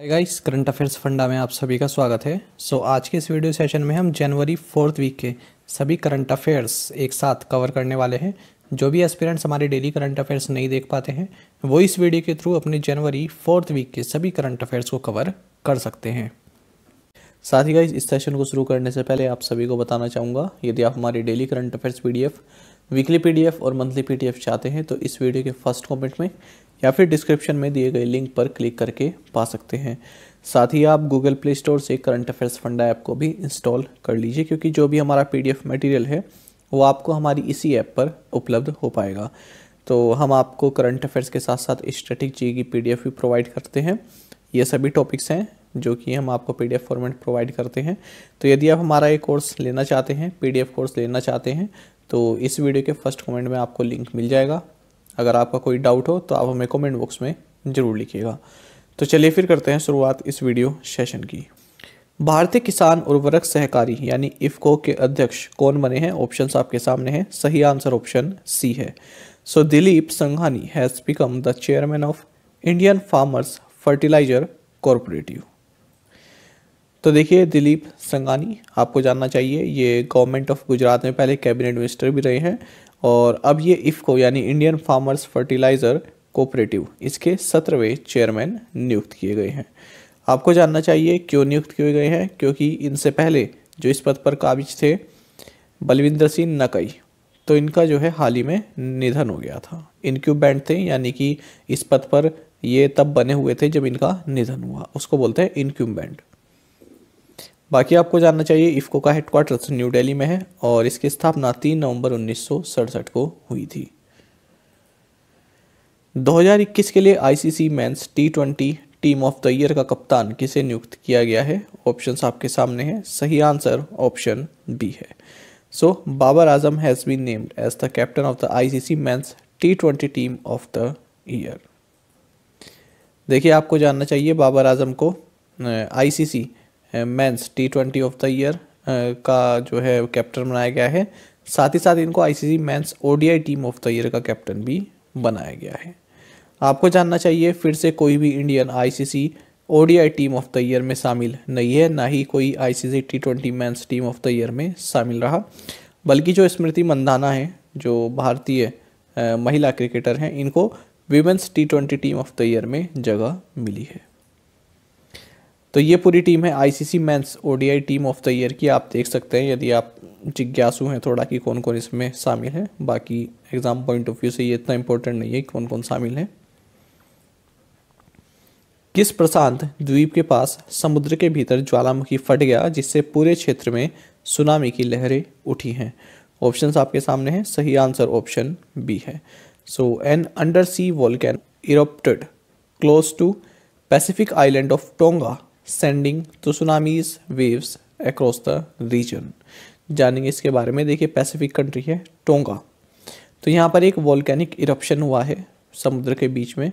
Hi guys current affairs फंडा में आप सभी का स्वागत है सो so, आज के इस वीडियो सेशन में हम जनवरी फोर्थ वीक के सभी करंट अफेयर्स एक साथ कवर करने वाले हैं जो भी एस्पिरेंट्स हमारे डेली करंट अफेयर्स नहीं देख पाते हैं वो इस वीडियो के थ्रू अपने जनवरी फोर्थ वीक के सभी करंट अफेयर्स को कवर कर सकते हैं साथ ही गाइस इस सेशन को शुरू करने से पहले आप सभी को बताना चाहूँगा यदि आप हमारे daily current affairs P weekly P और मंथली पी चाहते हैं तो इस वीडियो के फर्स्ट कॉमेंट में या फिर डिस्क्रिप्शन में दिए गए लिंक पर क्लिक करके पा सकते हैं साथ ही आप गूगल प्ले स्टोर से करंट अफेयर्स फंडा ऐप को भी इंस्टॉल कर लीजिए क्योंकि जो भी हमारा पी मटेरियल है वो आपको हमारी इसी ऐप पर उपलब्ध हो पाएगा तो हम आपको करंट अफेयर्स के साथ साथ स्टैटिक जी की पी भी प्रोवाइड करते हैं ये सभी टॉपिक्स हैं जो कि हम आपको पी फॉर्मेट प्रोवाइड करते हैं तो यदि आप हमारा ये कोर्स लेना चाहते हैं पी कोर्स लेना चाहते हैं तो इस वीडियो के फर्स्ट कमेंट में आपको लिंक मिल जाएगा अगर आपका कोई डाउट हो तो आप हमें कमेंट बॉक्स में ज़रूर लिखिएगा तो चलिए फिर करते हैं शुरुआत इस वीडियो सेशन की भारतीय किसान उर्वरक सहकारी यानी इफ्को के अध्यक्ष कौन बने हैं ऑप्शन आपके सामने हैं सही आंसर ऑप्शन सी है so Dilip Sanghani has become the chairman of Indian farmers fertiliser cooperative तो देखिए दिलीप संगानी आपको जानना चाहिए ये गवर्नमेंट ऑफ गुजरात में पहले कैबिनेट मिनिस्टर भी रहे हैं और अब ये इफ़को यानी इंडियन फार्मर्स फर्टिलाइज़र कोऑपरेटिव इसके सत्रहवें चेयरमैन नियुक्त किए गए हैं आपको जानना चाहिए क्यों नियुक्त किए गए हैं क्योंकि इनसे पहले जो इस पद पर काबिज थे बलविंदर सिंह नकई तो इनका जो है हाल ही में निधन हो गया था इनक्यूबेंट थे यानी कि इस पद पर ये तब बने हुए थे जब इनका निधन हुआ उसको बोलते हैं इनक्यूबेंट बाकी आपको जानना चाहिए इफ्को का हेडक्वार्टर न्यू दिल्ली में है और इसकी स्थापना तीन नवंबर उन्नीस को हुई थी 2021 के लिए ICC men's T twenty team of the year का कप्तान किसे नियुक्त किया गया है ऑप्शन आपके सामने हैं सही आंसर ऑप्शन बी है so Babar Azam has been named as the captain of the ICC men's T twenty team of the year देखिए आपको जानना चाहिए बाबर आजम को ICC uh, men's T twenty of the year का जो है कैप्टन बनाया गया है साथ ही साथ इनको ICC men's ODI team of the year का कैप्टन भी बनाया गया है आपको जानना चाहिए फिर से कोई भी Indian ICC ODI team of the year में शामिल नहीं है ना ही कोई ICC T twenty men's team of the year में शामिल रहा बल्कि जो स्मृति मंदाना है जो भारतीय महिला क्रिकेटर हैं इनको women's T twenty team of the year में जगह मिली है तो ये पूरी टीम है ICC men's ODI team of the year की आप देख सकते हैं यदि आप जिज्ञासु हैं थोड़ा कि कौन कौन इसमें शामिल है बाकी एग्ज़ाम पॉइंट ऑफ व्यू से ये इतना इम्पोर्टेंट नहीं है कौन कौन शामिल है किस प्रशांत द्वीप के पास समुद्र के भीतर ज्वालामुखी फट गया जिससे पूरे क्षेत्र में सुनामी की लहरें उठी हैं ऑप्शंस आपके सामने हैं सही आंसर ऑप्शन बी है so an undersea can erupted close to Pacific island of Tonga sending तो tsunamis waves across the region जानेंगे इसके बारे में देखिए पैसिफिक कंट्री है टोंगा तो यहाँ पर एक वॉलकैनिक इरप्शन हुआ है समुद्र के बीच में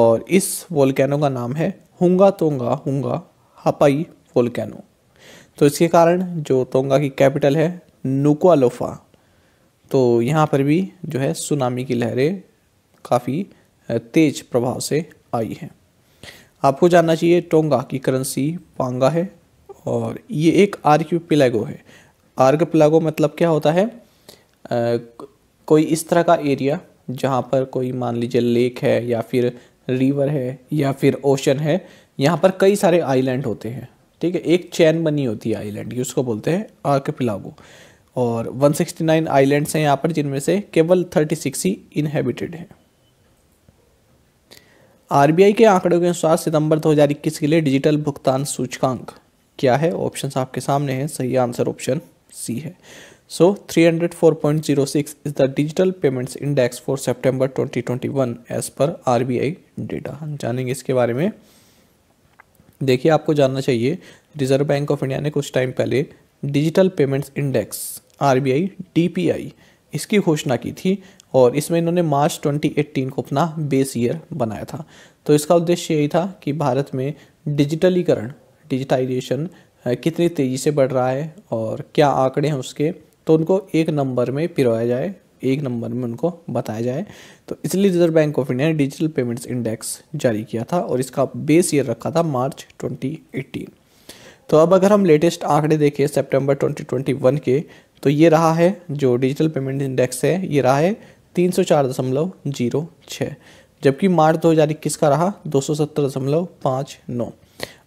और इस वॉल्केनो का नाम है हुंगा तोंगा हुंगा हपाई वॉल्केनो तो इसके कारण जो तोंगा की कैपिटल है नुकुआलोफा तो यहाँ पर भी जो है सुनामी की लहरें काफ़ी तेज प्रभाव से आई हैं आपको जानना चाहिए टोंगा की करेंसी पांगा है और ये एक आर्ग पिलागो है आर्ग प्लेगो मतलब क्या होता है आ, कोई इस तरह का एरिया जहाँ पर कोई मान लीजिए लेक है या फिर रिवर है या फिर ओशन है यहाँ पर कई सारे आइलैंड होते हैं ठीक है एक चैन बनी होती है आइलैंड की उसको बोलते हैं आर्क पिलागो और 169 आइलैंड्स हैं यहाँ पर जिनमें से केवल 36 ही इनहेबिटेड हैं आरबीआई के आंकड़ों के अनुसार सितंबर 2021 के लिए डिजिटल भुगतान सूचकांक क्या है ऑप्शन आपके सामने हैं सही आंसर ऑप्शन सी है so 304.06 is the digital payments index for September 2021 as per RBI data हम जानेंगे इसके बारे में देखिए आपको जानना चाहिए रिजर्व बैंक ऑफ इंडिया ने कुछ टाइम पहले digital payments index R DPI इसकी घोषणा की थी और इसमें इन्होंने मार्च 2018 को अपना बेस ईयर बनाया था तो इसका उद्देश्य यही था कि भारत में डिजिटलीकरण डिजिटाइजेशन कितनी तेज़ी से बढ़ रहा है और क्या आंकड़े हैं उसके तो उनको एक नंबर में पिरोया जाए एक नंबर में उनको बताया जाए तो इसलिए रिजर्व बैंक ऑफ इंडिया ने डिजिटल पेमेंट्स इंडेक्स जारी किया था और इसका बेस ईयर रखा था मार्च 2018 तो अब अगर हम लेटेस्ट आंकड़े देखें सितंबर 2021 के तो ये रहा है जो डिजिटल पेमेंट इंडेक्स है ये रहा है तीन सौ चार दशमलव जीरो छः जबकि मार्च दो हज़ार इक्कीस का रहा दो सौ सत्तर दशमलव पाँच नौ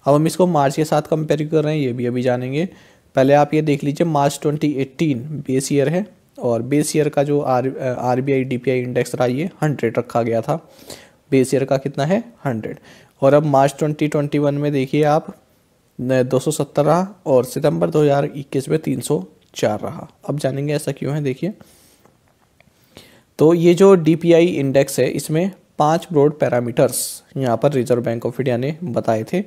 अब हम इसको मार्च के साथ कंपेयर कर रहे हैं ये भी अभी जानेंगे पहले आप ये देख लीजिए मार्च 2018 बेस ईयर है और बेस ईयर का जो R R B I D P I index रहा ये हंड्रेड रखा गया था बेस ईयर का कितना है हंड्रेड और अब मार्च 2021 में देखिए आप सत्तर रहा और सितंबर 2021 में 304 रहा अब जानेंगे ऐसा क्यों है देखिए तो ये जो आई इंडेक्स है इसमें पांच ब्रॉड पैरामीटर्स यहाँ पर रिजर्व बैंक ऑफ इंडिया ने बताए थे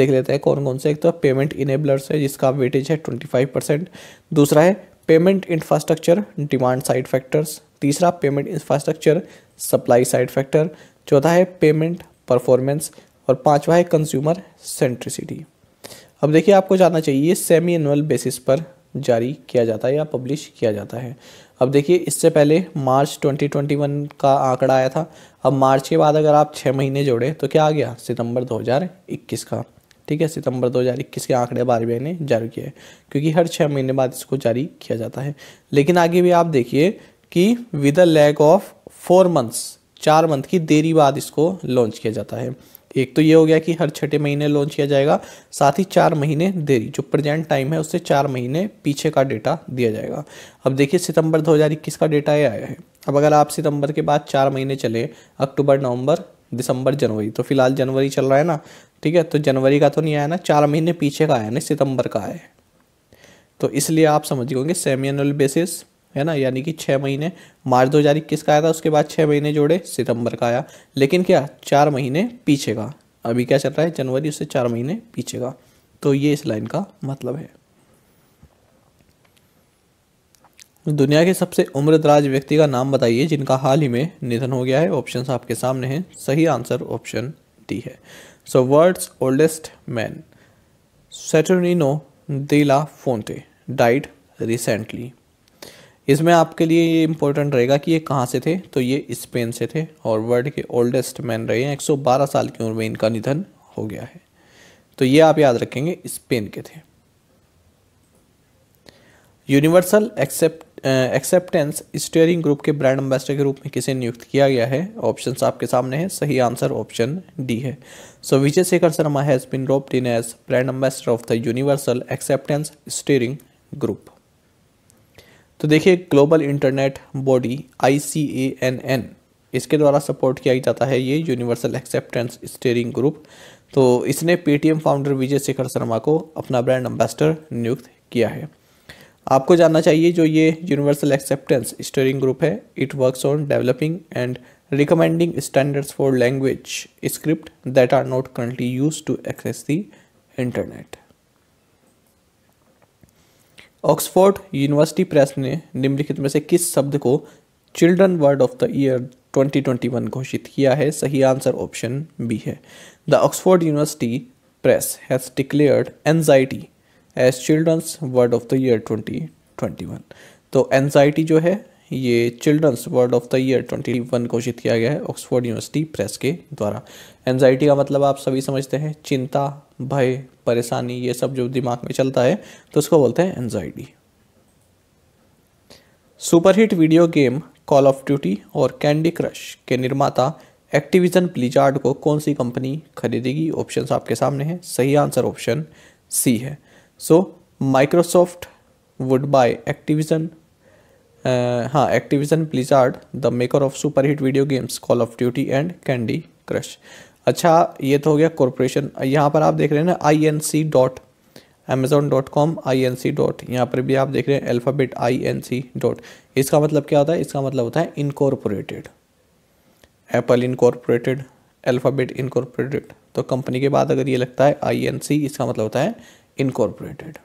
देख लेते हैं कौन कौन से एक तो पेमेंट इनेबलर्स है जिसका वेटेज है ट्वेंटी फाइव परसेंट दूसरा है payment infrastructure demand side factors तीसरा payment infrastructure supply side factor चौथा है पेमेंट परफॉर्मेंस और पाँचवा है कंज्यूमर सेंट्रिसिटी अब देखिए आपको जानना चाहिए सेमी एनुअल बेसिस पर जारी किया जाता है या पब्लिश किया जाता है अब देखिए इससे पहले मार्च 2021 का आंकड़ा आया था अब मार्च के बाद अगर आप छः महीने जोड़े तो क्या आ गया सितंबर 2021 का ठीक है सितंबर 2021 के आंकड़े बारहवीं ने जारी किया है क्योंकि हर छः महीने बाद इसको जारी किया जाता है लेकिन आगे भी आप देखिए कि with a lag of four months चार मंथ की देरी बाद इसको लॉन्च किया जाता है एक तो ये हो गया कि हर छठे महीने लॉन्च किया जाएगा साथ ही चार महीने देरी जो प्रेजेंट टाइम है उससे चार महीने पीछे का डेटा दिया जाएगा अब देखिए सितंबर 2021 का डेटा ये आया है अब अगर आप सितंबर के बाद चार महीने चले अक्टूबर नवंबर दिसंबर जनवरी तो फिलहाल जनवरी चल रहा है ना ठीक है तो जनवरी का तो नहीं आया ना चार महीने पीछे का आया ना सितंबर का आया है तो इसलिए आप समझ गए सेमी एनुअल बेसिस है ना यानी कि छः महीने मार्च दो हजार इक्कीस का आया था उसके बाद छः महीने जोड़े सितंबर का आया लेकिन क्या चार महीने पीछे का अभी क्या चल रहा है जनवरी उससे चार महीने पीछे का तो ये इस लाइन का मतलब है दुनिया के सबसे उम्रदराज व्यक्ति का नाम बताइए जिनका हाल ही में निधन हो गया है ऑप्शन आपके सामने हैं सही आंसर ऑप्शन डी है so world's oldest man Saturnino de la Fuente died recently इसमें आपके लिए ये इम्पोर्टेंट रहेगा कि ये कहाँ से थे तो ये स्पेन से थे और वर्ल्ड के ओल्डेस्ट मैन रहे हैं 112 साल की उम्र में इनका निधन हो गया है तो ये आप याद रखेंगे स्पेन के थे universal except acceptance steering group के ब्रांड एम्बेसडर के रूप में किसे नियुक्त किया गया है ऑप्शन आपके सामने है सही आंसर ऑप्शन डी है so Vijay Shekhar Sharma has been roped in as brand ambassador of the universal acceptance steering group तो देखिए global internet body I C A N N इसके द्वारा सपोर्ट किया जाता है ये यूनिवर्सल एक्सेप्टेंस स्टेयरिंग ग्रुप तो इसने पेटीएम फाउंडर विजय शेखर शर्मा को अपना ब्रांड एम्बेसडर नियुक्त किया है आपको जानना चाहिए जो ये यूनिवर्सल एक्सेप्टेंस स्टेयरिंग ग्रुप है it works on developing and recommending standards for language script that are not currently use to access the internet Oxford University Press ने निम्नलिखित में से किस शब्द को children word of the year 2021 घोषित किया है सही आंसर ऑप्शन बी है the Oxford University Press has declared anxiety as children's word of the year 2021 तो एनजाइटी जो है ये children's word of the year twenty one घोषित किया गया है ऑक्सफोर्ड यूनिवर्सिटी प्रेस के द्वारा एनजाइटी का मतलब आप सभी समझते हैं चिंता भय परेशानी ये सब जो दिमाग में चलता है तो उसको बोलते हैं anxiety superhit video game Call of Duty और कैंडी क्रश के निर्माता एक्टिविजन प्लीजार्ड को कौन सी कंपनी खरीदेगी ऑप्शन आपके सामने हैं सही आंसर ऑप्शन सी है so Microsoft would buy Activision Uh, हाँ Activision Blizzard the maker of super hit video games Call of Duty and Candy Crush अच्छा ये तो हो गया कॉरपोरेशन यहाँ पर आप देख रहे हैं ना I N C dot Amazon dot com I N C dot यहाँ पर भी आप देख रहे हैं Alphabet I N C dot इसका मतलब क्या होता है इसका मतलब होता है incorporated Apple incorporated Alphabet incorporated तो कंपनी के बाद अगर ये लगता है आई एन सी इसका मतलब होता है इनकॉरपोरेटेड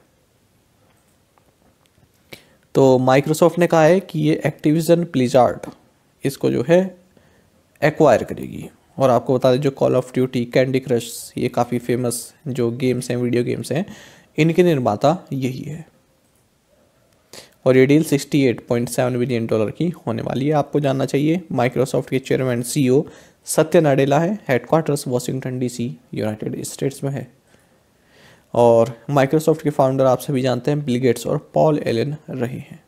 तो माइक्रोसॉफ्ट ने कहा है कि ये एक्टिविज़न प्लिजार्ड इसको जो है एक्वायर करेगी और आपको बता दें जो Call of Duty Candy Crush ये काफ़ी फेमस जो गेम्स हैं वीडियो गेम्स हैं इनके निर्माता यही है और ये डील 68.7 बिलियन डॉलर की होने वाली है आपको जानना चाहिए माइक्रोसॉफ्ट के chairman CEO e Satya Nadella है headquarters Washington DC United States में है और माइक्रोसॉफ्ट के फाउंडर आप सभी जानते हैं बिलगेट्स और पॉल एलन रहे हैं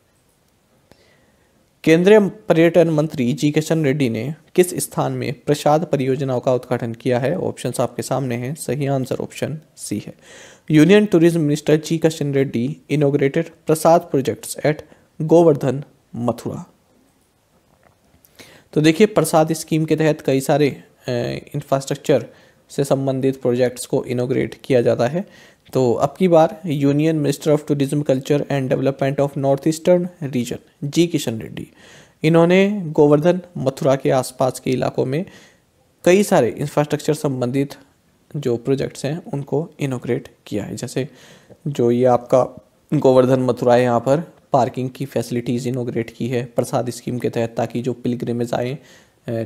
केंद्रीय पर्यटन मंत्री जी किशन रेड्डी ने किस स्थान में प्रसाद परियोजनाओं का उद्घाटन किया है ऑप्शन आपके सामने हैं सही आंसर ऑप्शन सी है union tourism minister G Kishan Reddy inaugurated PRASAD projects at Govardhan Mathura तो देखिए प्रसाद स्कीम के तहत कई सारे इंफ्रास्ट्रक्चर से संबंधित प्रोजेक्ट्स को इनोग्रेट किया जाता है तो अब की बार union minister of tourism culture and development of north eastern region G Kishan Reddy इन्होंने गोवर्धन मथुरा के आसपास के इलाकों में कई सारे इंफ्रास्ट्रक्चर संबंधित जो प्रोजेक्ट्स हैं उनको इनोग्रेट किया है जैसे जो ये आपका गोवर्धन मथुरा यहाँ पर पार्किंग की फैसिलिटीज़ इनोग्रेट की है प्रसाद स्कीम के तहत ताकि जो पिलग्रेमेज आएँ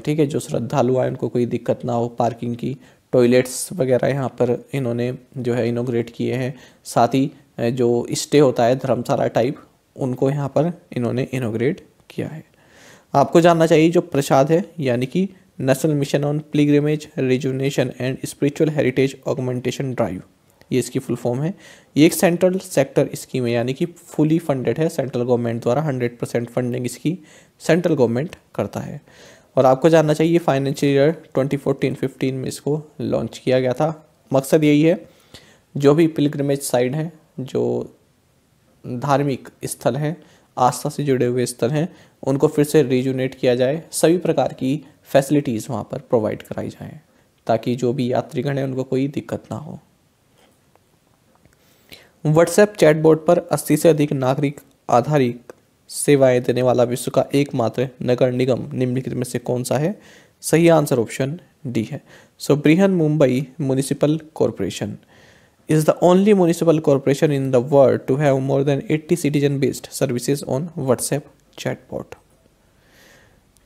ठीक है जो श्रद्धालु आए उनको कोई दिक्कत ना हो पार्किंग की टॉयलेट्स वगैरह यहाँ पर इन्होंने जो है इनोग्रेट किए हैं साथ ही जो स्टे होता है धर्मशाला टाइप उनको यहाँ पर इन्होंने इनोग्रेट किया है आपको जानना चाहिए जो प्रसाद है यानी कि national mission on pilgrimage rejuvenation and spiritual heritage augmentation drive ये इसकी फुल फॉर्म है ये एक सेंट्रल सेक्टर स्कीम है यानी कि फुली फंडेड है सेंट्रल गवर्नमेंट द्वारा 100 परसेंट फंडिंग इसकी सेंट्रल गवर्नमेंट करता है और आपको जानना चाहिए फाइनेंशियल ईयर 2014-15 में इसको लॉन्च किया गया था मकसद यही है जो भी पिलग्रमेज साइड हैं जो धार्मिक स्थल हैं आस्था से जुड़े हुए स्थल हैं उनको फिर से रिजूनेट किया जाए सभी प्रकार की फैसिलिटीज़ वहाँ पर प्रोवाइड कराई जाएँ ताकि जो भी यात्रीगण हैं उनको कोई दिक्कत ना हो व्हाट्सएप चैटबोर्ड पर 80 से अधिक नागरिक आधारित सेवाएं देने वाला विश्व का एकमात्र नगर निगम निम्नलिखित में से कौन सा है सही आंसर ऑप्शन डी है so Brihanmumbai municipal corporation is the only municipal corporation in the world to have more than 80 citizen based services on WhatsApp chatbot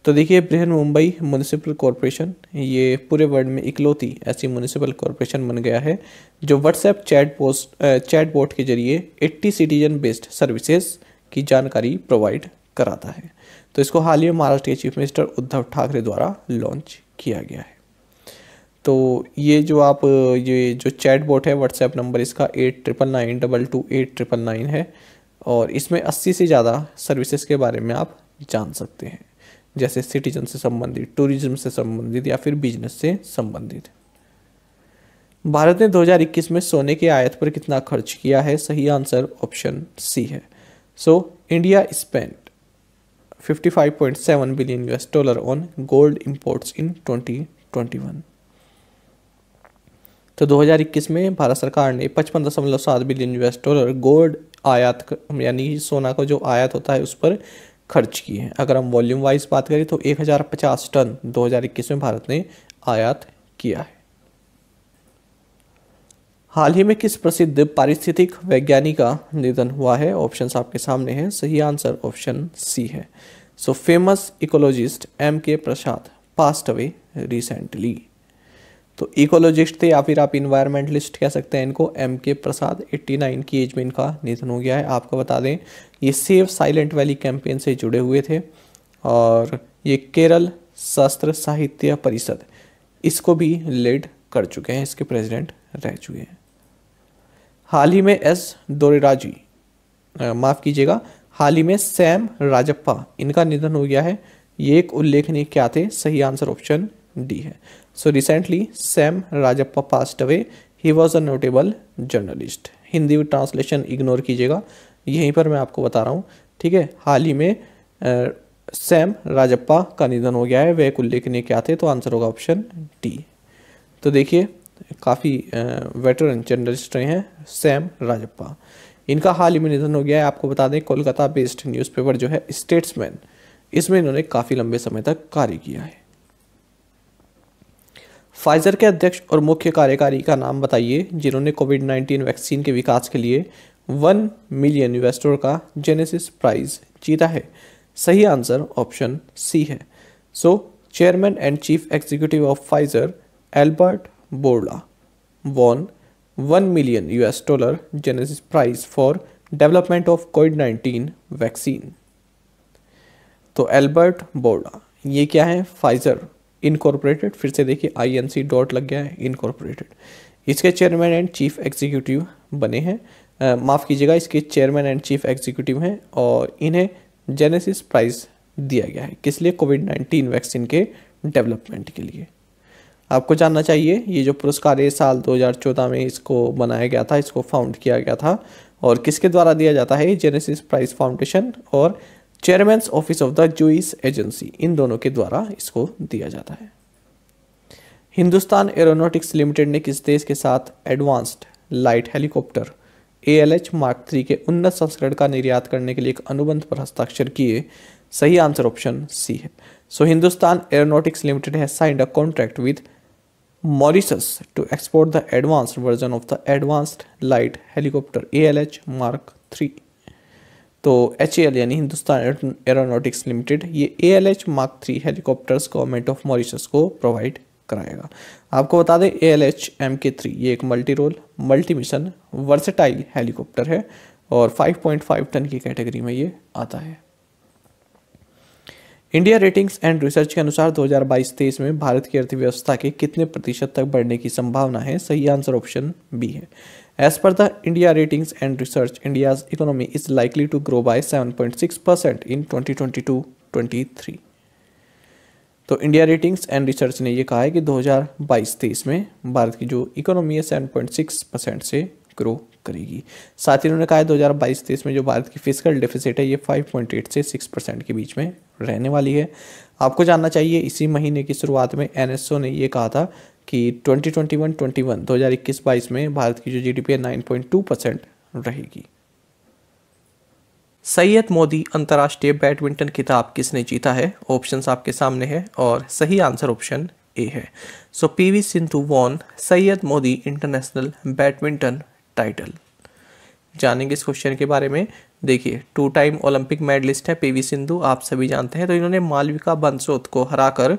तो देखिए ब्रिहन मुंबई म्यूनिसिपल कॉरपोरेशन ये पूरे वर्ल्ड में इकलौती ऐसी म्यूनिसिपल कॉरपोरेशन बन गया है जो WhatsApp chat post chatbot के जरिए 80 सिटीजन बेस्ड सर्विसेज की जानकारी प्रोवाइड कराता है तो इसको हाल ही में महाराष्ट्र के चीफ मिनिस्टर उद्धव ठाकरे द्वारा लॉन्च किया गया है तो ये जो आप ये जो चैट बोट है व्हाट्सएप नंबर इसका eight triple nine double two eight triple nine है और इसमें अस्सी से ज़्यादा सर्विसेज के बारे में आप जान सकते हैं जैसे सिटीजन से संबंधित टूरिज्म से संबंधित या फिर बिजनेस से संबंधित भारत ने 2021 में सोने के आयात पर कितना खर्च किया है सही आंसर ऑप्शन सी है So India spent 55.7 billion US dollar on gold imports in 2021. तो 2021 में भारत सरकार ने 55.7 बिलियन यूएस डॉलर गोल्ड आयात यानी सोना का जो आयात होता है उस पर खर्च किए हैं अगर हम वॉल्यूम वाइज बात करें तो 1050 टन 2021 में भारत ने आयात किया है हाल ही में किस प्रसिद्ध पारिस्थितिक वैज्ञानिक का निधन हुआ है ऑप्शन आपके सामने है सही आंसर ऑप्शन सी है so famous ecologist M K Prasad passed away recently तो इकोलॉजिस्ट थे या फिर आप इन्वायरमेंटलिस्ट कह सकते हैं इनको एम के प्रसाद 89 की एज में इनका निधन हो गया है आपको बता दें ये सेव साइलेंट वैली कैंपेन से जुड़े हुए थे और ये केरल शास्त्र साहित्य परिषद इसको भी लेड कर चुके हैं इसके प्रेसिडेंट रह चुके हैं हाल ही में एस दोरेराजी माफ़ कीजिएगा हाल ही में सैम राजप्पा इनका निधन हो गया है ये एक उल्लेखनीय क्या थे सही आंसर ऑप्शन डी है so recently Sam Rajappa passed away he was a notable journalist Hindi translation ignore कीजिएगा यहीं पर मैं आपको बता रहा हूँ ठीक है हाल ही में आ, सैम राजप्पा का निधन हो गया है वे एक उल्लेखनीय क्या थे तो आंसर होगा ऑप्शन डी तो देखिए काफ़ी वेटरन जर्नलिस्ट रहे हैं सैम राजप्पा इनका हाल ही में निधन हो गया है आपको बता दें कोलकाता बेस्ड न्यूज़पेपर जो है स्टेट्समैन इसमें इन्होंने काफ़ी लंबे समय तक कार्य किया है फाइजर के अध्यक्ष और मुख्य कार्यकारी का नाम बताइए जिन्होंने कोविड 19 वैक्सीन के विकास के लिए वन मिलियन इन्वेस्टर का जेनेसिस प्राइज जीता है सही आंसर ऑप्शन सी है so chairman and chief executive of Pfizer Albert Borla won 1 million US dollar Genesis Prize for development of कोविड-19 वैक्सीन तो एल्बर्ट बोर्डा ये क्या है फाइजर इनकॉर्पोरेटेड फिर से देखिए आईएनसी डॉट लग गया है इनकॉर्पोरेटेड इसके चेयरमैन एंड चीफ एग्जीक्यूटिव बने हैं माफ़ कीजिएगा इसके चेयरमैन एंड चीफ एग्जीक्यूटिव हैं और इन्हें जेनेसिस प्राइज़ दिया गया है किस लिए कोविड नाइन्टीन वैक्सीन के डेवलपमेंट के लिए आपको जानना चाहिए ये जो पुरस्कार है साल 2014 में इसको बनाया गया था इसको फाउंड किया गया था और किसके द्वारा दिया जाता है जेनेसिस प्राइस फाउंडेशन और chairman office of the Jews agency इन दोनों के द्वारा इसको दिया जाता है हिंदुस्तान एरोनॉटिक्स लिमिटेड ने किस देश के साथ advanced light helicopter A L H mark three के उन्नत संस्करण का निर्यात करने के लिए एक अनुबंध पर हस्ताक्षर किए सही आंसर ऑप्शन सी है so so, Hindustan aeronautics limited है signed a contract with to export the advanced version of the advanced light helicopter A L H mark three तो एच ए एल यानी हिंदुस्तान एरोनोटिक्स लिमिटेड ये A L H mark three helicopters government of Mauritius को provide कराएगा आपको बता दें A L H M K three ये एक multi role multi mission versatile helicopter है और फाइव पॉइंट फाइव टन की कैटेगरी में ये आता है इंडिया रेटिंग्स एंड रिसर्च के अनुसार 2022-23 में भारत की अर्थव्यवस्था के कितने प्रतिशत तक बढ़ने की संभावना है सही आंसर ऑप्शन बी है as per the India ratings and research India's economy is likely to grow by 7.6% in 2022-23. तो इंडिया रेटिंग्स एंड रिसर्च ने ये कहा है कि 2022-23 में भारत की जो इकोनॉमी है 7.6 परसेंट से ग्रो करेगी साथ ही उन्होंने कहा है दो हज़ार बाईस में जो भारत की फिजिकल डिफिसिट है ये 5.8 से 6 परसेंट के बीच में रहने वाली है आपको जानना चाहिए इसी महीने की शुरुआत में एन ने ये कहा था कि 2021 21 2021-22 में भारत की जो जी है नाइन रहेगी सैयद मोदी अंतर्राष्ट्रीय बैडमिंटन खिताब किसने जीता है ऑप्शंस आपके सामने हैं और सही आंसर ऑप्शन ए है so P V Sindhu won Syed Modi international badminton title जानेंगे इस क्वेश्चन के बारे में देखिए टू टाइम ओलंपिक मेडलिस्ट है पीवी सिंधु आप सभी जानते हैं तो इन्होंने मालविका बंसोत को हराकर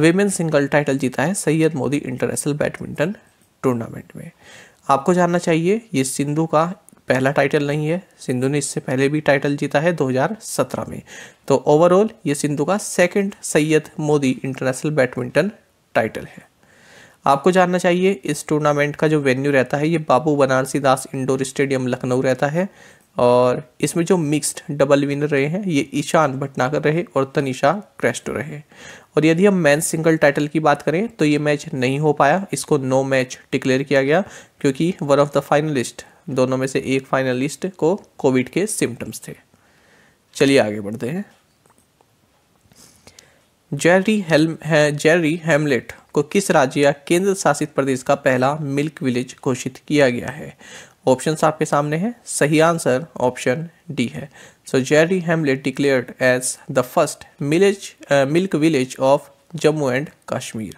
वेमेन सिंगल टाइटल जीता है Syed Modi international badminton tournament में आपको जानना चाहिए ये सिंधु का पहला टाइटल नहीं है सिंधु ने इससे पहले भी टाइटल जीता है 2017 में तो ओवरऑल ये सिंधु का second Syed Modi international badminton title है आपको जानना चाहिए इस टूर्नामेंट का जो वेन्यू रहता है ये बाबू बनारसी दास इंडोर स्टेडियम लखनऊ रहता है और इसमें जो मिक्स्ड डबल विनर रहे हैं ये ईशान भटनागर रहे और तनिषा क्रेस्टो रहे और यदि हम मैन सिंगल टाइटल की बात करें तो ये मैच नहीं हो पाया इसको नो मैच डिक्लेयर किया गया क्योंकि वन ऑफ द फाइनलिस्ट दोनों में से एक फाइनलिस्ट को कोविड के सिम्टम्स थे चलिए आगे बढ़ते हैं जेरी हेलम है जेरी हेमलेट को किस राज्य या केंद्र शासित प्रदेश का पहला मिल्क विलेज घोषित किया गया है ऑप्शन आपके सामने है सही आंसर ऑप्शन डी है so Jerri hamlet declared as the first milage milk village of Jammu and Kashmir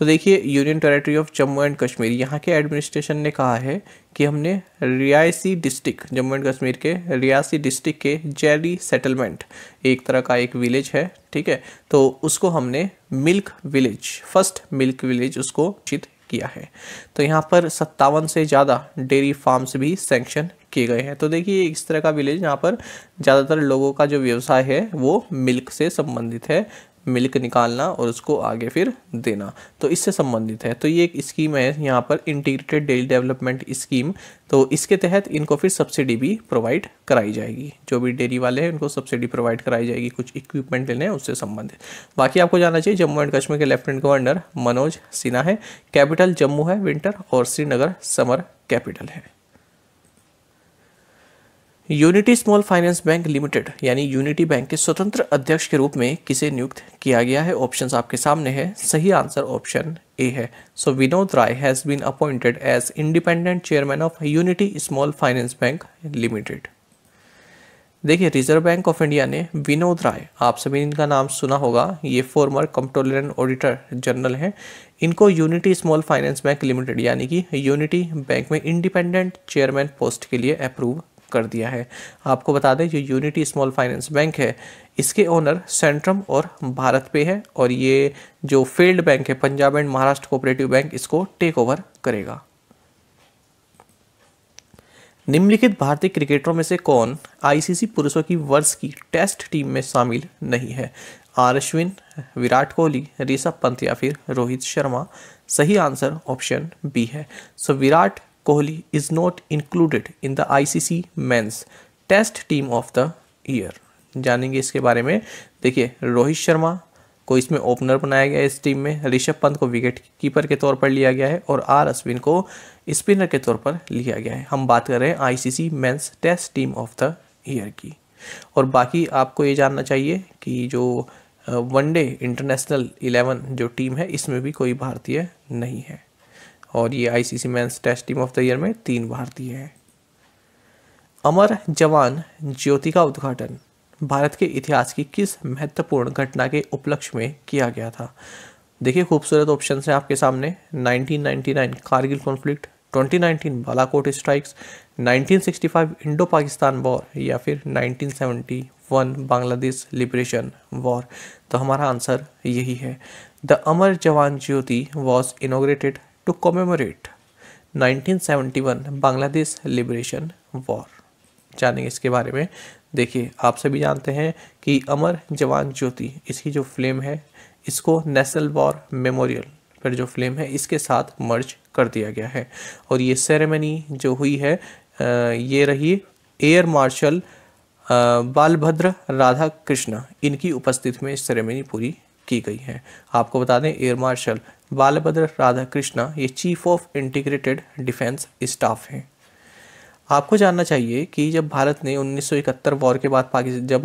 तो देखिए union territory of Jammu and Kashmir यहाँ के एडमिनिस्ट्रेशन ने कहा है कि हमने रियासी डिस्ट्रिक्ट जम्मू एंड कश्मीर के रियासी डिस्ट्रिक्ट के जैली सेटलमेंट एक तरह का एक विलेज है ठीक है तो उसको हमने milk village first milk village उसको चित किया है तो यहाँ पर सत्तावन से ज़्यादा डेयरी फार्म्स भी सेंक्शन किए गए हैं तो देखिए इस तरह का विलेज यहाँ पर ज़्यादातर लोगों का जो व्यवसाय है वो मिल्क से संबंधित है मिल्क निकालना और उसको आगे फिर देना तो इससे संबंधित है तो ये एक स्कीम है यहाँ पर इंटीग्रेटेड डेली डेवलपमेंट स्कीम तो इसके तहत इनको फिर सब्सिडी भी प्रोवाइड कराई जाएगी जो भी डेयरी वाले हैं उनको सब्सिडी प्रोवाइड कराई जाएगी कुछ इक्विपमेंट लेने हैं उससे संबंधित बाकी आपको जाना चाहिए जम्मू एंड कश्मीर के लेफ्टिनेंट गवर्नर मनोज सिन्हा है कैपिटल जम्मू है विंटर और श्रीनगर समर कैपिटल है Unity small finance bank limited यानी यूनिटी बैंक के स्वतंत्र अध्यक्ष के रूप में किसे नियुक्त किया गया है ऑप्शंस आपके सामने है सही आंसर ऑप्शन ए है so Vinod Rai has been appointed as independent chairman of Unity small finance bank limited देखिए रिजर्व बैंक ऑफ इंडिया ने विनोद राय आप सभी इनका नाम सुना होगा ये former controller and auditor general हैं इनको Unity small finance bank limited यानी कि यूनिटी बैंक में इंडिपेंडेंट चेयरमैन पोस्ट के लिए अप्रूव कर दिया है आपको बता दें जो यूनिटी स्मॉल फाइनेंस बैंक है इसके ओनर सेंट्रम और भारत पे है और ये जो फील्ड बैंक है Punjab and Maharashtra cooperative bank इसको टेक ओवर करेगा निम्नलिखित भारतीय क्रिकेटरों में से कौन आईसीसी पुरुषों की वर्ष की टेस्ट टीम में शामिल नहीं है आर अश्विन विराट कोहली ऋषभ पंत या फिर रोहित शर्मा सही आंसर ऑप्शन बी है so Virat Kohli is not included in the ICC men's test team of the year जानेंगे इसके बारे में देखिए रोहित शर्मा को इसमें ओपनर बनाया गया है इस टीम में ऋषभ पंत को विकेट कीपर के तौर पर लिया गया है और आर अश्विन को स्पिनर के तौर पर लिया गया है हम बात कर रहे हैं ICC men's test team of the year की और बाकी आपको ये जानना चाहिए कि जो वनडे इंटरनेशनल इलेवन जो टीम है इसमें भी कोई भारतीय नहीं है और ये ICC men's test team of the year में तीन भारतीय हैं अमर जवान ज्योति का उद्घाटन भारत के इतिहास की किस महत्वपूर्ण घटना के उपलक्ष्य में किया गया था देखिए खूबसूरत ऑप्शन हैं आपके सामने 1999 Kargil conflict 2019 Balakot strikes 1965 Indo Pakistan war या फिर 1971 बांग्लादेश लिबरेशन वॉर तो हमारा आंसर यही है the Amar Jawan Jyoti was inaugurated to commemorate 1971 Bangladesh liberation war जानेंगे इसके बारे में देखिए आप सभी जानते हैं कि अमर जवान ज्योति इसकी जो फ्लेम है इसको नेशनल वॉर मेमोरियल पर जो फ्लेम है इसके साथ मर्ज कर दिया गया है और ये सेरेमनी जो हुई है ये रही एयर मार्शल बालभद्र राधा कृष्ण इनकी उपस्थिति में सेरेमनी पूरी की गई हैं आपको बता दें एयर मार्शल बालभद्र कृष्णा ये chief of integrated defence staff हैं आपको जानना चाहिए कि जब भारत ने 1971 वॉर के बाद पाकिस्तान जब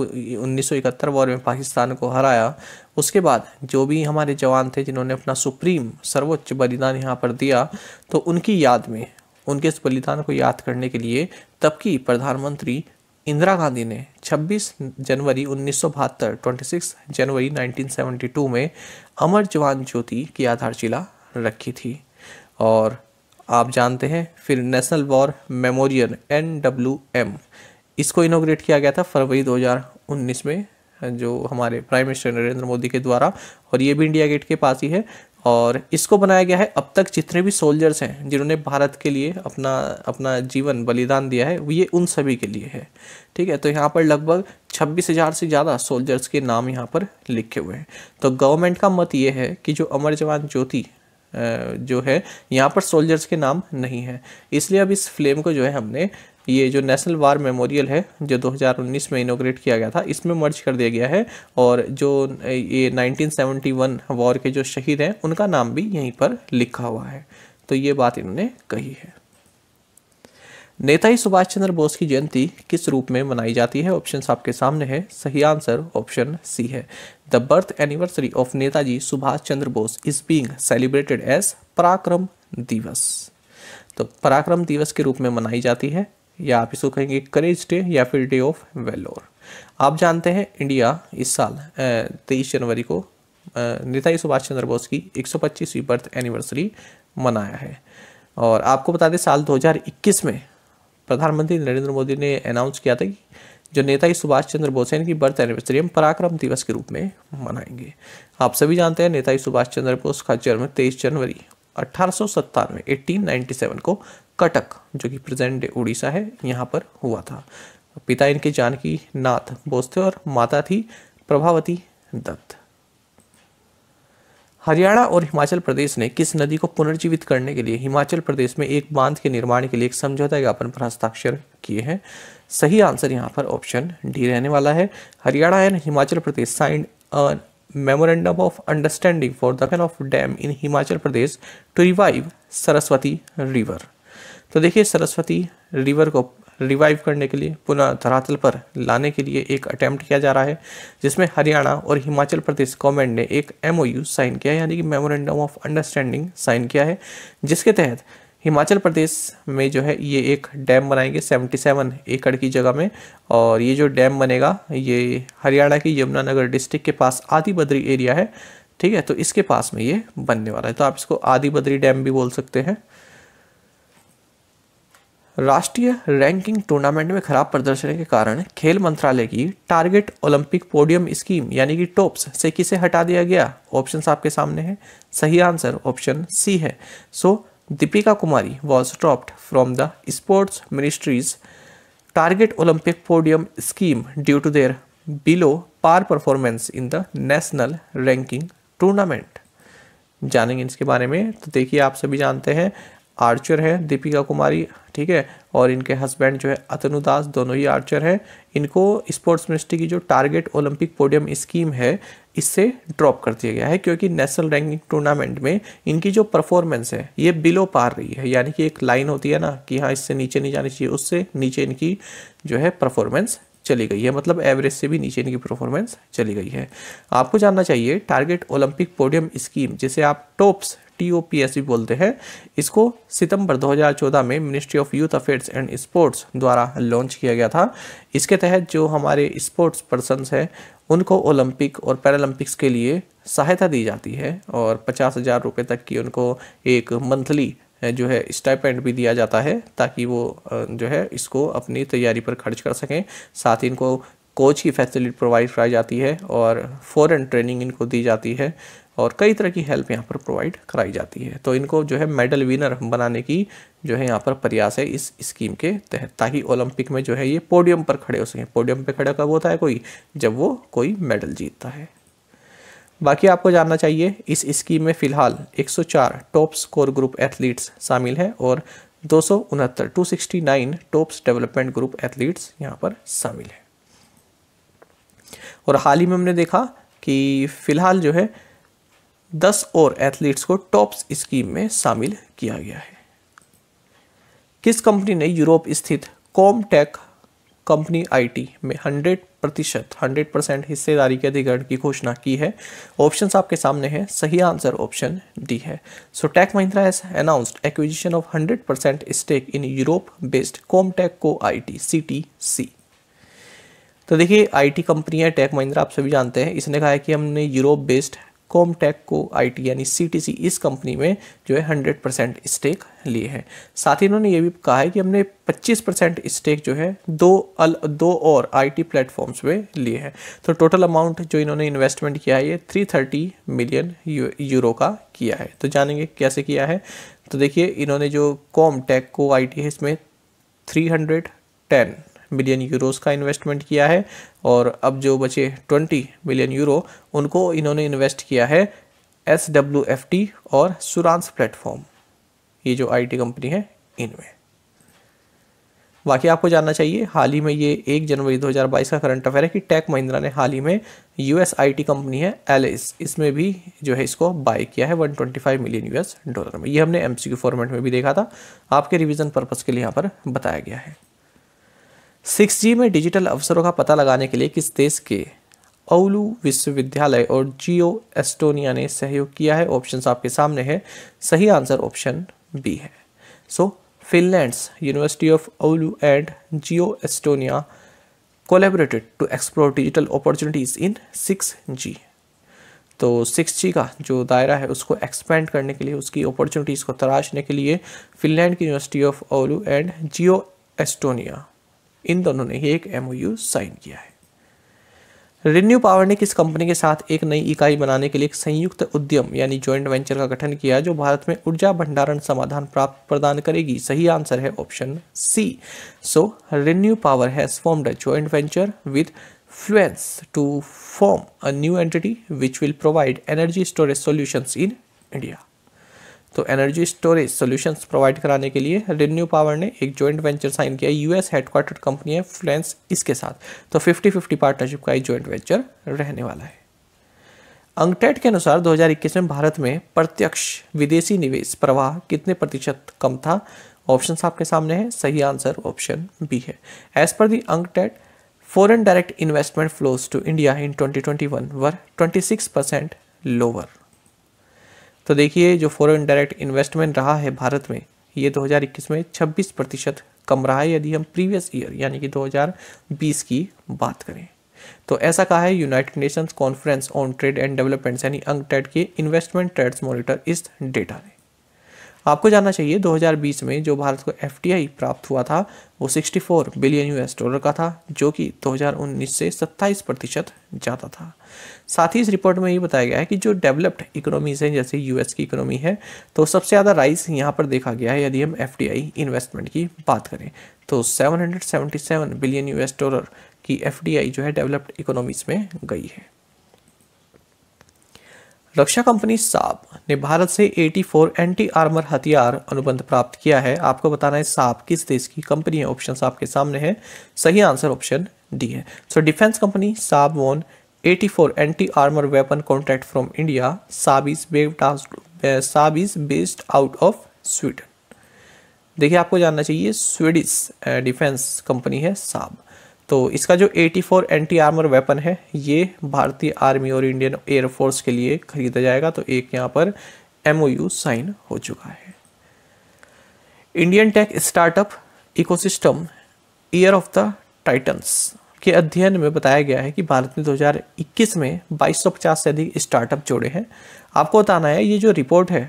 1971 वॉर में पाकिस्तान को हराया उसके बाद जो भी हमारे जवान थे जिन्होंने अपना सुप्रीम सर्वोच्च बलिदान यहाँ पर दिया तो उनकी याद में उनके इस बलिदान को याद करने के लिए तब की प्रधानमंत्री इंदिरा गांधी ने 26 जनवरी सौ बहत्तर जनवरी 1972 में अमर जवान ज्योति की आधारशिला रखी थी और आप जानते हैं फिर नेशनल वॉर मेमोरियल एन इसको इनोग्रेट किया गया था फरवरी 2019 में जो हमारे प्राइम मिनिस्टर नरेंद्र मोदी के द्वारा और ये भी इंडिया गेट के पास ही है और इसको बनाया गया है अब तक जितने भी सोल्जर्स हैं जिन्होंने भारत के लिए अपना अपना जीवन बलिदान दिया है ये उन सभी के लिए है ठीक है तो यहाँ पर लगभग छब्बीस हज़ार से ज़्यादा सोल्जर्स के नाम यहाँ पर लिखे हुए हैं तो गवर्नमेंट का मत ये है कि जो अमर जवान ज्योति जो है यहाँ पर सोल्जर्स के नाम नहीं है इसलिए अब इस फ्लेम को जो है हमने ये जो नेशनल वार मेमोरियल है जो 2019 में इनोग्रेट किया गया था इसमें मर्ज कर दिया गया है और जो ये 1971 वॉर के जो शहीद हैं उनका नाम भी यहीं पर लिखा हुआ है तो ये बात इन्होंने कही है नेताजी सुभाष चंद्र बोस की जयंती किस रूप में मनाई जाती है ऑप्शन आपके सामने है सही आंसर ऑप्शन सी है the birth anniversary of Netaji Subhash Chandra Bose is being celebrated as Parakram Diwas तो पराक्रम दिवस के रूप में मनाई जाती है या आप इसको कहेंगे करेज डे या फिर डे ऑफ वेलोर आप जानते हैं इंडिया इस साल तेईस जनवरी को नेताजी सुभाष चंद्र बोस की 125वीं बर्थ एनिवर्सरी मनाया है और आपको बता दें साल 2021 में प्रधानमंत्री नरेंद्र मोदी ने अनाउंस किया था कि जो नेताजी सुभाष चंद्र बोस हैं इनकी बर्थ एनिवर्सरी हम पराक्रम दिवस के रूप में मनाएंगे आप सभी जानते हैं नेताजी सुभाष चंद्र बोस का जन्म तेईस जनवरी अठारह सौ को कटक जो कि प्रेजेंट डे उड़ीसा है यहाँ पर हुआ था पिता इनके जानकी नाथ बोस थे और माता थी प्रभावती दत्त हरियाणा और हिमाचल प्रदेश ने किस नदी को पुनर्जीवित करने के लिए हिमाचल प्रदेश में एक बांध के निर्माण के लिए एक समझौता ज्ञापन पर हस्ताक्षर किए हैं सही आंसर यहाँ पर ऑप्शन डी रहने वाला है Haryana and Himachal Pradesh signed memorandum of understanding for the of dam in Himachal Pradesh to revive Saraswati river तो देखिए सरस्वती रिवर को रिवाइव करने के लिए पुनः धरातल पर लाने के लिए एक अटैम्प्ट किया जा रहा है जिसमें हरियाणा और हिमाचल प्रदेश गवर्नमेंट ने एक एमओयू साइन किया है यानी कि मेमोरेंडम ऑफ अंडरस्टैंडिंग साइन किया है जिसके तहत हिमाचल प्रदेश में जो है ये एक डैम बनाएंगे 77 एकड़ की जगह में और ये जो डैम बनेगा ये हरियाणा की यमुनानगर डिस्ट्रिक्ट के पास आदि बद्री एरिया है ठीक है तो इसके पास में ये बनने वाला है तो आप इसको आदि बद्री डैम भी बोल सकते हैं राष्ट्रीय रैंकिंग टूर्नामेंट में खराब प्रदर्शन के कारण खेल मंत्रालय की टारगेट ओलंपिक पोडियम स्कीम यानी कि टॉप्स से किसे हटा दिया गया ऑप्शन आपके सामने है सही आंसर ऑप्शन सी है so Deepika Kumari was dropped from the sports ministry's target Olympic podium scheme due to their below par performance in the national ranking tournament जानेंगे इसके बारे में तो देखिए आप सभी जानते हैं आर्चर हैं दीपिका कुमारी ठीक है और इनके हस्बैंड जो है अतनु दास दोनों ही आर्चर हैं इनको स्पोर्ट्स मिनिस्ट्री की जो टारगेट ओलंपिक पोडियम स्कीम है इससे ड्रॉप कर दिया गया है क्योंकि नेशनल रैंकिंग टूर्नामेंट में इनकी जो परफॉर्मेंस है ये बिलो पार रही है यानी कि एक लाइन होती है ना कि हाँ इससे नीचे नहीं जानी चाहिए उससे नीचे इनकी जो है परफॉर्मेंस चली गई है मतलब एवरेज से भी नीचे इनकी परफॉर्मेंस चली गई है आपको जानना चाहिए टारगेट ओलंपिक पोडियम स्कीम जिसे आप टॉप्स भी e बोलते हैं इसको सितंबर 2014 में ministry of youth affairs and sports द्वारा लॉन्च किया गया था इसके तहत जो हमारे स्पोर्ट्स पर्सनस हैं उनको ओलंपिक और पैरालंपिक्स के लिए सहायता दी जाती है और पचास हज़ार रुपये तक की उनको एक मंथली जो है स्टाइपेंट भी दिया जाता है ताकि वो जो है इसको अपनी तैयारी पर खर्च कर सकें साथ ही इनको कोच की फैसिलिटी प्रोवाइड कराई जाती है और फॉरेन ट्रेनिंग इनको दी जाती है और कई तरह की हेल्प यहाँ पर प्रोवाइड कराई जाती है तो इनको जो है मेडल विनर बनाने की जो है यहाँ पर प्रयास है इस स्कीम के तहत ताकि ओलंपिक में जो है ये पोडियम पर खड़े हो सकें पोडियम पर खड़ा कब होता है कोई जब वो कोई मेडल जीतता है बाकी आपको जानना चाहिए इस स्कीम में फ़िलहाल 104 टॉप स्कोर ग्रुप एथलीट्स शामिल हैं और दो सौ उनहत्तर two sixty nine TOPS development group athletes यहाँ पर शामिल हैं और हाल ही में हमने देखा कि फ़िलहाल जो है दस और एथलीट्स को टॉप्स स्कीम में शामिल किया गया है किस कंपनी ने यूरोप स्थित कॉमटेक कंपनी आईटी में 100 प्रतिशत हंड्रेड परसेंट हिस्सेदारी के अधिग्रहण की घोषणा की है ऑप्शंस आपके सामने हैं सही आंसर ऑप्शन डी है so Tech Mahindra as announced acquisition of 100 percent stake in Europe based Comtec co IT CTC तो देखिए आईटी कंपनी है टेक महिंद्रा आप सभी जानते हैं इसने कहा है कि हमने यूरोप बेस्ड कॉमटेक को आई यानी सी इस कंपनी में जो है हंड्रेड परसेंट स्टेक लिए है साथ ही इन्होंने ये भी कहा है कि हमने पच्चीस परसेंट स्टेक जो है दो अल दो और आईटी प्लेटफॉर्म्स में लिए हैं तो टोटल अमाउंट जो इन्होंने इन्वेस्टमेंट किया है ये थ्री थर्टी मिलियन यू, यूरो का किया है तो जानेंगे कैसे किया है तो देखिए इन्होंने जो कॉम टेक को आई है इसमें three hundred ten million euros का इन्वेस्टमेंट किया है और अब जो बचे 20 मिलियन यूरो उनको इन्होंने इन्वेस्ट किया है एस डब्ल्यू एफ टी और सुरानस प्लेटफॉर्म ये जो आईटी कंपनी है इनमें बाकी आपको जानना चाहिए हाल ही में ये एक जनवरी 2022 का करंट अफेयर है कि टेक महिंद्रा ने हाल ही में यूएस आईटी कंपनी है एलिस इसमें भी जो है इसको बाय किया है 125 मिलियन यूएस डॉलर में ये हमने एमसीक्यू फॉर्मेट में भी देखा था आपके रिवीजन पर्पज़ के लिए यहाँ पर बताया गया है सिक्स जी में डिजिटल अवसरों का पता लगाने के लिए किस देश के औलू विश्वविद्यालय और जियो एस्टोनिया ने सहयोग किया है ऑप्शन आपके सामने है सही आंसर ऑप्शन बी है so Finland Finland's university of Oulu and geo Estonia collaborated to explore digital opportunities in six G तो सिक्स जी का जो दायरा है उसको एक्सपेंड करने के लिए उसकी अपॉर्चुनिटीज़ को तराशने के लिए फिनलैंड की university of Oulu and geo Estonia इन दोनों ने ही एक एम साइन किया है रिन्यू पावर ने किस कंपनी के साथ एक नई इकाई बनाने के लिए एक संयुक्त उद्यम यानी ज्वाइंट वेंचर का गठन किया जो भारत में ऊर्जा भंडारण समाधान प्राप्त प्रदान करेगी सही आंसर है option C so ReNew Power has formed a joint venture with Fluence to form a new entity which will provide energy storage solution in India तो एनर्जी स्टोरेज सॉल्यूशंस प्रोवाइड कराने के लिए रिन्यू पावर ने एक joint venture sign किया US headquartered company है Fluence इसके साथ तो फिफ्टी फिफ्टी पार्टनरशिप का एक जॉइंट वेंचर रहने वाला है अंगटेट के अनुसार 2021 में भारत में प्रत्यक्ष विदेशी निवेश प्रवाह कितने प्रतिशत कम था ऑप्शन आपके सामने है सही आंसर ऑप्शन बी है as per the UNCTAD foreign direct investment flows twenty India in twenty were 26% तो देखिए जो फॉरेन डायरेक्ट इन्वेस्टमेंट रहा है भारत में ये 2021 में 26 प्रतिशत कम रहा है यदि हम प्रीवियस ईयर यानी कि 2020 की बात करें तो ऐसा कहा है United Nations conference on trade and development यानी अंग के इन्वेस्टमेंट ट्रेड्स मॉनिटर इस डेटा ने आपको जानना चाहिए 2020 में जो भारत को एफ प्राप्त हुआ था वो 64 बिलियन यूएस डॉलर का था जो कि 2019 से 27 प्रतिशत ज़्यादा था साथ ही इस रिपोर्ट में ये बताया गया है कि जो डेवलप्ड इकोनॉमीज हैं जैसे यूएस की इकोनॉमी है तो सबसे ज़्यादा राइस यहाँ पर देखा गया है यदि हम एफ इन्वेस्टमेंट की बात करें तो सेवन बिलियन यू डॉलर की एफ जो है डेवलप्ड इकोनॉमीज़ में गई है रक्षा कंपनी साब ने भारत से 84 एंटी आर्मर हथियार अनुबंध प्राप्त किया है आपको बताना है साब किस देश की कंपनी है ऑप्शन आपके सामने है सही आंसर ऑप्शन डी है so defence company Saab won 84 anti armour weapon contract from India Saab is Saab is based out of Sweden देखिए आपको जानना चाहिए स्वीडिश डिफेंस कंपनी है साब तो इसका जो 84 एंटी आर्मर वेपन है ये भारतीय आर्मी और इंडियन एयरफोर्स के लिए खरीदा जाएगा तो एक यहाँ पर एम साइन हो चुका है Indian tech startup ecosystem year of the titans के अध्ययन में बताया गया है कि भारत ने 2021 में 2250 से अधिक स्टार्टअप जोड़े हैं आपको बताना है ये जो रिपोर्ट है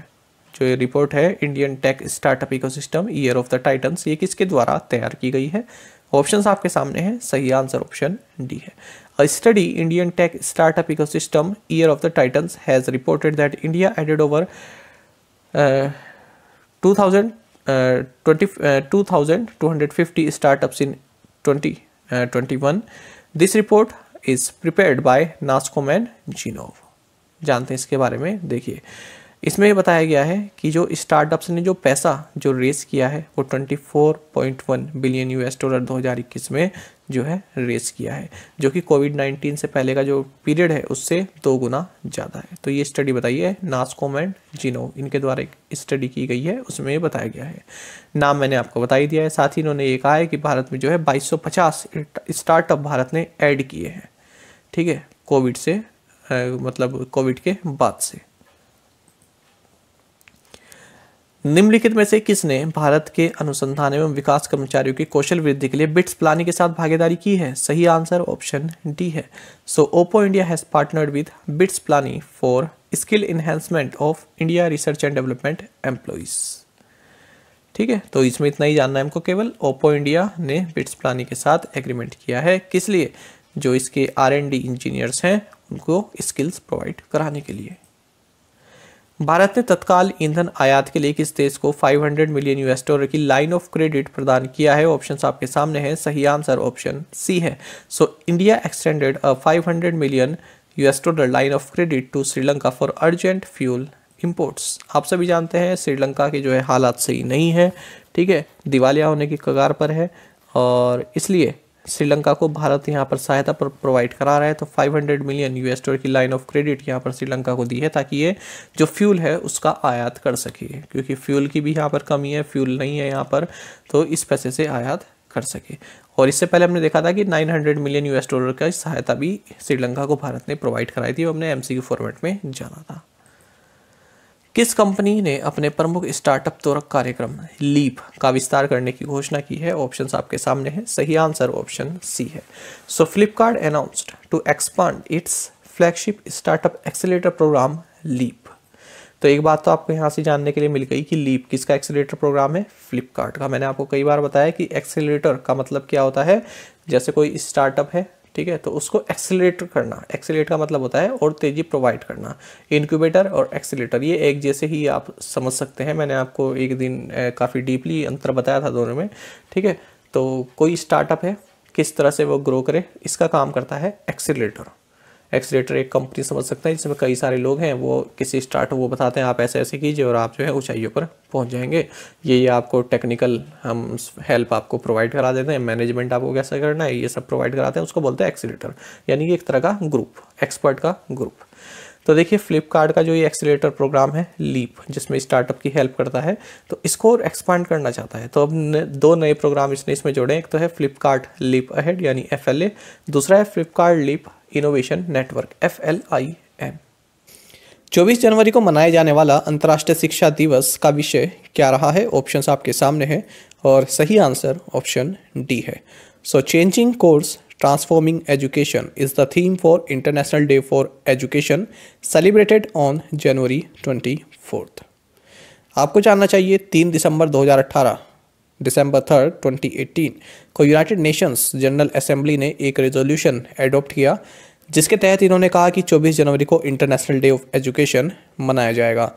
जो ये रिपोर्ट है Indian tech startup ecosystem year of the titans ये किसके द्वारा तैयार की गई है ऑप्शन आपके सामने हैं सही आंसर ऑप्शन डी है A study Indian tech startup ecosystem Year of the Titans has reported that India added over uh, 2000 uh, 20, uh, 2250 startups in 2021 this report is prepared by nascom and genov जानते हैं इसके बारे में देखिए इसमें बताया गया है कि जो स्टार्टअप्स ने जो पैसा जो रेस किया है वो 24.1 बिलियन यूएस डॉलर 2021 में जो है रेस किया है जो कि कोविड 19 से पहले का जो पीरियड है उससे दो गुना ज़्यादा है तो ये स्टडी बताई है नास्कोम एंड जिनो इनके द्वारा एक स्टडी की गई है उसमें ये बताया गया है नाम मैंने आपको बता ही दिया है साथ ही इन्होंने ये कहा है कि भारत में जो है बाईस स्टार्टअप भारत ने ऐड किए हैं ठीक है कोविड से मतलब कोविड के बाद से निम्नलिखित में से किसने भारत के अनुसंधान एवं विकास कर्मचारियों की कौशल वृद्धि के लिए बिट्स प्लानी के साथ भागीदारी की है सही आंसर ऑप्शन डी है so Oppo India has partnered with BITS Pilani for skill enhancement of India research and development employees ठीक है तो इसमें इतना ही जानना है हमको केवल ओप्पो इंडिया ने बिट्स प्लानी के साथ एग्रीमेंट किया है किस लिए जो इसके आर डी इंजीनियर्स हैं उनको स्किल्स प्रोवाइड कराने के लिए भारत ने तत्काल ईंधन आयात के लिए किस देश को 500 मिलियन यूएस डॉलर की लाइन ऑफ क्रेडिट प्रदान किया है ऑप्शन आपके सामने है सही आंसर ऑप्शन सी है so India extended a 500 million US dollar line of credit to Sri Lanka for urgent fuel imports आप सभी जानते हैं श्रीलंका के जो है हालात सही नहीं है ठीक है दिवालिया होने की कगार पर है और इसलिए श्रीलंका को भारत यहाँ पर सहायता पर प्रोवाइड करा रहा है तो 500 मिलियन यूएस डॉलर की लाइन ऑफ क्रेडिट यहाँ पर श्रीलंका को दी है ताकि ये जो फ्यूल है उसका आयात कर सके क्योंकि फ्यूल की भी यहाँ पर कमी है फ्यूल नहीं है यहाँ पर तो इस पैसे से आयात कर सके और इससे पहले हमने देखा था कि 900 मिलियन यूएस डॉलर का सहायता भी श्रीलंका को भारत ने प्रोवाइड कराई थी और हमने एम फॉर्मेट में जाना था किस कंपनी ने अपने प्रमुख स्टार्टअप तोरक कार्यक्रम लीप का विस्तार करने की घोषणा की है ऑप्शंस आपके सामने हैं सही आंसर ऑप्शन सी है so Flipkart announced to expand its flagship startup accelerator programme Leap तो एक बात तो आपको यहाँ से जानने के लिए मिल गई कि लीप किसका एक्सेलेटर प्रोग्राम है फ्लिपकार्ट का मैंने आपको कई बार बताया कि एक्सेलेटर का मतलब क्या होता है जैसे कोई स्टार्टअप है ठीक है तो उसको एक्सीटर करना एक्सीटर का मतलब होता है और तेज़ी प्रोवाइड करना इनक्यूबेटर और एक्सीटर ये एक जैसे ही आप समझ सकते हैं मैंने आपको एक दिन काफ़ी डीपली अंतर बताया था दोनों में ठीक है तो कोई स्टार्टअप है किस तरह से वो ग्रो करे इसका काम करता है एक्सीटर एक्सीटर एक कंपनी समझ सकते हैं जिसमें कई सारे लोग हैं वो किसी स्टार्ट वो बताते हैं आप ऐसे ऐसे कीजिए और आप जो है ऊंचाइयों पर पहुंच जाएंगे ये ये आपको टेक्निकल हम हेल्प आपको प्रोवाइड करा देते हैं मैनेजमेंट आपको कैसे करना है ये सब प्रोवाइड कराते हैं उसको बोलते हैं एक्सीटर यानी कि एक तरह का ग्रुप एक्सपर्ट का ग्रुप तो देखिए फ्लिपकार्ट का जो ये एक्सीटर प्रोग्राम है लीप जिसमें स्टार्टअप की हेल्प करता है तो इसको एक्सपांड करना चाहता है तो अब न, दो नए प्रोग्राम इसने इसमें जोड़े एक तो है फ्लिपकार्ट लीप अहेड यानी एफ दूसरा है Flipkart Leap innovation network F L I N चौबीस जनवरी को मनाया जाने वाला अंतर्राष्ट्रीय शिक्षा दिवस का विषय क्या रहा है ऑप्शन आपके सामने है और सही आंसर ऑप्शन डी है so changing course transforming education is the theme for international day for education celebrated on January twenty fourth आपको जानना चाहिए तीन दिसंबर 2018 दिसंबर थर्ड 2018 को यूनाइटेड नेशंस जनरल असेंबली ने एक रेजोल्यूशन एडॉप्ट किया जिसके तहत इन्होंने कहा कि 24 जनवरी को इंटरनेशनल डे ऑफ एजुकेशन मनाया जाएगा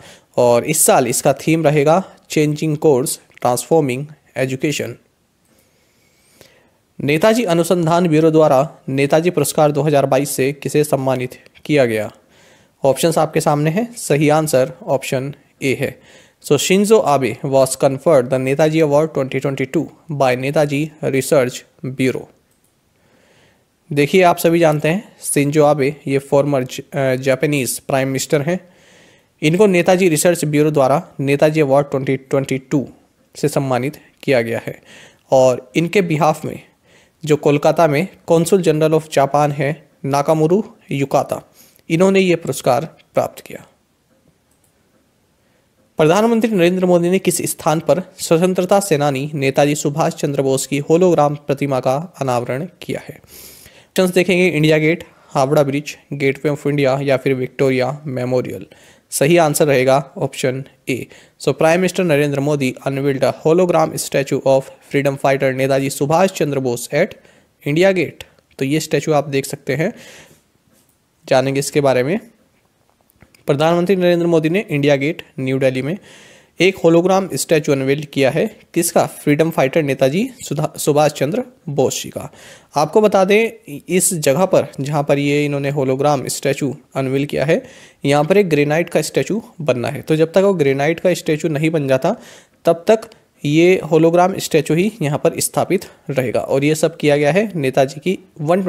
और इस साल इसका थीम रहेगा changing course transforming education Netaji अनुसंधान ब्यूरो द्वारा नेताजी पुरस्कार 2022 से किसे सम्मानित किया गया ऑप्शंस आपके सामने हैं सही आंसर ऑप्शन ए है So Shinzo Abe was conferred the Netaji Award 2022 by Netaji Research Bureau. देखिए आप सभी जानते हैं सिंजो आबे ये फॉर्मर जापानीज प्राइम मिनिस्टर हैं इनको नेताजी रिसर्च ब्यूरो द्वारा नेताजी अवार्ड 2022 से सम्मानित किया गया है और इनके बिहाफ में जो कोलकाता में कौंसुल जनरल ऑफ जापान है नाकामुरु युकाता इन्होंने ये पुरस्कार प्राप्त किया प्रधानमंत्री नरेंद्र मोदी ने किस स्थान पर स्वतंत्रता सेनानी नेताजी सुभाष चंद्र बोस की होलोग्राम प्रतिमा का अनावरण किया है चंस देखेंगे India Gate Howrah bridge gateway of India या फिर विक्टोरिया मेमोरियल सही आंसर रहेगा option A so prime minister Narendra Modi unveiled a hologram statue of freedom fighter Netaji Subhash Chandra Bose at India Gate तो ये स्टैचू आप देख सकते हैं जानेंगे इसके बारे में प्रधानमंत्री नरेंद्र मोदी ने इंडिया गेट न्यू दिल्ली में एक होलोग्राम स्टैचू अनवेल किया है किसका फ्रीडम फाइटर नेताजी सुभाष चंद्र बोस जी का आपको बता दें इस जगह पर जहां पर ये इन्होंने होलोग्राम स्टैचू अनवेल किया है यहां पर एक ग्रेनाइट का स्टैचू बनना है तो जब तक वो ग्रेनाइट का स्टैचू नहीं बन जाता तब तक ये होलोग्राम स्टैचू ही यहाँ पर स्थापित रहेगा और ये सब किया गया है नेताजी की वन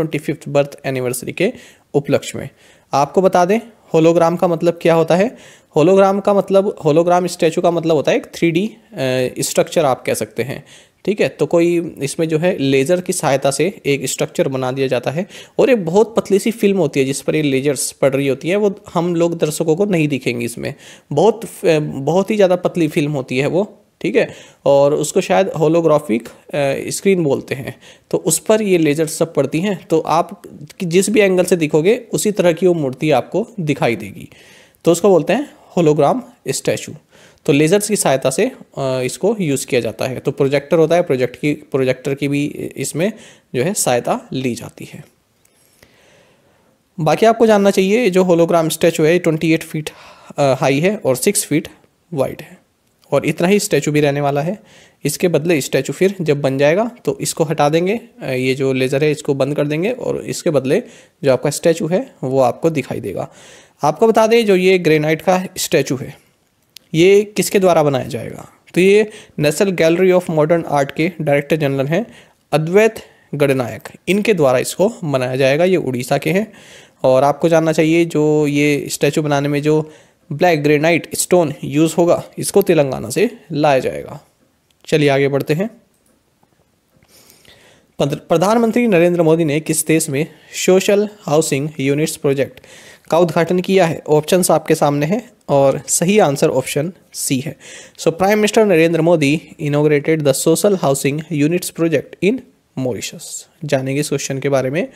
बर्थ एनिवर्सरी के उपलक्ष्य में आपको बता दें होलोग्राम का मतलब क्या होता है होलोग्राम का मतलब होलोग्राम स्टैचू का मतलब होता है एक थ्री स्ट्रक्चर आप कह सकते हैं ठीक है तो कोई इसमें जो है लेज़र की सहायता से एक स्ट्रक्चर बना दिया जाता है और एक बहुत पतली सी फिल्म होती है जिस पर ये लेजर्स पड़ रही होती हैं वो हम लोग दर्शकों को नहीं दिखेंगी इसमें बहुत बहुत ही ज़्यादा पतली फिल्म होती है वो ठीक है और उसको शायद होलोग्राफिक स्क्रीन बोलते हैं तो उस पर ये लेजर सब पड़ती हैं तो आप जिस भी एंगल से दिखोगे उसी तरह की वो मूर्ति आपको दिखाई देगी तो उसको बोलते हैं होलोग्राम स्टैचू तो लेज़र्स की सहायता से इसको यूज़ किया जाता है तो प्रोजेक्टर होता है प्रोजेक्ट की प्रोजेक्टर की भी इसमें जो है सहायता ली जाती है बाकी आपको जानना चाहिए जो होलोग्राम स्टैचू है ट्वेंटी एट फीट हाई है और सिक्स फीट वाइड है और इतना ही स्टैचू भी रहने वाला है इसके बदले स्टैचू फिर जब बन जाएगा तो इसको हटा देंगे ये जो लेज़र है इसको बंद कर देंगे और इसके बदले जो आपका स्टैचू है वो आपको दिखाई देगा आपको बता दें जो ये ग्रेनाइट का स्टैचू है ये किसके द्वारा बनाया जाएगा तो ये National Gallery of Modern Art के डायरेक्टर जनरल हैं अद्वैत गणनायक इनके द्वारा इसको बनाया जाएगा ये उड़ीसा के हैं और आपको जानना चाहिए जो ये स्टैचू बनाने में जो ब्लैक ग्रेनाइट स्टोन यूज़ होगा इसको तेलंगाना से लाया जाएगा चलिए आगे बढ़ते हैं प्रधानमंत्री नरेंद्र मोदी ने किस देश में सोशल हाउसिंग यूनिट्स प्रोजेक्ट का उद्घाटन किया है ऑप्शंस आपके सामने हैं और सही आंसर ऑप्शन सी है so prime minister Narendra Modi inaugurated the social housing units project in Mauritius जानेंगे इस क्वेश्चन के बारे में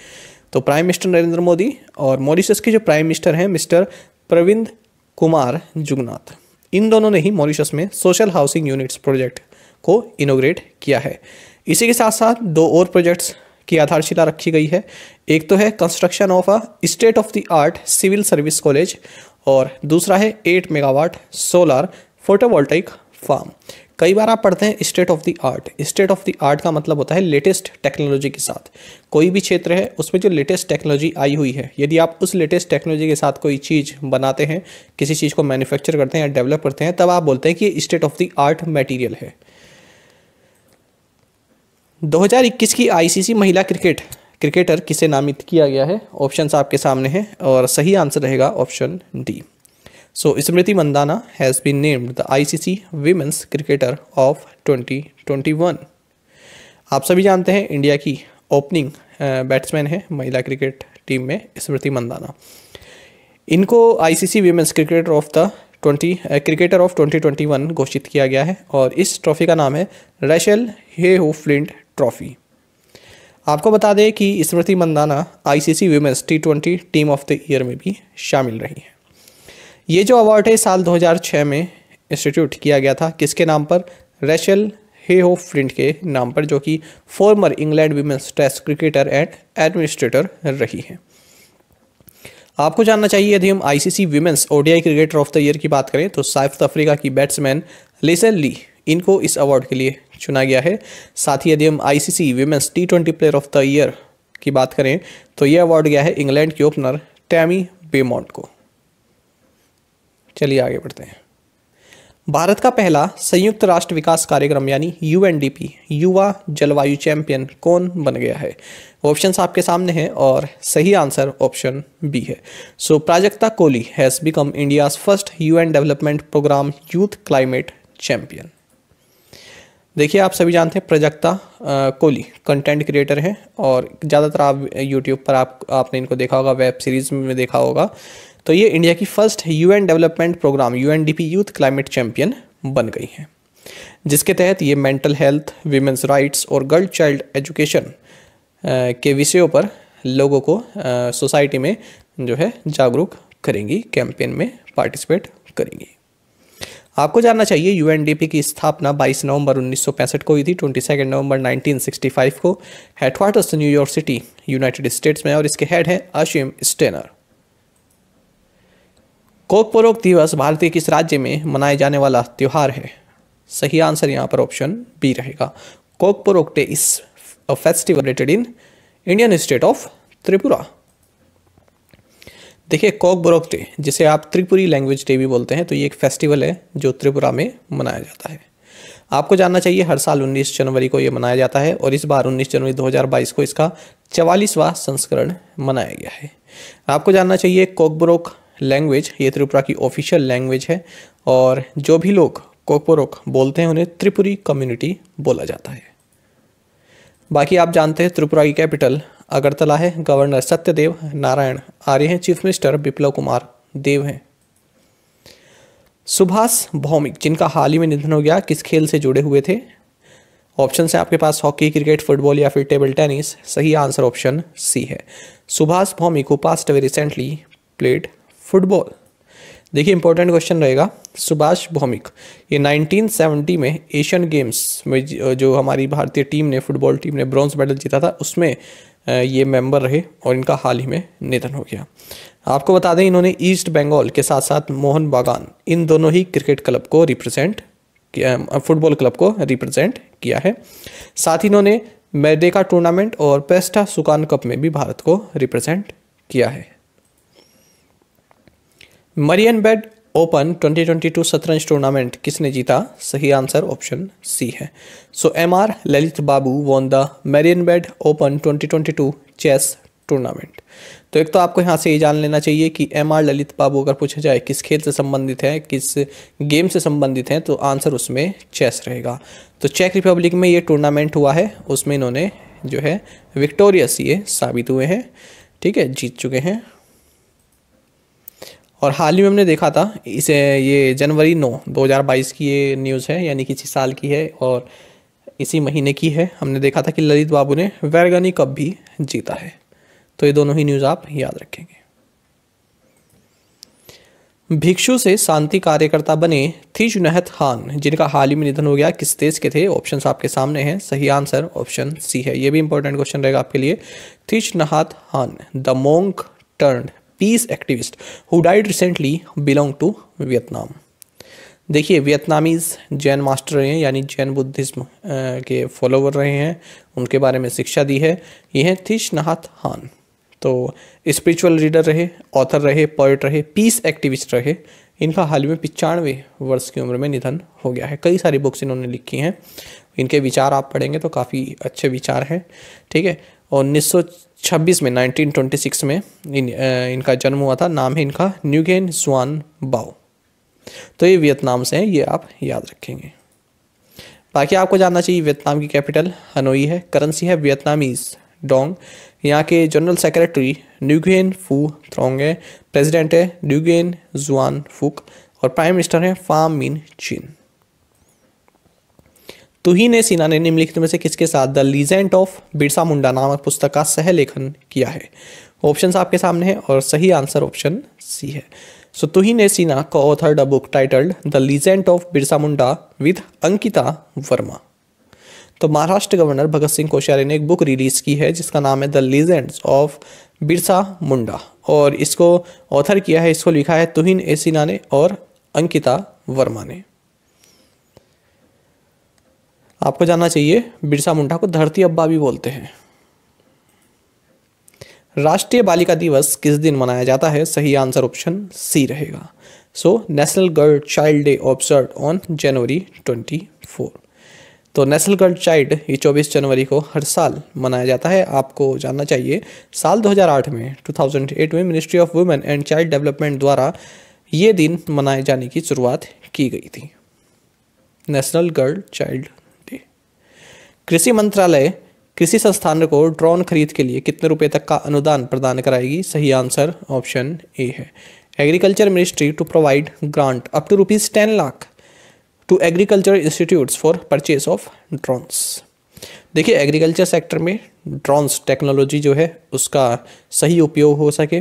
तो प्राइम मिनिस्टर नरेंद्र मोदी और मॉरिशस के जो प्राइम मिनिस्टर हैं मिस्टर प्रविंद कुमार जुगनाथ इन दोनों ने ही मॉरिशस में सोशल हाउसिंग यूनिट्स प्रोजेक्ट को इनोग्रेट किया है इसी के साथ साथ दो और प्रोजेक्ट्स की आधारशिला रखी गई है एक तो है construction of a state of the art civil service college और दूसरा है eight megawatt solar photovoltaic farm कई बार आप पढ़ते हैं state of the art state of the art का मतलब होता है लेटेस्ट टेक्नोलॉजी के साथ कोई भी क्षेत्र है उसमें जो लेटेस्ट टेक्नोलॉजी आई हुई है यदि आप उस लेटेस्ट टेक्नोलॉजी के साथ कोई चीज़ बनाते हैं किसी चीज़ को मैन्युफैक्चर करते हैं या डेवलप करते हैं तब आप बोलते हैं कि state of the art material है 2021 की आईसीसी महिला क्रिकेट क्रिकेटर किसे नामित किया गया है ऑप्शंस आपके सामने हैं और सही आंसर रहेगा option D So named the I C C the cricketer of twenty twenty 2021. आप सभी जानते हैं इंडिया की ओपनिंग बैट्समैन है महिला क्रिकेट टीम में स्मृति मंदाना इनको ICC women's cricketer of the 20 cricketer of 2021 घोषित किया गया है और इस ट्रॉफी का नाम है रैशल हे हो फ्लिंट ट्रॉफी आपको बता दें कि Smriti Mandhana ICC women's twenty team of the year में भी शामिल रही हैं ये जो अवार्ड है साल 2006 में इंस्टीट्यूट किया गया था किसके नाम पर रेशल हे हो फ्रिंट के नाम पर जो कि former England women's test cricketer and administrator रही हैं आपको जानना चाहिए यदि हम ICC women's ODI cricketer of the year की बात करें तो साउथ अफ्रीका की बैट्समैन लेसन ली इनको इस अवार्ड के लिए चुना गया है साथ ही यदि हम ICC women's T twenty player of the year की बात करें तो यह अवार्ड गया है इंग्लैंड के ओपनर टैमी बेमोंट को चलिए आगे बढ़ते हैं भारत का पहला संयुक्त राष्ट्र विकास कार्यक्रम यानी यूएनडीपी युवा जलवायु चैंपियन कौन बन गया है ऑप्शंस आपके सामने हैं और सही आंसर ऑप्शन बी है so Prajakta Kohli has become India first UN development programme youth climate champion देखिए आप सभी जानते हैं प्रजक्ता कोहली कंटेंट क्रिएटर हैं और ज़्यादातर आप यूट्यूब पर आप आपने इनको देखा होगा वेब सीरीज़ में देखा होगा तो ये इंडिया की first UN development programme UNDP youth climate champion बन गई हैं जिसके तहत ये मेंटल हेल्थ वीमेंस राइट्स और गर्ल चाइल्ड एजुकेशन के विषयों पर लोगों को सोसाइटी में जो है जागरूक करेंगी कैंपेन में पार्टिसिपेट करेंगी आपको जानना चाहिए यू की स्थापना 22 नवंबर 1965 को हुई थी 22 नवंबर 1965 को headquarters New York city United States में और इसके हेड हैं आशिम स्टेनर कोकपोरोक दिवस भारतीय किस राज्य में मनाए जाने वाला त्यौहार है सही आंसर यहाँ पर ऑप्शन बी रहेगा कोकपोरोक डे फेस्टिवल फेस्टिवलेटेड in Indian state of Tripura देखिए कोकबोरोक डे जिसे आप त्रिपुरी लैंग्वेज डे भी बोलते हैं तो ये एक फेस्टिवल है जो त्रिपुरा में मनाया जाता है आपको जानना चाहिए हर साल 19 जनवरी को ये मनाया जाता है और इस बार 19 जनवरी 2022 को इसका चवालीसवा संस्करण मनाया गया है आपको जानना चाहिए कोकबरोक लैंग्वेज ये त्रिपुरा की ऑफिशियल लैंग्वेज है और जो भी लोग कोकपोरोक बोलते हैं उन्हें त्रिपुरी कम्युनिटी बोला जाता है बाकी आप जानते हैं त्रिपुरा की कैपिटल अगरतला है गवर्नर सत्यदेव नारायण आर्य हैं चीफ मिनिस्टर बिप्लव कुमार देव हैं सुभाष भौमिक जिनका हाल ही में निधन हो गया किस खेल से जुड़े हुए थे ऑप्शन है आपके पास हॉकी क्रिकेट फुटबॉल या फिर टेबल टेनिस सही आंसर ऑप्शन सी है Subhash Bhowmik who passed away recently played football देखिए इंपॉर्टेंट क्वेश्चन रहेगा सुभाष भौमिक ये 1970 में एशियन गेम्स में जो हमारी भारतीय टीम ने फुटबॉल टीम ने ब्रॉन्ज मेडल जीता था उसमें ये मेंबर रहे और इनका हाल ही में निधन हो गया आपको बता दें इन्होंने ईस्ट बंगाल के साथ साथ मोहन बागान इन दोनों ही क्रिकेट क्लब को रिप्रेजेंट फुटबॉल क्लब को रिप्रेजेंट किया है साथ ही इन्होंने मेडेका टूर्नामेंट और पेस्टा सुकान कप में भी भारत को रिप्रेजेंट किया है मरियन बेड ओपन 2022 शतरंज टूर्नामेंट किसने जीता सही आंसर ऑप्शन सी है so M R Lalith Babu won the Marienbad open 2022 chess tournament तो एक तो आपको यहाँ से ये जान लेना चाहिए कि एम आर ललित बाबू अगर पूछा जाए किस खेल से संबंधित है किस गेम से संबंधित हैं तो आंसर उसमें चेस रहेगा तो चेक रिपब्लिक में ये टूर्नामेंट हुआ है उसमें इन्होंने जो है विक्टोरियस ये साबित हुए हैं ठीक है जीत चुके हैं और हाल ही में हमने देखा था इसे ये जनवरी नौ बाईस की ये न्यूज़ है यानी कि इसी साल की है और इसी महीने की है हमने देखा था कि ललित बाबू ने वैरगनी कप भी जीता है तो ये दोनों ही न्यूज़ आप याद रखेंगे भिक्षु से शांति कार्यकर्ता बने थीज जुनहत खान जिनका हाल ही में निधन हो गया किस देश के थे ऑप्शन आपके सामने हैं सही आंसर ऑप्शन सी है ये भी इंपॉर्टेंट क्वेश्चन रहेगा आपके लिए Thich Nhat Hanh the monk turned peace activist who died recently belong to Vietnam देखिए वियतनामीज़ जैन मास्टर रहे हैं यानी जैन बुद्धिज्म के फॉलोवर रहे हैं उनके बारे में शिक्षा दी है ये हैं थिश नहात हान तो स्पिरिचुअल रीडर रहे ऑथर रहे पोइट रहे पीस एक्टिविस्ट रहे इनका हाल ही में पचानवे वर्ष की उम्र में निधन हो गया है कई सारी बुक्स इन्होंने लिखी हैं इनके विचार आप पढ़ेंगे तो काफ़ी अच्छे विचार हैं ठीक है और उन्नीस छब्बीस में 1926 में इन, इनका जन्म हुआ था नाम है इनका न्यूगेन स्वान बाओ तो ये वियतनाम से हैं ये आप याद रखेंगे बाकी आपको जानना चाहिए वियतनाम की कैपिटल हनोई है करेंसी है वियतनामीज डोंग यहाँ के जनरल सेक्रेटरी न्यूगेन फू थ्रोंग है प्रेजिडेंट है न्यूगेन जुआन फुक और प्राइम मिनिस्टर हैं फाम मिन चीन तुही तो सिन्हा ने निम्नलिखित में से किसके साथ the legend of Birsa Munda नामक पुस्तक का सह लेखन किया है ऑप्शन आपके सामने है और सही आंसर ऑप्शन सी है सो तो ने सिन्हा को author the book titled the legend of Birsa Munda with Ankita Verma तो महाराष्ट्र गवर्नर भगत सिंह कोश्यारी ने एक बुक रिलीज़ की है जिसका नाम है the legends of Birsa Munda और इसको ऑथर किया है इसको लिखा है तुहिन ए सिन्हा ने और अंकिता वर्मा ने आपको जानना चाहिए बिरसा मुंडा को धरती अब्बा भी बोलते हैं राष्ट्रीय बालिका दिवस किस दिन मनाया जाता है सही आंसर ऑप्शन सी रहेगा so national girl child day observe on January twenty four तो नेशनल गर्ल चाइल्ड ये 24 जनवरी को हर साल मनाया जाता है आपको जानना चाहिए साल 2008 में 2008 में ministry of women and child development द्वारा ये दिन मनाए जाने की शुरुआत की गई थी नेशनल गर्ल चाइल्ड कृषि मंत्रालय कृषि संस्थान को ड्रोन खरीद के लिए कितने रुपए तक का अनुदान प्रदान कराएगी सही आंसर ऑप्शन ए है agriculture ministry to provide grant up to rupees ten lakh to agriculture institute for purchase of drones देखिए एग्रीकल्चर सेक्टर में ड्रोन्स टेक्नोलॉजी जो है उसका सही उपयोग हो सके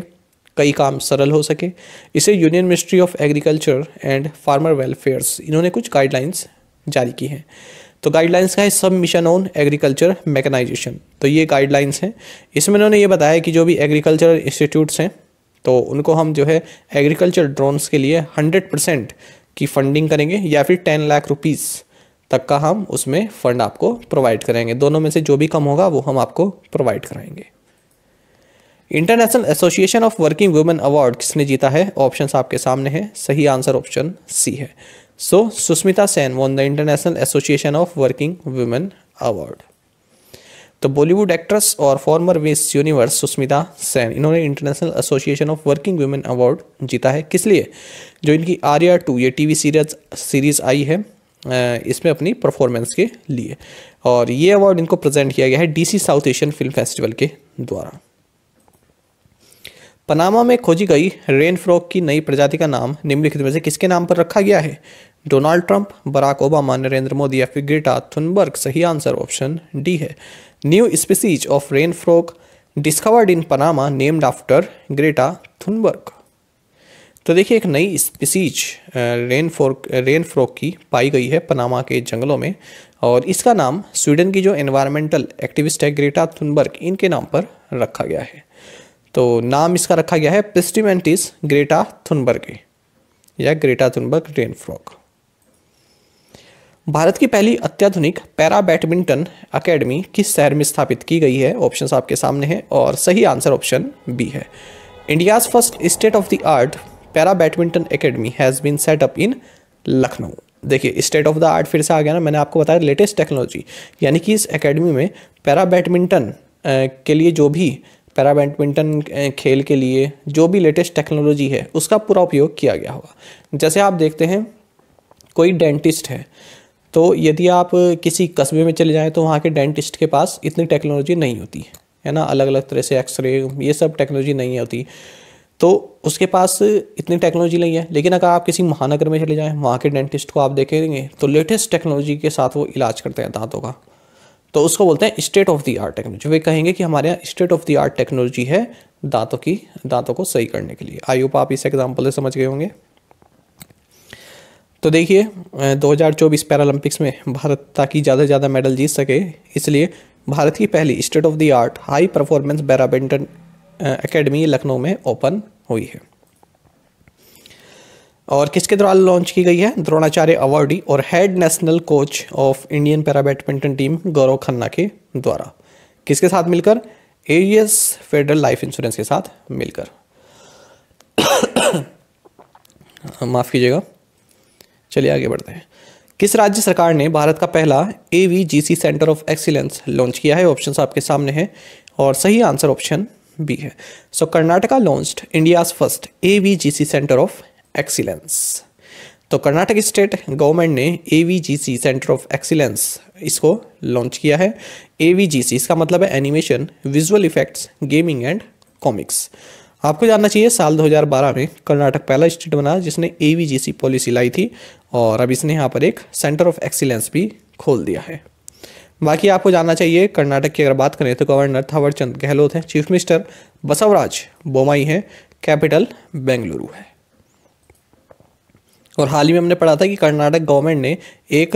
कई काम सरल हो सके इसे union ministry of agriculture and farmer welfares इन्होंने कुछ गाइडलाइंस जारी की हैं तो गाइडलाइंस का है सब मिशन ऑन एग्रीकल्चर मैकेनाइजेशन तो ये गाइडलाइंस हैं इसमें उन्होंने ये बताया कि जो भी एग्रीकल्चर इंस्टीट्यूट्स हैं तो उनको हम जो है एग्रीकल्चर ड्रोन्स के लिए हंड्रेड परसेंट की फंडिंग करेंगे या फिर टेन लाख रुपीज़ तक का हम उसमें फ़ंड आपको प्रोवाइड करेंगे दोनों में से जो भी कम होगा वो हम आपको प्रोवाइड कराएंगे international association of working women award किसने जीता है ऑप्शन आपके सामने है सही आंसर ऑप्शन सी है So Susmita Sen won the International Association of Working Women Award. तो बॉलीवुड एक्ट्रेस और former Miss Universe Sushmita Sen इन्होंने international association of working women award जीता है किस लिए जो इनकी आर्या टू ये टीवी सीरीज सीरीज आई है इसमें अपनी परफॉर्मेंस के लिए और ये अवार्ड इनको प्रेजेंट किया गया है DC South Asian film festival के द्वारा पनामा में खोजी गई रेन फ्रॉक की नई प्रजाति का नाम निम्नलिखित में से किसके नाम पर रखा गया है Donald Trump Barack Obama Narendra Modi या फिर ग्रेटा थुनबर्ग सही आंसर ऑप्शन डी है new species of rain frog discovered in Panama named after Greta Thunberg तो देखिए एक नई species rain frog rain frog की पाई गई है पनामा के जंगलों में और इसका नाम स्वीडन की जो एनवायरमेंटल एक्टिविस्ट है ग्रेटा थुनबर्ग इनके नाम पर रखा गया है तो नाम इसका रखा गया है पिस्टिमेंटिस ग्रेटा थुनबर्ग या Greta Thunberg rain frog Bharat की पहली अत्याधुनिक पैरा बैडमिंटन अकेडमी किस शहर में स्थापित की गई है ऑप्शंस आपके सामने हैं और सही आंसर ऑप्शन बी है India's first state of the art para badminton academy has been set up in Lucknow देखिए स्टेट ऑफ द आर्ट फिर से आ गया ना मैंने आपको बताया लेटेस्ट टेक्नोलॉजी यानी कि इस एकेडमी में पैरा बैडमिंटन के लिए जो भी पैरा बैडमिंटन खेल के लिए जो भी लेटेस्ट टेक्नोलॉजी है उसका पूरा उपयोग किया गया होगा जैसे आप देखते हैं कोई डेंटिस्ट है तो यदि आप किसी कस्बे में चले जाएँ तो वहाँ के डेंटिस्ट के पास इतनी टेक्नोलॉजी नहीं होती है ना अलग अलग तरह से एक्सरे ये सब टेक्नोलॉजी नहीं होती तो उसके पास इतनी टेक्नोलॉजी नहीं है लेकिन अगर आप किसी महानगर में चले जाएँ वहाँ के डेंटिस्ट को आप देखेंगे तो लेटेस्ट टेक्नोलॉजी के साथ वो इलाज करते हैं दांतों का तो उसको बोलते हैं state of the art technology वे कहेंगे कि हमारे यहाँ state of the art technology है दांतों की दांतों को सही करने के लिए आई होप आप इस एग्जाम्पल से समझ गए होंगे तो देखिए 2024 पैरालंपिक्स में भारत ताकि ज़्यादा से ज़्यादा मेडल जीत सके इसलिए भारत की पहली state of the art high performance badminton academy Lucknow में ओपन हुई है और किसके द्वारा लॉन्च की गई है द्रोणाचार्य अवार्डी और head national coach of Indian para badminton team Gaurav Khanna के द्वारा किसके साथ मिलकर एरियस फेडरल लाइफ इंश्योरेंस के साथ मिलकर माफ़ कीजिएगा चलिए आगे बढ़ते हैं किस राज्य सरकार ने भारत का पहला A V G C centre of excellence launch किया है ऑप्शन आपके सामने हैं और सही आंसर ऑप्शन बी है so Karnataka launch India's first A V G C centre of excellence तो कर्नाटक स्टेट गवर्नमेंट ने ए सेंटर ऑफ एक्सीलेंस इसको लॉन्च किया है ए इसका मतलब है animation visual effects gaming and comics आपको जानना चाहिए साल 2012 में कर्नाटक पहला स्टेट बना जिसने ए पॉलिसी लाई थी और अब इसने यहाँ पर एक सेंटर ऑफ एक्सीलेंस भी खोल दिया है बाकी आपको जानना चाहिए कर्नाटक की अगर बात करें तो गवर्नर थावरचंद गहलोत हैं चीफ मिनिस्टर बसवराज बोमाई हैं कैपिटल बेंगलुरु है और हाल ही में हमने पढ़ा था कि कर्नाटक गवर्नमेंट ने एक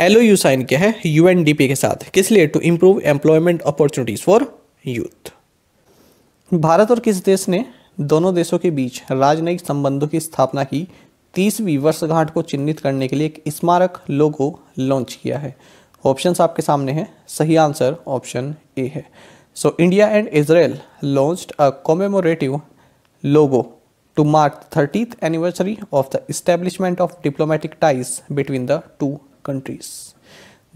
एल यू साइन किया है यू के साथ किस लिए to improve employment opportunities for youth Bharat और किस देश ने दोनों देशों के बीच राजनयिक संबंधों की स्थापना की तीसवीं वर्षगांठ को चिन्हित करने के लिए एक स्मारक लोगो लॉन्च किया है ऑप्शंस आपके सामने हैं सही आंसर ऑप्शन ए है so India and Israel launched a commemorative logo to mark the 30th anniversary of the establishment of diplomatic ties between the two countries.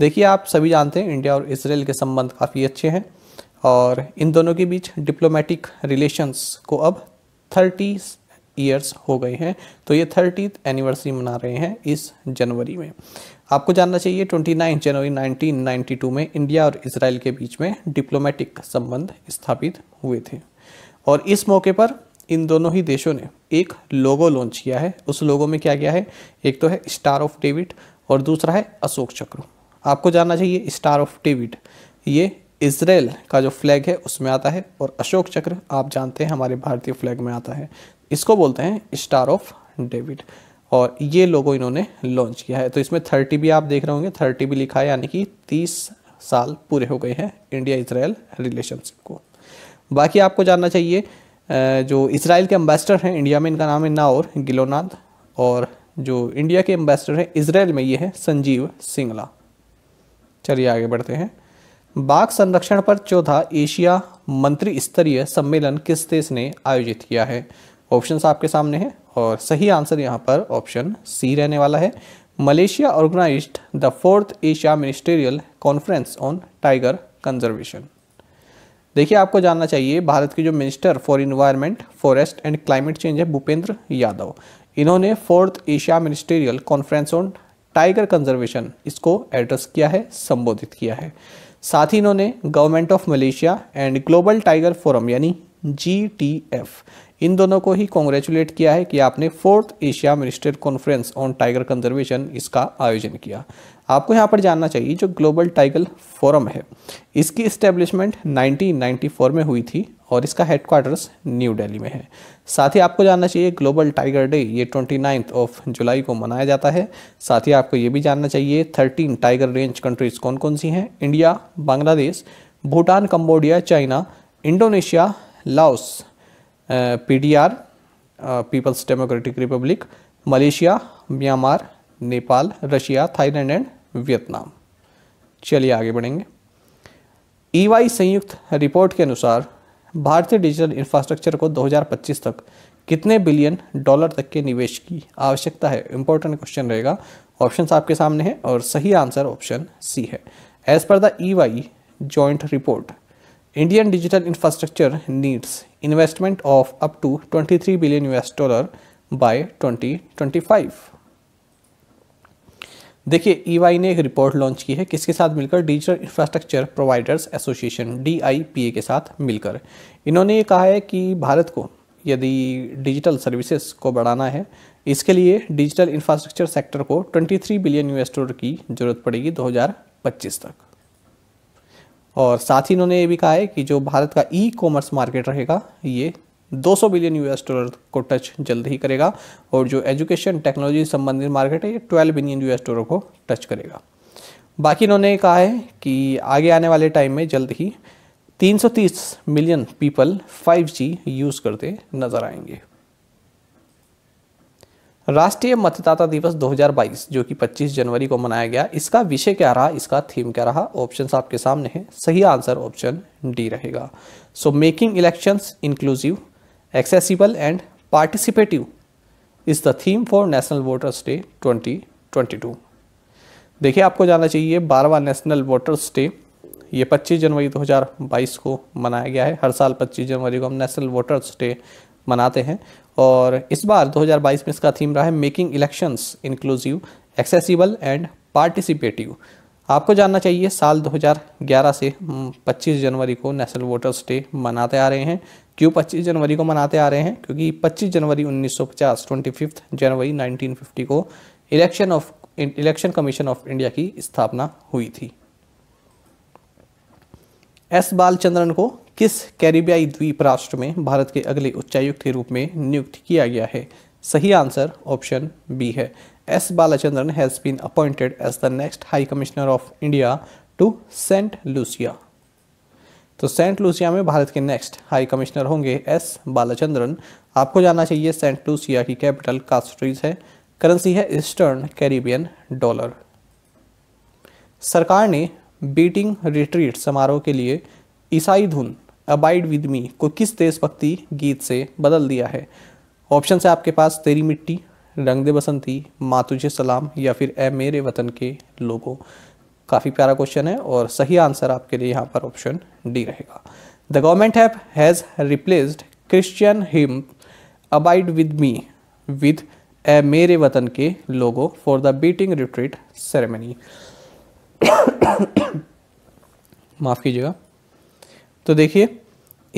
देखिए आप सभी जानते हैं इंडिया और इसराइल के संबंध काफ़ी अच्छे हैं और इन दोनों के बीच डिप्लोमेटिक रिलेशंस को अब थर्टी ईयर्स हो गए हैं तो ये थर्टी एनिवर्सरी मना रहे हैं इस जनवरी में आपको जानना चाहिए 29 जनवरी 1992 में इंडिया और इसराइल के बीच में डिप्लोमेटिक संबंध स्थापित हुए थे और इस मौके पर इन दोनों ही देशों ने एक लोगो लॉन्च किया है उस लोगो में क्या गया है एक तो है स्टार ऑफ डेविड और दूसरा है अशोक चक्र आपको जानना चाहिए स्टार ऑफ डेविड ये इसराइल का जो फ्लैग है उसमें आता है और अशोक चक्र आप जानते हैं हमारे भारतीय फ्लैग में आता है इसको बोलते हैं स्टार ऑफ डेविड और ये लोगो इन्होंने लॉन्च किया है तो इसमें थर्टी भी आप देख रहे होंगे थर्टी भी लिखा है यानी कि तीस साल पूरे हो गए हैं इंडिया इसराइल रिलेशनशिप को बाकी आपको जानना चाहिए जो इसराइल के अम्बेसडर हैं इंडिया में इनका नाम है नाउर गिलोनाथ और जो इंडिया के एम्बेसडर हैं इसराइल में ये हैं संजीव सिंगला चलिए आगे बढ़ते हैं बाघ संरक्षण पर चौथा एशिया मंत्री स्तरीय सम्मेलन किस देश ने आयोजित किया है ऑप्शन आपके सामने हैं और सही आंसर यहाँ पर ऑप्शन सी रहने वाला है Malaysia organized the fourth Asia ministerial conference on tiger conservation देखिए आपको जानना चाहिए भारत के जो minister for environment forest and climate change है भूपेंद्र यादव इन्होंने fourth Asia ministerial conference on tiger conservation इसको एड्रेस किया है संबोधित किया है साथ ही इन्होंने government of Malaysia and global tiger forum यानी जी इन दोनों को ही कॉन्ग्रेचुलेट किया है कि आपने fourth Asia minister conference on tiger conservation इसका आयोजन किया आपको यहाँ पर जानना चाहिए जो ग्लोबल टाइगल फोरम है इसकी इस्टेब्लिशमेंट 1994 में हुई थी और इसका हेडक्वार्टर्स न्यू दिल्ली में है साथ ही आपको जानना चाहिए ग्लोबल टाइगर डे ये ट्वेंटी नाइन्थ ऑफ जुलाई को मनाया जाता है साथ ही आपको ये भी जानना चाहिए थर्टीन टाइगर रेंज कंट्रीज़ कौन कौन सी हैं India Bangladesh Bhutan Cambodia China Indonesia Laos or people's democratic republic Malaysia Myanmar Nepal Russia Thailand and Vietnam चलिए आगे बढ़ेंगे ईवाई e संयुक्त रिपोर्ट के अनुसार भारतीय डिजिटल इंफ्रास्ट्रक्चर को 2025 तक कितने बिलियन डॉलर तक के निवेश की आवश्यकता है इंपॉर्टेंट क्वेश्चन रहेगा ऑप्शन आपके सामने है और सही आंसर ऑप्शन सी है as per the E Y joint report Indian digital infrastructure needs investment of up to 23 billion US dollar by 2025 देखिए ईवाई e ने एक रिपोर्ट लॉन्च की है किसके साथ मिलकर डिजिटल इंफ्रास्ट्रक्चर प्रोवाइडर्स एसोसिएशन डी के साथ मिलकर इन्होंने ये कहा है कि भारत को यदि डिजिटल सर्विसेज को बढ़ाना है इसके लिए डिजिटल इंफ्रास्ट्रक्चर सेक्टर को 23 बिलियन यूएस डॉलर की ज़रूरत पड़ेगी 2025 तक और साथ ही इन्होंने ये भी कहा है कि जो भारत का ई कॉमर्स मार्केट रहेगा ये 200 बिलियन यूएस डॉलर को टच जल्द ही करेगा और जो एजुकेशन टेक्नोलॉजी संबंधित मार्केट है ये 12 बिलियन यूएस डॉलर को टच करेगा बाकी इन्होंने कहा है कि आगे आने वाले टाइम में जल्द ही 330 मिलियन पीपल 5G यूज़ करते नजर आएंगे राष्ट्रीय मतदाता दिवस 2022 जो कि 25 जनवरी को मनाया गया इसका विषय क्या रहा इसका थीम क्या रहा ऑप्शन आपके सामने है सही आंसर ऑप्शन डी रहेगा so making elections inclusive accessible and participative is the theme for National Voters Day 2022 देखिए आपको जानना चाहिए बारहवा नेशनल वोटर्स डे ये 25 जनवरी 2022 को मनाया गया है हर साल 25 जनवरी को हम नेशनल वोटर्स डे मनाते हैं और इस बार 2022 में इसका थीम रहा है making elections inclusive accessible and participative आपको जानना चाहिए साल 2011 से 25 जनवरी को नेशनल वोटर्स डे मनाते आ रहे हैं क्यों 25 जनवरी को मनाते आ रहे हैं क्योंकि 25 जनवरी 1950 सौ जनवरी 1950 को election of election commission of India की स्थापना हुई थी एस बालचंद्रन को किस कैरिबियाई द्वीप राष्ट्र में भारत के अगले उच्चायुक्त के रूप में नियुक्त किया गया है सही आंसर ऑप्शन बी है S Balachandran has been appointed as the next high commissioner of India to Saint Lucia तो सेंट लूसिया में भारत के नेक्स्ट हाई कमिश्नर होंगे एस बालाचंद्रन आपको जानना चाहिए सेंट लूसिया की कैपिटल कास्ट्रीज है करेंसी है ईस्टर्न कैरिबियन डॉलर सरकार ने बीटिंग रिट्रीट समारोह के लिए ईसाई धुन अबाइड विद मी को किस देशभक्ति गीत से बदल दिया है ऑप्शन है आपके पास तेरी मिट्टी रंग दे बसंती माँ सलाम या फिर ए मेरे वतन के लोगों काफ़ी प्यारा क्वेश्चन है और सही आंसर आपके लिए यहाँ पर ऑप्शन डी रहेगा the government has has replaced Christian hymn abide with me with Ae Mere Watan Ke Logo for the beating retreat ceremony माफ़ कीजिएगा तो देखिए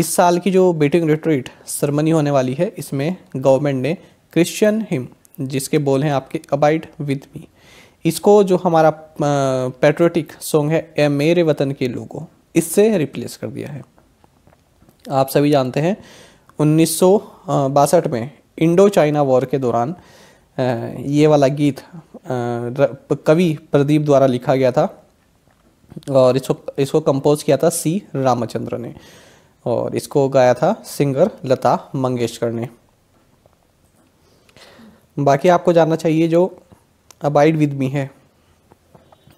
इस साल की जो बीटिंग रिट्रीट सेरेमनी होने वाली है इसमें गवर्नमेंट ने क्रिश्चियन हिम जिसके बोल हैं आपके अबाइड विद मी इसको जो हमारा पेट्रोटिक सॉन्ग है ए मेरे वतन के लोगो इससे रिप्लेस कर दिया है आप सभी जानते हैं उन्नीस में इंडो चाइना वॉर के दौरान ये वाला गीत कवि प्रदीप द्वारा लिखा गया था और इसको इसको कंपोज किया था सी रामचंद्र ने और इसको गाया था सिंगर लता मंगेशकर ने बाकी आपको जानना चाहिए जो अबाइड विद मी है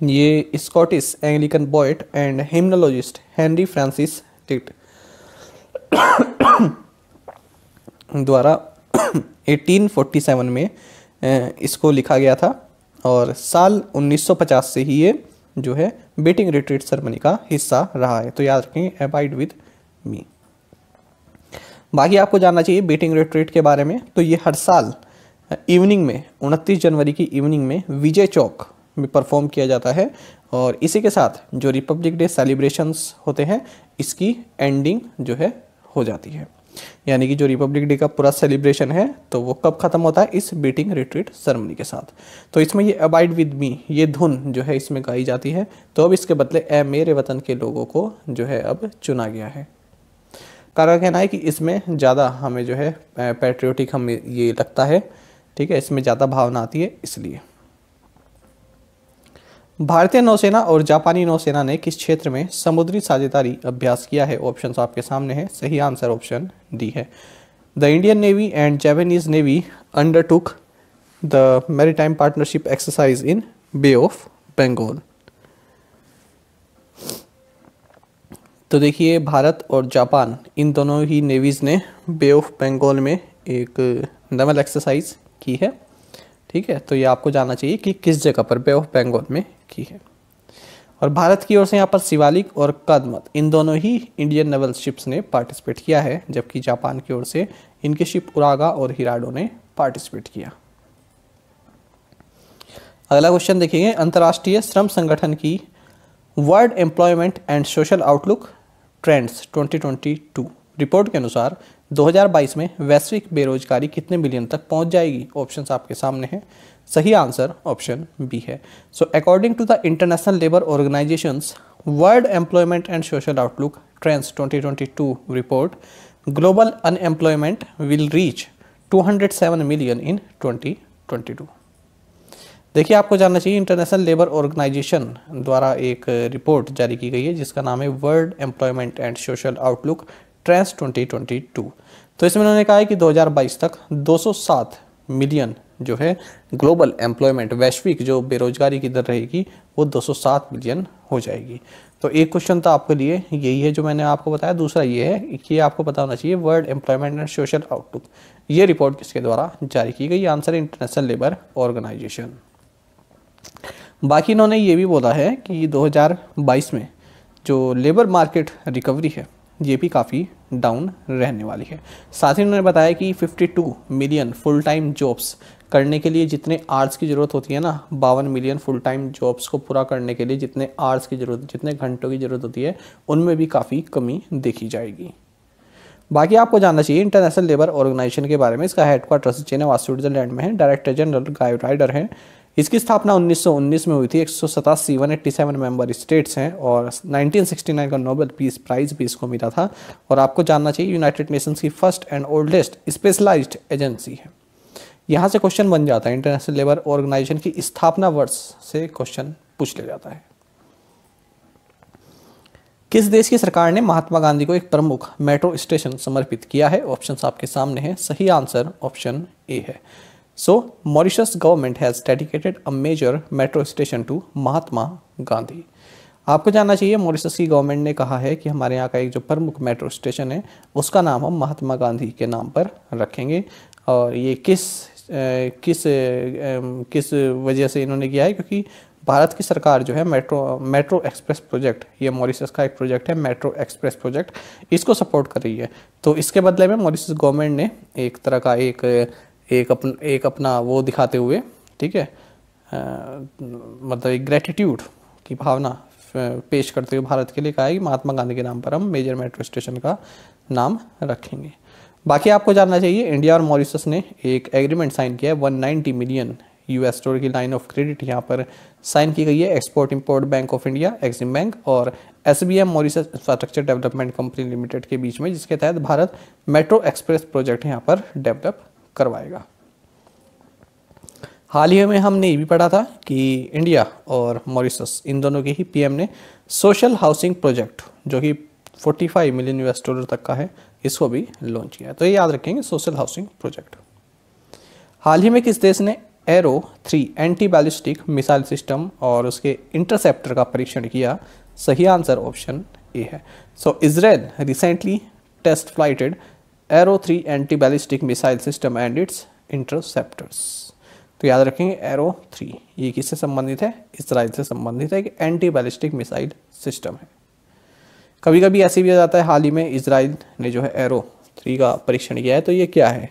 ये Scottish Anglican poet and hymnologist Henry Francis Lyte द्वारा 1847 में इसको लिखा गया था और साल 1950 से ही ये जो है बेटिंग रिट्रीट सरमनी का हिस्सा रहा है तो याद रखें अबाइड विद मी बाकी आपको जानना चाहिए बेटिंग रिट्रीट के बारे में तो ये हर साल इवनिंग में उनतीस जनवरी की इवनिंग में विजय चौक में परफॉर्म किया जाता है और इसी के साथ जो रिपब्लिक डे सेलिब्रेशंस होते हैं इसकी एंडिंग जो है हो जाती है यानी कि जो रिपब्लिक डे का पूरा सेलिब्रेशन है तो वो कब ख़त्म होता है इस बीटिंग रिट्रीट सेरेमनी के साथ तो इसमें ये अबाइड विद मी ये धुन जो है इसमें गाई जाती है तो अब इसके बदले ए मेरे वतन के लोगों को जो है अब चुना गया है कारण कहना है कि इसमें ज़्यादा हमें जो है पैट्रियोटिक हमें ये लगता है ठीक है इसमें ज़्यादा भावना आती है इसलिए भारतीय नौसेना और जापानी नौसेना ने किस क्षेत्र में समुद्री साझेदारी अभ्यास किया है ऑप्शन आपके सामने है सही आंसर ऑप्शन डी है the Indian navy and Japanese navy undertook the time partnership exercise in bay of Bengal तो देखिए भारत और जापान इन दोनों ही नेवीज़ ने बे ऑफ बंगाल में एक नवल एक्सरसाइज की है ठीक है तो ये आपको जानना चाहिए कि किस जगह पर बे ऑफ बेंगोल में की है और भारत की ओर से यहाँ पर शिवालिक और कदमत इन दोनों ही इंडियन नेवल शिप्स ने पार्टिसिपेट किया है जबकि जापान की ओर से इनके शिप उरागा और हिराडो ने पार्टिसिपेट किया अगला क्वेश्चन देखेंगे अंतर्राष्ट्रीय श्रम संगठन की world employment and social outlook trends 2022 report के अनुसार 2022 में वैश्विक बेरोजगारी कितने मिलियन तक पहुंच जाएगी ऑप्शंस आपके सामने हैं सही आंसर ऑप्शन बी है so according to the International Labour Organization world employment and social outlook trends 2022 report global unemployment will reach 207 million in 2022 देखिए आपको जानना चाहिए इंटरनेशनल लेबर ऑर्गेनाइजेशन द्वारा एक रिपोर्ट जारी की गई है जिसका नाम है world employment and social outlook trends 2022 तो इसमें उन्होंने कहा है कि 2022 तक 207 मिलियन जो है ग्लोबल एम्प्लॉयमेंट वैश्विक जो बेरोजगारी की दर रहेगी वो 207 मिलियन हो जाएगी तो एक क्वेश्चन तो आपके लिए यही है जो मैंने आपको बताया दूसरा ये है कि आपको पता होना चाहिए world employment and social outlook ये रिपोर्ट किसके द्वारा जारी की गई आंसर इंटरनेशनल लेबर ऑर्गेनाइजेशन बाकी इन्होंने ये भी बोला है कि 2022 में जो लेबर मार्केट रिकवरी है ये भी काफ़ी डाउन रहने वाली है साथ ही उन्होंने बताया कि 52 मिलियन फुल टाइम जॉब्स करने के लिए जितने आर्ट्स की ज़रूरत होती है ना बावन मिलियन फुल टाइम जॉब्स को पूरा करने के लिए जितने आर्ट्स की ज़रूरत जितने घंटों की ज़रूरत होती है उनमें भी काफ़ी कमी देखी जाएगी बाकी आपको जानना चाहिए इंटरनेशनल लेबर ऑर्गेनाइजेशन के बारे में इसका हेडक्वार्टर चीन स्विट्जरलैंड में है डायरेक्टर जनरल गाइड राइडर हैं इसकी स्थापना 1919 में हुई थी एक सौ सतासी वन एट्टी सेवन स्टेट्स हैं और 1969 का नोबेल पीस प्राइज़ भी इसको मिला था और आपको जानना चाहिए यूनाइटेड नेशंस की first and oldest specialized agency है यहाँ से क्वेश्चन बन जाता है इंटरनेशनल लेबर ऑर्गेनाइजेशन की स्थापना वर्ष से क्वेश्चन पूछ लिया जाता है किस देश की सरकार ने महात्मा गांधी को एक प्रमुख मेट्रो स्टेशन समर्पित किया है ऑप्शन आपके सामने है सही आंसर ऑप्शन ए है So, Mauritius government has dedicated a major metro station to Mahatma Gandhi. आपको जानना चाहिए मॉरिशस की गवर्नमेंट ने कहा है कि हमारे यहाँ का एक जो प्रमुख मेट्रो स्टेशन है उसका नाम हम महात्मा गांधी के नाम पर रखेंगे और ये किस किस किस वजह से इन्होंने किया है क्योंकि भारत की सरकार जो है मेट्रो मेट्रो एक्सप्रेस प्रोजेक्ट ये मॉरिशस का एक प्रोजेक्ट है मेट्रो एक्सप्रेस प्रोजेक्ट इसको सपोर्ट कर रही है तो इसके बदले में मॉरिशस गवर्नमेंट ने एक तरह का एक एक अपन एक अपना वो दिखाते हुए ठीक है मतलब एक ग्रेटिट्यूड की भावना पेश करते हुए भारत के लिए कहा है कि महात्मा गांधी के नाम पर हम मेजर मेट्रो स्टेशन का नाम रखेंगे बाकी आपको जानना चाहिए इंडिया और मॉरिशस ने एक एग्रीमेंट साइन किया है वन मिलियन यूएस डॉलर की लाइन ऑफ क्रेडिट यहाँ पर साइन की गई है export import bank of India Exim bank और S B M Mauritius infrastructure development company limited के बीच में जिसके तहत भारत मेट्रो एक्सप्रेस प्रोजेक्ट यहाँ पर डेवलप करवाएगा हाल ही में हमने ये भी पढ़ा था कि इंडिया और मॉरिशस इन दोनों के ही पीएम ने सोशल हाउसिंग प्रोजेक्ट जो कि 45 मिलियन यूएस डॉलर तक का है इसको भी लॉन्च किया है तो ये याद रखेंगे सोशल हाउसिंग प्रोजेक्ट हाल ही में किस देश ने Arrow three anti ballistic missile system और उसके इंटरसेप्टर का परीक्षण किया सही आंसर ऑप्शन ए है so Israel recently test flighted Arrow three anti ballistic missile system and its interceptors तो याद रखेंगे एरो थ्री ये किससे संबंधित है इसराइल से संबंधित है कि एंटी बैलिस्टिक मिसाइल सिस्टम है कभी कभी ऐसे भी आ जाता है हाल ही में इसराइल ने जो है एरो थ्री का परीक्षण किया है तो ये क्या है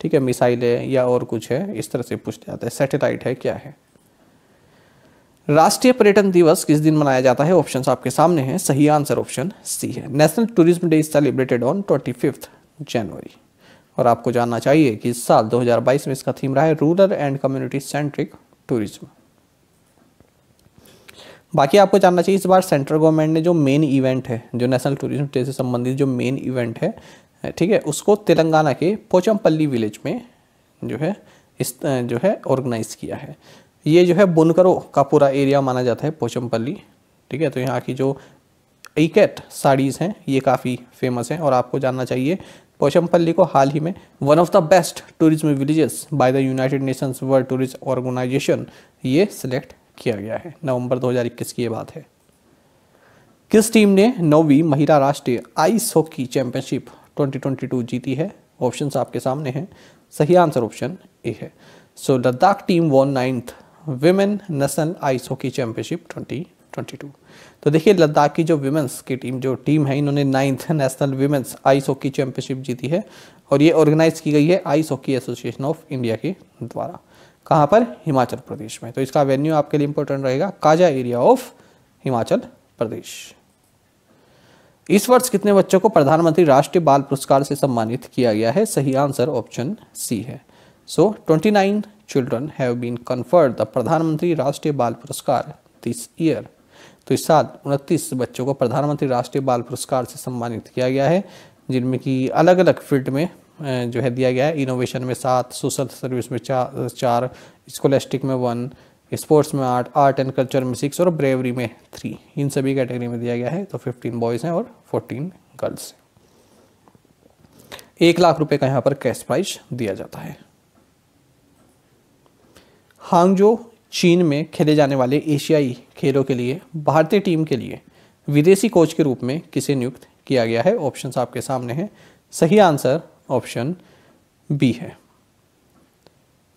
ठीक है मिसाइल है या और कुछ है इस तरह से पूछ जाता है सेटेलाइट है क्या है राष्ट्रीय पर्यटन दिवस किस दिन मनाया जाता है ऑप्शन आपके सामने है सही आंसर ऑप्शन सी है national tourism day is celebrated on twenty fifth January और आपको जानना चाहिए कि इस साल 2022 में इसका थीम रहा है rural and community centric tourism बाकी आपको जानना चाहिए इस बार सेंट्रल गवर्नमेंट ने जो मेन इवेंट है जो नेशनल टूरिज्म डे से संबंधित जो मेन इवेंट है ठीक है उसको तेलंगाना के पोचमपल्ली विलेज में जो है इस जो है ऑर्गेनाइज किया है ये जो है बुनकरो का पूरा एरिया माना जाता है पोचमपल्ली ठीक है तो यहाँ की जो इकेट साड़ीज़ हैं ये काफ़ी फेमस हैं और आपको जानना चाहिए पोशमपल्ली को हाल ही में one of the best tourism villages by the United Nations world tourist organization ये सिलेक्ट किया गया है नवंबर 2021 की ये बात है किस टीम ने नौवीं महिला राष्ट्रीय आइस हॉकी चैंपियनशिप 2022 जीती है ऑप्शंस आपके सामने हैं सही आंसर ऑप्शन ए है so Ladakh team won ninth women national ice hockey championship twenty तो देखिए लद्दाख की जो विमेंस की टीम जो टीम है इन्होंने ninth national women's ice hockey championship जीती है और ये ऑर्गेनाइज की गई है ice hockey association of India के द्वारा कहाँ पर हिमाचल प्रदेश में तो इसका वेन्यू आपके लिए इंपॉर्टेंट रहेगा काजा एरिया ऑफ हिमाचल प्रदेश इस वर्ष कितने बच्चों को प्रधानमंत्री राष्ट्रीय बाल पुरस्कार से सम्मानित किया गया है सही आंसर ऑप्शन सी है so twenty nine children have been conferred the Pradhan Mantri Rashtriya बाल पुरस्कार दिस ईयर तो इस साल उनतीस बच्चों को प्रधानमंत्री राष्ट्रीय बाल पुरस्कार से सम्मानित किया गया है जिनमें कि अलग अलग फील्ड में जो है दिया गया है इनोवेशन में सात सोशल सर्विस में चा, चार स्कॉलेस्टिक में वन स्पोर्ट्स में आठ आर्ट एंड कल्चर में सिक्स और ब्रेवरी में थ्री इन सभी कैटेगरी में दिया गया है तो फिफ्टीन बॉयज़ हैं और फोर्टीन गर्ल्स हैं एक लाख रुपए का यहाँ पर कैश प्राइज दिया जाता है हांगजो चीन में खेले जाने वाले एशियाई खेलों के लिए भारतीय टीम के लिए विदेशी कोच के रूप में किसे नियुक्त किया गया है ऑप्शन आपके सामने हैं सही आंसर ऑप्शन बी है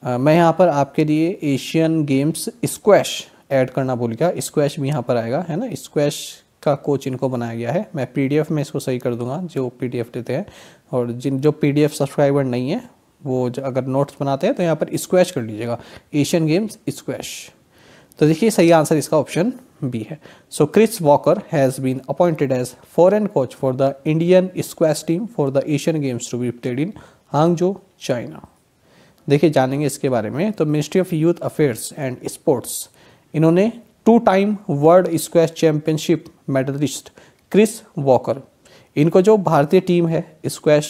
आ, मैं यहाँ पर आपके लिए एशियन गेम्स स्क्वैश ऐड करना भूल गया स्क्वैश भी यहाँ पर आएगा है ना स्क्वैश का कोच इनको बनाया गया है मैं पीडीएफ में इसको सही कर दूंगा जो पीडीएफ देते हैं और जिन जो पीडीएफ सब्सक्राइबर नहीं है वो अगर नोट्स बनाते हैं तो यहाँ पर स्क्वैश कर लीजिएगा एशियन गेम्स स्क्वैश तो देखिए सही आंसर इसका ऑप्शन बी है so Chris Walker has been appointed as foreign coach for the Indian squash team for the Asian games to be played in Hangzhou China देखिए जानेंगे इसके बारे में तो ministry of youth affairs and sports इन्होंने two time world squash championship medalist Chris Walker इनको जो भारतीय टीम है स्क्वैश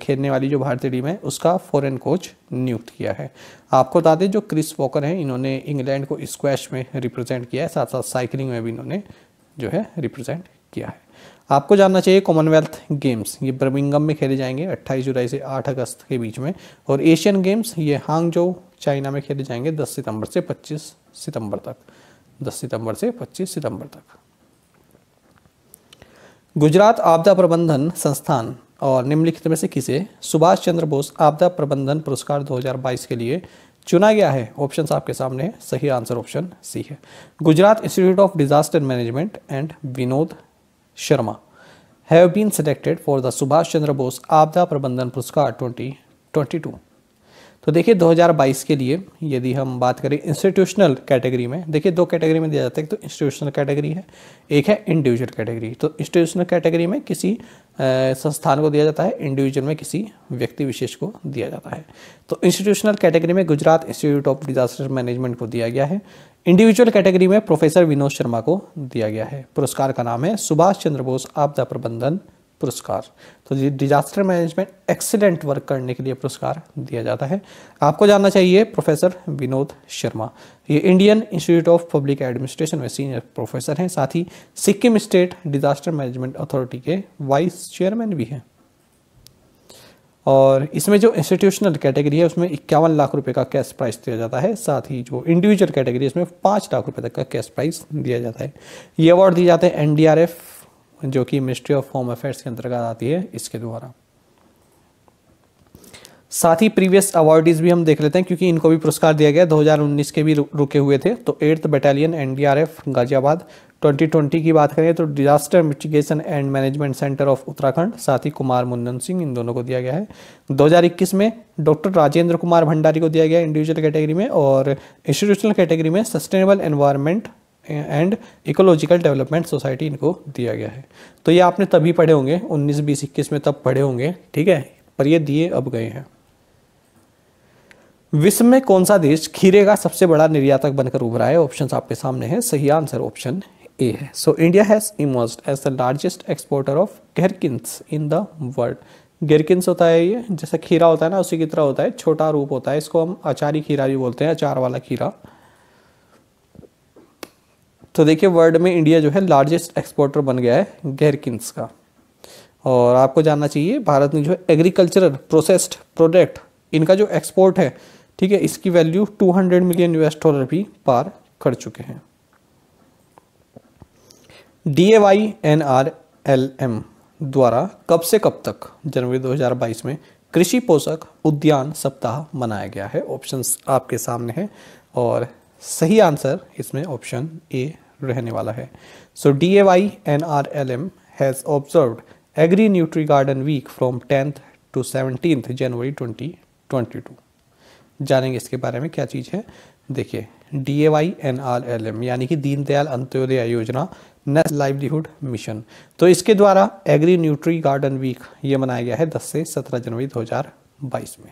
खेलने वाली जो भारतीय टीम है उसका फॉरेन कोच नियुक्त किया है आपको बता दें जो क्रिस वॉकर हैं इन्होंने इंग्लैंड को स्क्वैश में रिप्रेजेंट किया है साथ साथ साइकिलिंग में भी इन्होंने जो है रिप्रेजेंट किया है आपको जानना चाहिए कॉमनवेल्थ गेम्स ये बर्मिंगम में खेले जाएंगे 28 जुलाई से 8 अगस्त के बीच में और एशियन गेम्स ये हांगजो चाइना में खेले जाएंगे 10 सितंबर से 25 सितंबर तक 10 सितंबर से 25 सितंबर तक गुजरात आपदा प्रबंधन संस्थान और निम्नलिखित में से किसे सुभाष चंद्र बोस आपदा प्रबंधन पुरस्कार 2022 के लिए चुना गया है ऑप्शन आपके सामने सही आंसर ऑप्शन सी है Gujarat institute of disaster management and Vinod Sharma have been selected for the Subhash Chandra Bose Aapda Prabandhan पुरस्कार ट्वेंटी ट्वेंटी टू तो देखिए 2022 के लिए यदि हम बात करें इंस्टीट्यूशनल कैटेगरी में देखिए दो कैटेगरी में दिया जाता है तो इंस्टीट्यूशनल कैटेगरी है एक है इंडिविजुअल कैटेगरी तो इंस्टीट्यूशनल कैटेगरी में किसी संस्थान को दिया जाता है इंडिविजुअल में किसी व्यक्ति विशेष को दिया जाता है तो इंस्टीट्यूशनल कैटेगरी में Gujarat institute of disaster management को दिया गया है इंडिविजुअल कैटेगरी में प्रोफेसर विनोद शर्मा को दिया गया है पुरस्कार का नाम है सुभाष चंद्र बोस आपदा प्रबंधन पुरस्कार तो डिजास्टर मैनेजमेंट एक्सीलेंट वर्क करने के लिए पुरस्कार दिया जाता है आपको जानना चाहिए प्रोफेसर विनोद शर्मा ये Indian institute of public administration में सीनियर प्रोफेसर हैं साथ ही Sikkim state disaster management authority के वाइस चेयरमैन भी हैं और इसमें जो इंस्टीट्यूशनल कैटेगरी है उसमें इक्यावन लाख रुपए का कैश प्राइस दिया जाता है साथ ही जो इंडिविजुअल कैटेगरी है उसमें पाँच लाख रुपए तक का कैश प्राइस दिया जाता है ये अवार्ड दिए जाते हैं एनडीआरएफ जो कि मिनिस्ट्री ऑफ होम अफेयर्स के अंतर्गत आती है इसके द्वारा साथ ही प्रीवियस अवार्डीज भी हम देख लेते हैं क्योंकि इनको भी पुरस्कार दिया गया 2019 के भी रुके हुए थे तो एट्थ बटालियन एनडीआरएफ गाजियाबाद 2020 की बात करें तो disaster mitigation and management centre of Uttarakhand साथ ही कुमार मुन्नन सिंह इन दोनों को दिया गया है 2021 में डॉक्टर राजेंद्र कुमार भंडारी को दिया गया इंडिविजुअल कैटेगरी में और इंस्टीट्यूशनल कैटेगरी में sustainable environment and ecological development society इनको दिया गया है तो ये आपने तभी पढ़े होंगे उन्नीस बीस इक्कीस में तब पढ़े होंगे ठीक है पर ये दिए अब गए हैं विश्व में कौन सा देश खीरे का सबसे बड़ा निर्यातक बनकर उभरा है ऑप्शन आपके सामने है सही आंसर ऑप्शन ए है so India has emerged as the largest exporter of gherkins in the world gherkins होता है ये जैसा खीरा होता है ना उसी की तरह होता है छोटा रूप होता है इसको हम अचारी खीरा भी बोलते हैं अचार वाला खीरा तो देखिए वर्ल्ड में इंडिया जो है लार्जेस्ट एक्सपोर्टर बन गया है गैरकिंस का और आपको जानना चाहिए भारत ने जो है एग्रीकल्चरल प्रोसेस्ड प्रोडक्ट इनका जो एक्सपोर्ट है ठीक है इसकी वैल्यू 200 मिलियन यूएस डॉलर भी पार कर चुके हैं D A Y N R L M द्वारा कब से कब तक जनवरी 2022 में कृषि पोषक उद्यान सप्ताह मनाया गया है ऑप्शंस आपके सामने हैं और सही आंसर इसमें ऑप्शन ए रहने वाला है so D A Y N R L M has observe agri nutri garden week from tenth to seventeen January twenty twenty two जानेंगे इसके बारे में क्या चीज़ है देखिए D A Y N R L M यानी कि दीनदयाल अंत्योदय योजना नेशनल लाइवलीहुड मिशन तो इसके द्वारा एग्री न्यूट्री गार्डन वीक ये मनाया गया है 10 से 17 जनवरी 2020 2022 में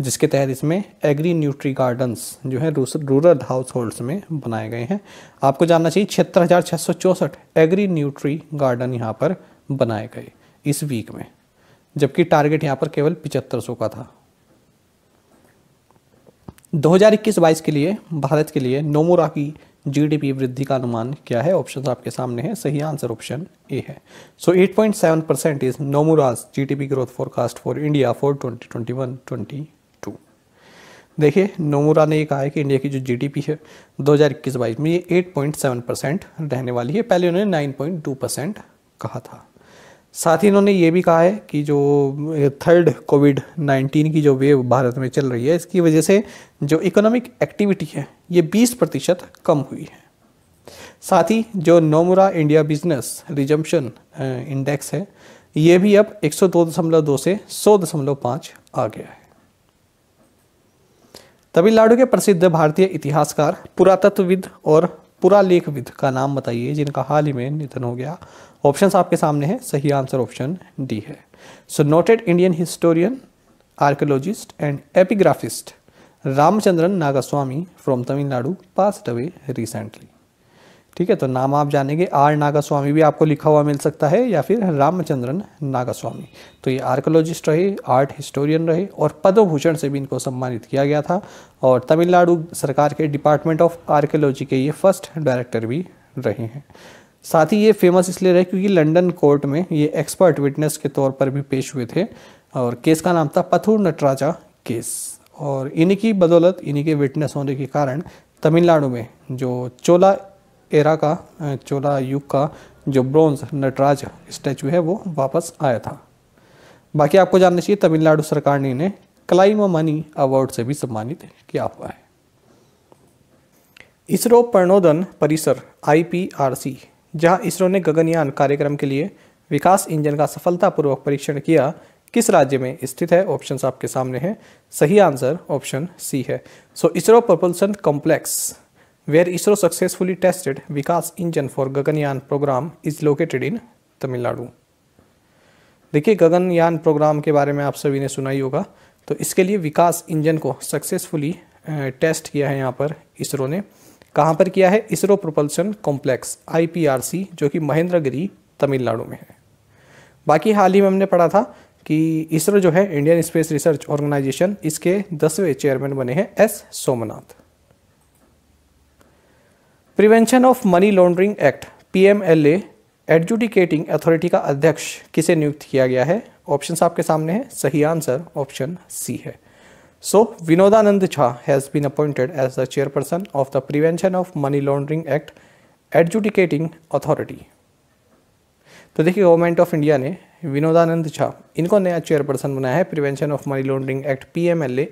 जिसके तहत इसमें एग्री न्यूट्री गार्डन्स जो है रूरल हाउस होल्ड्स में बनाए गए हैं आपको जानना चाहिए छिहत्तर हज़ार एग्री न्यूट्री गार्डन यहाँ पर बनाए गए इस वीक में जबकि टारगेट यहाँ पर केवल पिचहत्तर का था 2021-22 के लिए भारत के लिए नोमोरा की जीडीपी वृद्धि का अनुमान क्या है ऑप्शन आपके सामने है सही आंसर ऑप्शन ए है so 8.7 percent is the GDP growth forecast for India for 2021 to देखिए नोमुरा ने ये कहा है कि इंडिया की जो जीडीपी है 2021-22 में ये 8.7 परसेंट रहने वाली है पहले उन्होंने 9.2 परसेंट कहा था साथ ही इन्होंने ये भी कहा है कि जो थर्ड कोविड नाइन्टीन की जो वेव भारत में चल रही है इसकी वजह से जो इकोनॉमिक एक्टिविटी है ये 20 प्रतिशत कम हुई है साथ ही जो Nomura India business resumption index है ये भी अब 102.2 से 100.5 आ गया है तमिलनाडु के प्रसिद्ध भारतीय इतिहासकार पुरातत्वविद और पुरालेखविद का नाम बताइए जिनका हाल ही में निधन हो गया ऑप्शंस आपके सामने हैं सही आंसर ऑप्शन डी है so noted Indian historian archaeologist and epigraphist Ramachandran Nagaswamy from Tamil Nadu passed away recently ठीक है तो नाम आप जानेंगे आर नागास्वामी भी आपको लिखा हुआ मिल सकता है या फिर रामचंद्रन नागास्वामी तो ये आर्कोलॉजिस्ट रहे आर्ट हिस्टोरियन रहे और पद्मभूषण से भी इनको सम्मानित किया गया था और तमिलनाडु सरकार के डिपार्टमेंट ऑफ आर्कोलॉजी के ये फर्स्ट डायरेक्टर भी रहे हैं साथ ही ये फेमस इसलिए रहे क्योंकि लंदन कोर्ट में ये एक्सपर्ट विटनेस के तौर पर भी पेश हुए थे और केस का नाम था पथुर नटराजा केस और इन्हीं की बदौलत इन्हीं के विटनेस होने के कारण तमिलनाडु में जो चोला एरा का चोला युग का जो ब्रॉन्ज नटराज स्टैचू है वो वापस आया था बाकी आपको जानना चाहिए तमिलनाडु सरकार ने इन्हें क्लाइम मनी अवार्ड से भी सम्मानित किया हुआ है इसरो प्रणोदन परिसर आईपीआरसी जहां इसरो ने गगनयान कार्यक्रम के लिए विकास इंजन का सफलतापूर्वक परीक्षण किया किस राज्य में स्थित है ऑप्शन आपके सामने हैं सही आंसर ऑप्शन सी है so ISRO propulsion complex where ISRO successfully tested Vikas engine for Gaganyaan programme is located in Tamil Nadu देखिए गगनयान प्रोग्राम के बारे में आप सभी ने सुना ही होगा तो इसके लिए विकास इंजन को सक्सेसफुली टेस्ट किया है यहाँ पर इसरो ने कहाँ पर किया है इसरो प्रोपल्सन कॉम्प्लेक्स आई जो कि महेंद्रगिरी तमिलनाडु में है बाकी हाल ही में हमने पढ़ा था कि इसरो जो है इंडियन स्पेस रिसर्च ऑर्गेनाइजेशन इसके दसवें चेयरमैन बने हैं S Somnath prevention of money laundering act PMLA adjudicating authority का अध्यक्ष किसे नियुक्त किया गया है ऑप्शन आपके सामने है सही आंसर ऑप्शन सी है So, Vinodanand Jha has been appointed as the chairperson of the Prevention of Money Laundering Act adjudicating authority तो देखिए गवर्नमेंट ऑफ इंडिया ने विनोदानंद झा इनको नया चेयरपर्सन बनाया है prevention of money laundering act PMLA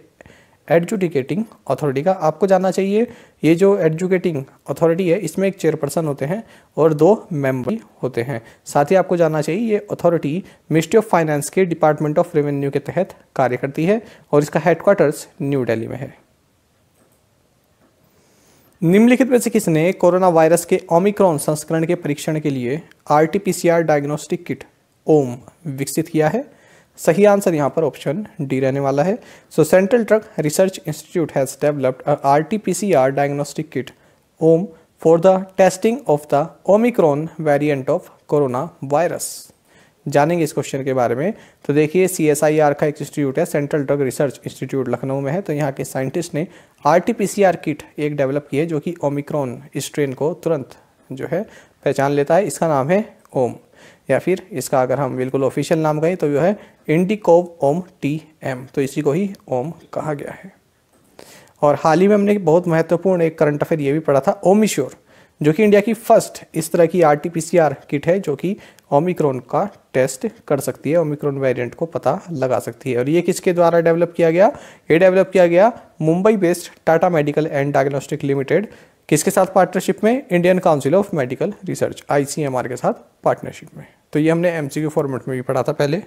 adjudicating authority का आपको जानना चाहिए ये जो एडजुकेटिंग अथॉरिटी है इसमें एक चेयरपर्सन होते हैं और दो मेंबर होते हैं साथ ही आपको जानना चाहिए ये अथॉरिटी मिनिस्ट्री ऑफ फाइनेंस के डिपार्टमेंट ऑफ रेवेन्यू के तहत कार्य करती है और इसका हेडक्वार्टर्स न्यू डेली में है निम्नलिखित में से किसने कोरोना वायरस के ओमिक्रॉन संस्करण के परीक्षण के लिए आर डायग्नोस्टिक किट ओम विकसित किया है सही आंसर यहाँ पर ऑप्शन डी रहने वाला है so central drug research institute has developed R T P C R diagnostic kit Om for the testing of the omicron variant of corona virus जानेंगे इस क्वेश्चन के बारे में तो देखिए सी एस आई आर का एक इंस्टीट्यूट है central drug research institute Lucknow में है तो यहाँ के साइंटिस्ट ने R T P C R kit एक डेवलप की है जो कि ओमिक्रॉन स्ट्रेन को तुरंत जो है पहचान लेता है इसका नाम है ओम या फिर इसका अगर हम बिल्कुल ऑफिशियल नाम कहें तो यह है इंडिकोव ओम टी एम तो इसी को ही ओम कहा गया है और हाल ही में हमने बहुत महत्वपूर्ण एक करंट अफेयर ये भी पढ़ा था ओमिश्योर जो कि इंडिया की फर्स्ट इस तरह की आर किट है जो कि ओमिक्रॉन का टेस्ट कर सकती है ओमिक्रॉन वेरिएंट को पता लगा सकती है और ये किसके द्वारा डेवलप किया गया ये डेवलप किया गया Mumbai based Tata medical and diagnostic limited किसके साथ पार्टनरशिप में Indian council of medical research आई के साथ पार्टनरशिप में तो ये हमने एम फॉर्मेट में भी पढ़ा था पहले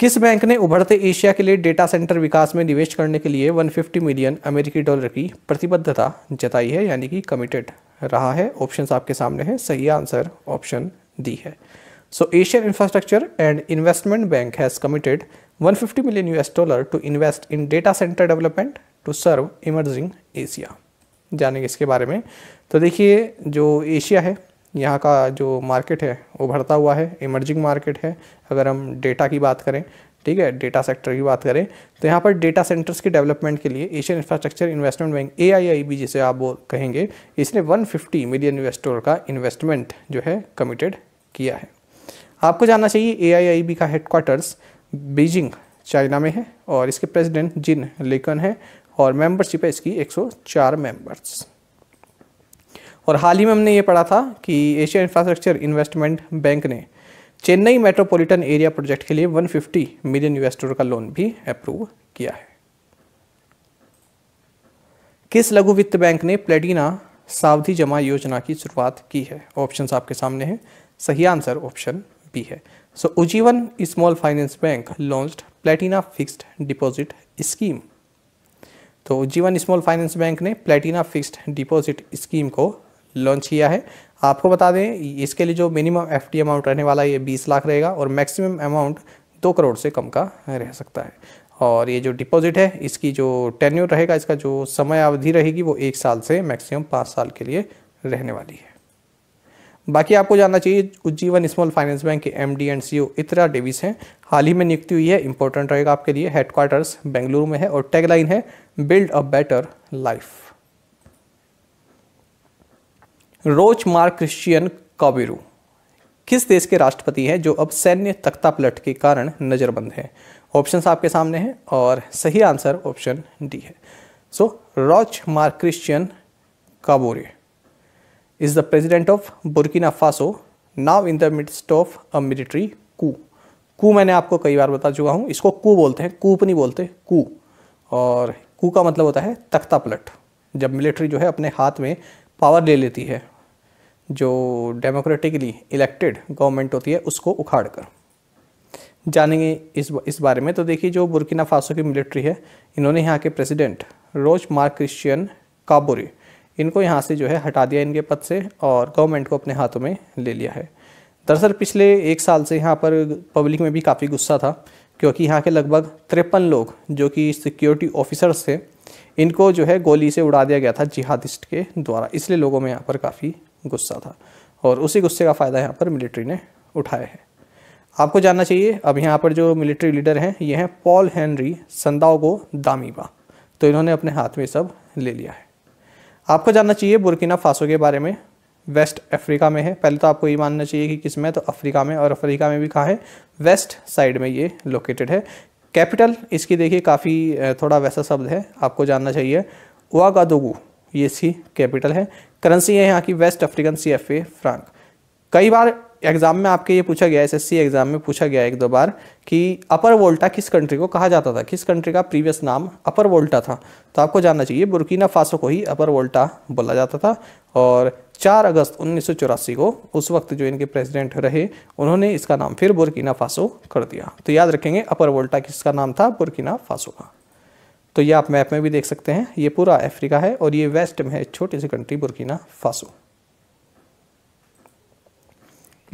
किस बैंक ने उभरते एशिया के लिए डेटा सेंटर विकास में निवेश करने के लिए 150 मिलियन अमेरिकी डॉलर की प्रतिबद्धता जताई है यानी कि कमिटेड रहा है ऑप्शंस आपके सामने हैं सही आंसर ऑप्शन डी है so Asian infrastructure and investment bank has committed 150 million US dollar to invest in data center development to serve emerging Asia जानेंगे इसके बारे में तो देखिए जो एशिया है यहाँ का जो मार्केट है वो बढ़ता हुआ है इमर्जिंग मार्केट है अगर हम डेटा की बात करें ठीक है डेटा सेक्टर की बात करें तो यहाँ पर डेटा सेंटर्स की डेवलपमेंट के लिए एशियन इंफ्रास्ट्रक्चर इन्वेस्टमेंट बैंक ए जिसे आप बोल कहेंगे इसने 150 मिलियन इन्वेस्टर का इन्वेस्टमेंट जो है कमिटेड किया है आपको जानना चाहिए ए का हेडक्वार्टर्स बीजिंग चाइना में है और इसके प्रेसिडेंट जिन लेकन है और मेंबरशिप है इसकी एक सौ और हाल ही में हमने ये पढ़ा था कि एशिया इंफ्रास्ट्रक्चर इन्वेस्टमेंट बैंक ने चेन्नई मेट्रोपॉलिटन एरिया प्रोजेक्ट के लिए 150 मिलियन यूएस डॉलर का लोन भी अप्रूव किया है किस लघु वित्त बैंक ने प्लेटिना सावधि जमा योजना की शुरुआत की है ऑप्शंस आपके सामने हैं सही आंसर ऑप्शन बी है so Ujjivan small finance bank launched platina fixed deposit scheme तो जीवन स्मॉल फाइनेंस बैंक ने प्लेटिना फिक्स्ड डिपॉजिट स्कीम को लॉन्च किया है आपको बता दें इसके लिए जो मिनिमम एफ अमाउंट रहने वाला है ये बीस लाख रहेगा और मैक्सिमम अमाउंट दो करोड़ से कम का रह सकता है और ये जो डिपॉजिट है इसकी जो टेन्यू रहेगा इसका जो समय अवधि रहेगी वो एक साल से मैक्सिमम पाँच साल के लिए रहने वाली है बाकी आपको जानना चाहिए उज्जीवन स्मॉल फाइनेंस बैंक के M D and C O Ittira Davis हैं हाल ही में नियुक्ति हुई है इंपॉर्टेंट रहेगा आपके लिए हेडक्वार्टर्स बेंगलुरु में है और टैगलाइन है build a better life Roch Marc Christian काबिरू किस देश के राष्ट्रपति हैं जो अब सैन्य तख्ता पलट के कारण नज़रबंद हैं ऑप्शन आपके सामने हैं और सही आंसर ऑप्शन डी है so Roch Marc Christian Kabore is the president of Burkina Faso now in the midst of a military coup coup मैंने आपको कई बार बता चुका हूँ इसको कू बोलते हैं कूप नहीं बोलते कू और कू का मतलब होता है तख्ता पलट जब मिलिट्री जो है अपने हाथ में पावर ले लेती है जो डेमोक्रेटिकली इलेक्टेड गवर्नमेंट होती है उसको उखाड़ कर जानेंगे इस इस बारे में तो देखिए जो बुरकिना फासो की मिलिट्री है इन्होंने यहाँ के president Roch Marc Christian Kabore इनको यहाँ से जो है हटा दिया इनके पद से और गवर्नमेंट को अपने हाथों में ले लिया है दरअसल पिछले एक साल से यहाँ पर पब्लिक में भी काफ़ी गुस्सा था क्योंकि यहाँ के लगभग तिरपन लोग जो कि सिक्योरिटी ऑफिसर्स थे इनको जो है गोली से उड़ा दिया गया था जिहादिस्ट के द्वारा इसलिए लोगों में यहाँ पर काफ़ी गुस्सा था और उसी गुस्से का फ़ायदा यहाँ पर मिलिट्री ने उठाया है आपको जानना चाहिए अब यहाँ पर जो मिलिट्री लीडर हैं ये हैं पॉल हेनरी संदाओगो दामीबा तो इन्होंने अपने हाथ में सब ले लिया है आपको जानना चाहिए बुरकिना फासो के बारे में वेस्ट अफ्रीका में है पहले तो आपको ये मानना चाहिए कि किस में तो अफ्रीका में और अफ्रीका में भी कहाँ है वेस्ट साइड में ये लोकेटेड है कैपिटल इसकी देखिए काफ़ी थोड़ा वैसा शब्द है आपको जानना चाहिए ओआगादोगू ये इसकी कैपिटल है करेंसी है यहाँ की West African C F A franc कई बार एग्जाम में आपके ये पूछा गया सी एग्जाम में पूछा गया एक दो बार कि अपर वोल्टा किस कंट्री को कहा जाता था किस कंट्री का प्रीवियस नाम अपर वोल्टा था तो आपको जानना चाहिए बुर्किना फासो को ही अपर वोल्टा बोला जाता था और 4 अगस्त उन्नीस को उस वक्त जो इनके प्रेसिडेंट रहे उन्होंने इसका नाम फिर बुर्किना फासो कर दिया तो याद रखेंगे अपर वोल्टा किसका नाम था बुर्किना फासो का तो ये आप मैप में भी देख सकते हैं ये पूरा अफ्रीका है और ये वेस्ट में है छोटी सी country Burkina Faso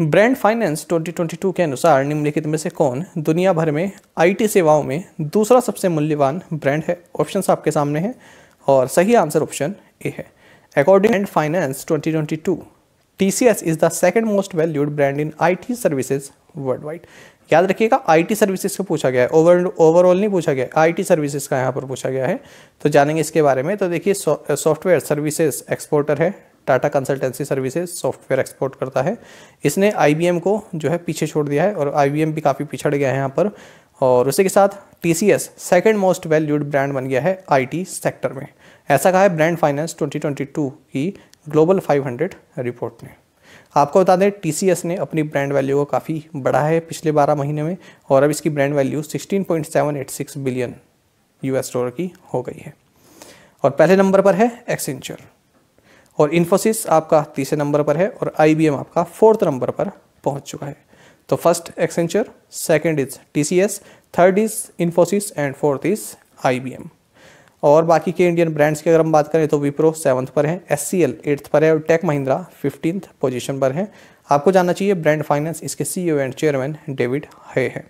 brand finance 2022 के अनुसार निम्नलिखित में से कौन दुनिया भर में आईटी सेवाओं में दूसरा सबसे मूल्यवान ब्रांड है ऑप्शन आपके सामने हैं और सही आंसर ऑप्शन ए है according and finance 2022 TCS is the second most valued brand in IT services worldwide. याद रखिएगा आईटी सर्विसेज का पूछा गया है ओवर ओवरऑल नहीं पूछा गया आईटी सर्विसेज का यहाँ पर पूछा गया है तो जानेंगे इसके बारे में तो देखिए सॉफ्टवेयर सर्विसेज एक्सपोर्टर है Tata consultancy services software export करता है इसने आई को जो है पीछे छोड़ दिया है और आई भी काफ़ी पिछड़ गया है यहाँ पर और उसी के साथ T C S second most valued brand बन गया है टी सेक्टर में ऐसा कहा है ब्रांड फाइनेंस 2022 की ग्लोबल 500 रिपोर्ट ने आपको बता दें टी ने अपनी ब्रांड वैल्यू को काफ़ी बढ़ा है पिछले बारह महीने में और अब इसकी brand value 16.786 billion US dollar की हो गई है और पहले नंबर पर है एक्सेंचर और इन्फोसिस आपका तीसरे नंबर पर है और आई आपका फोर्थ नंबर पर पहुँच चुका है तो first Accenture second is T third is Infosys and fourth is I और बाकी के इंडियन ब्रांड्स की अगर हम बात करें तो विप्रो सेवन्थ पर है एस सी एल एट्थ पर है और टेक महिंद्रा फिफ्टींथ पोजीशन पर है आपको जानना चाहिए ब्रांड फाइनेंस इसके C and chairman David Haigh हैं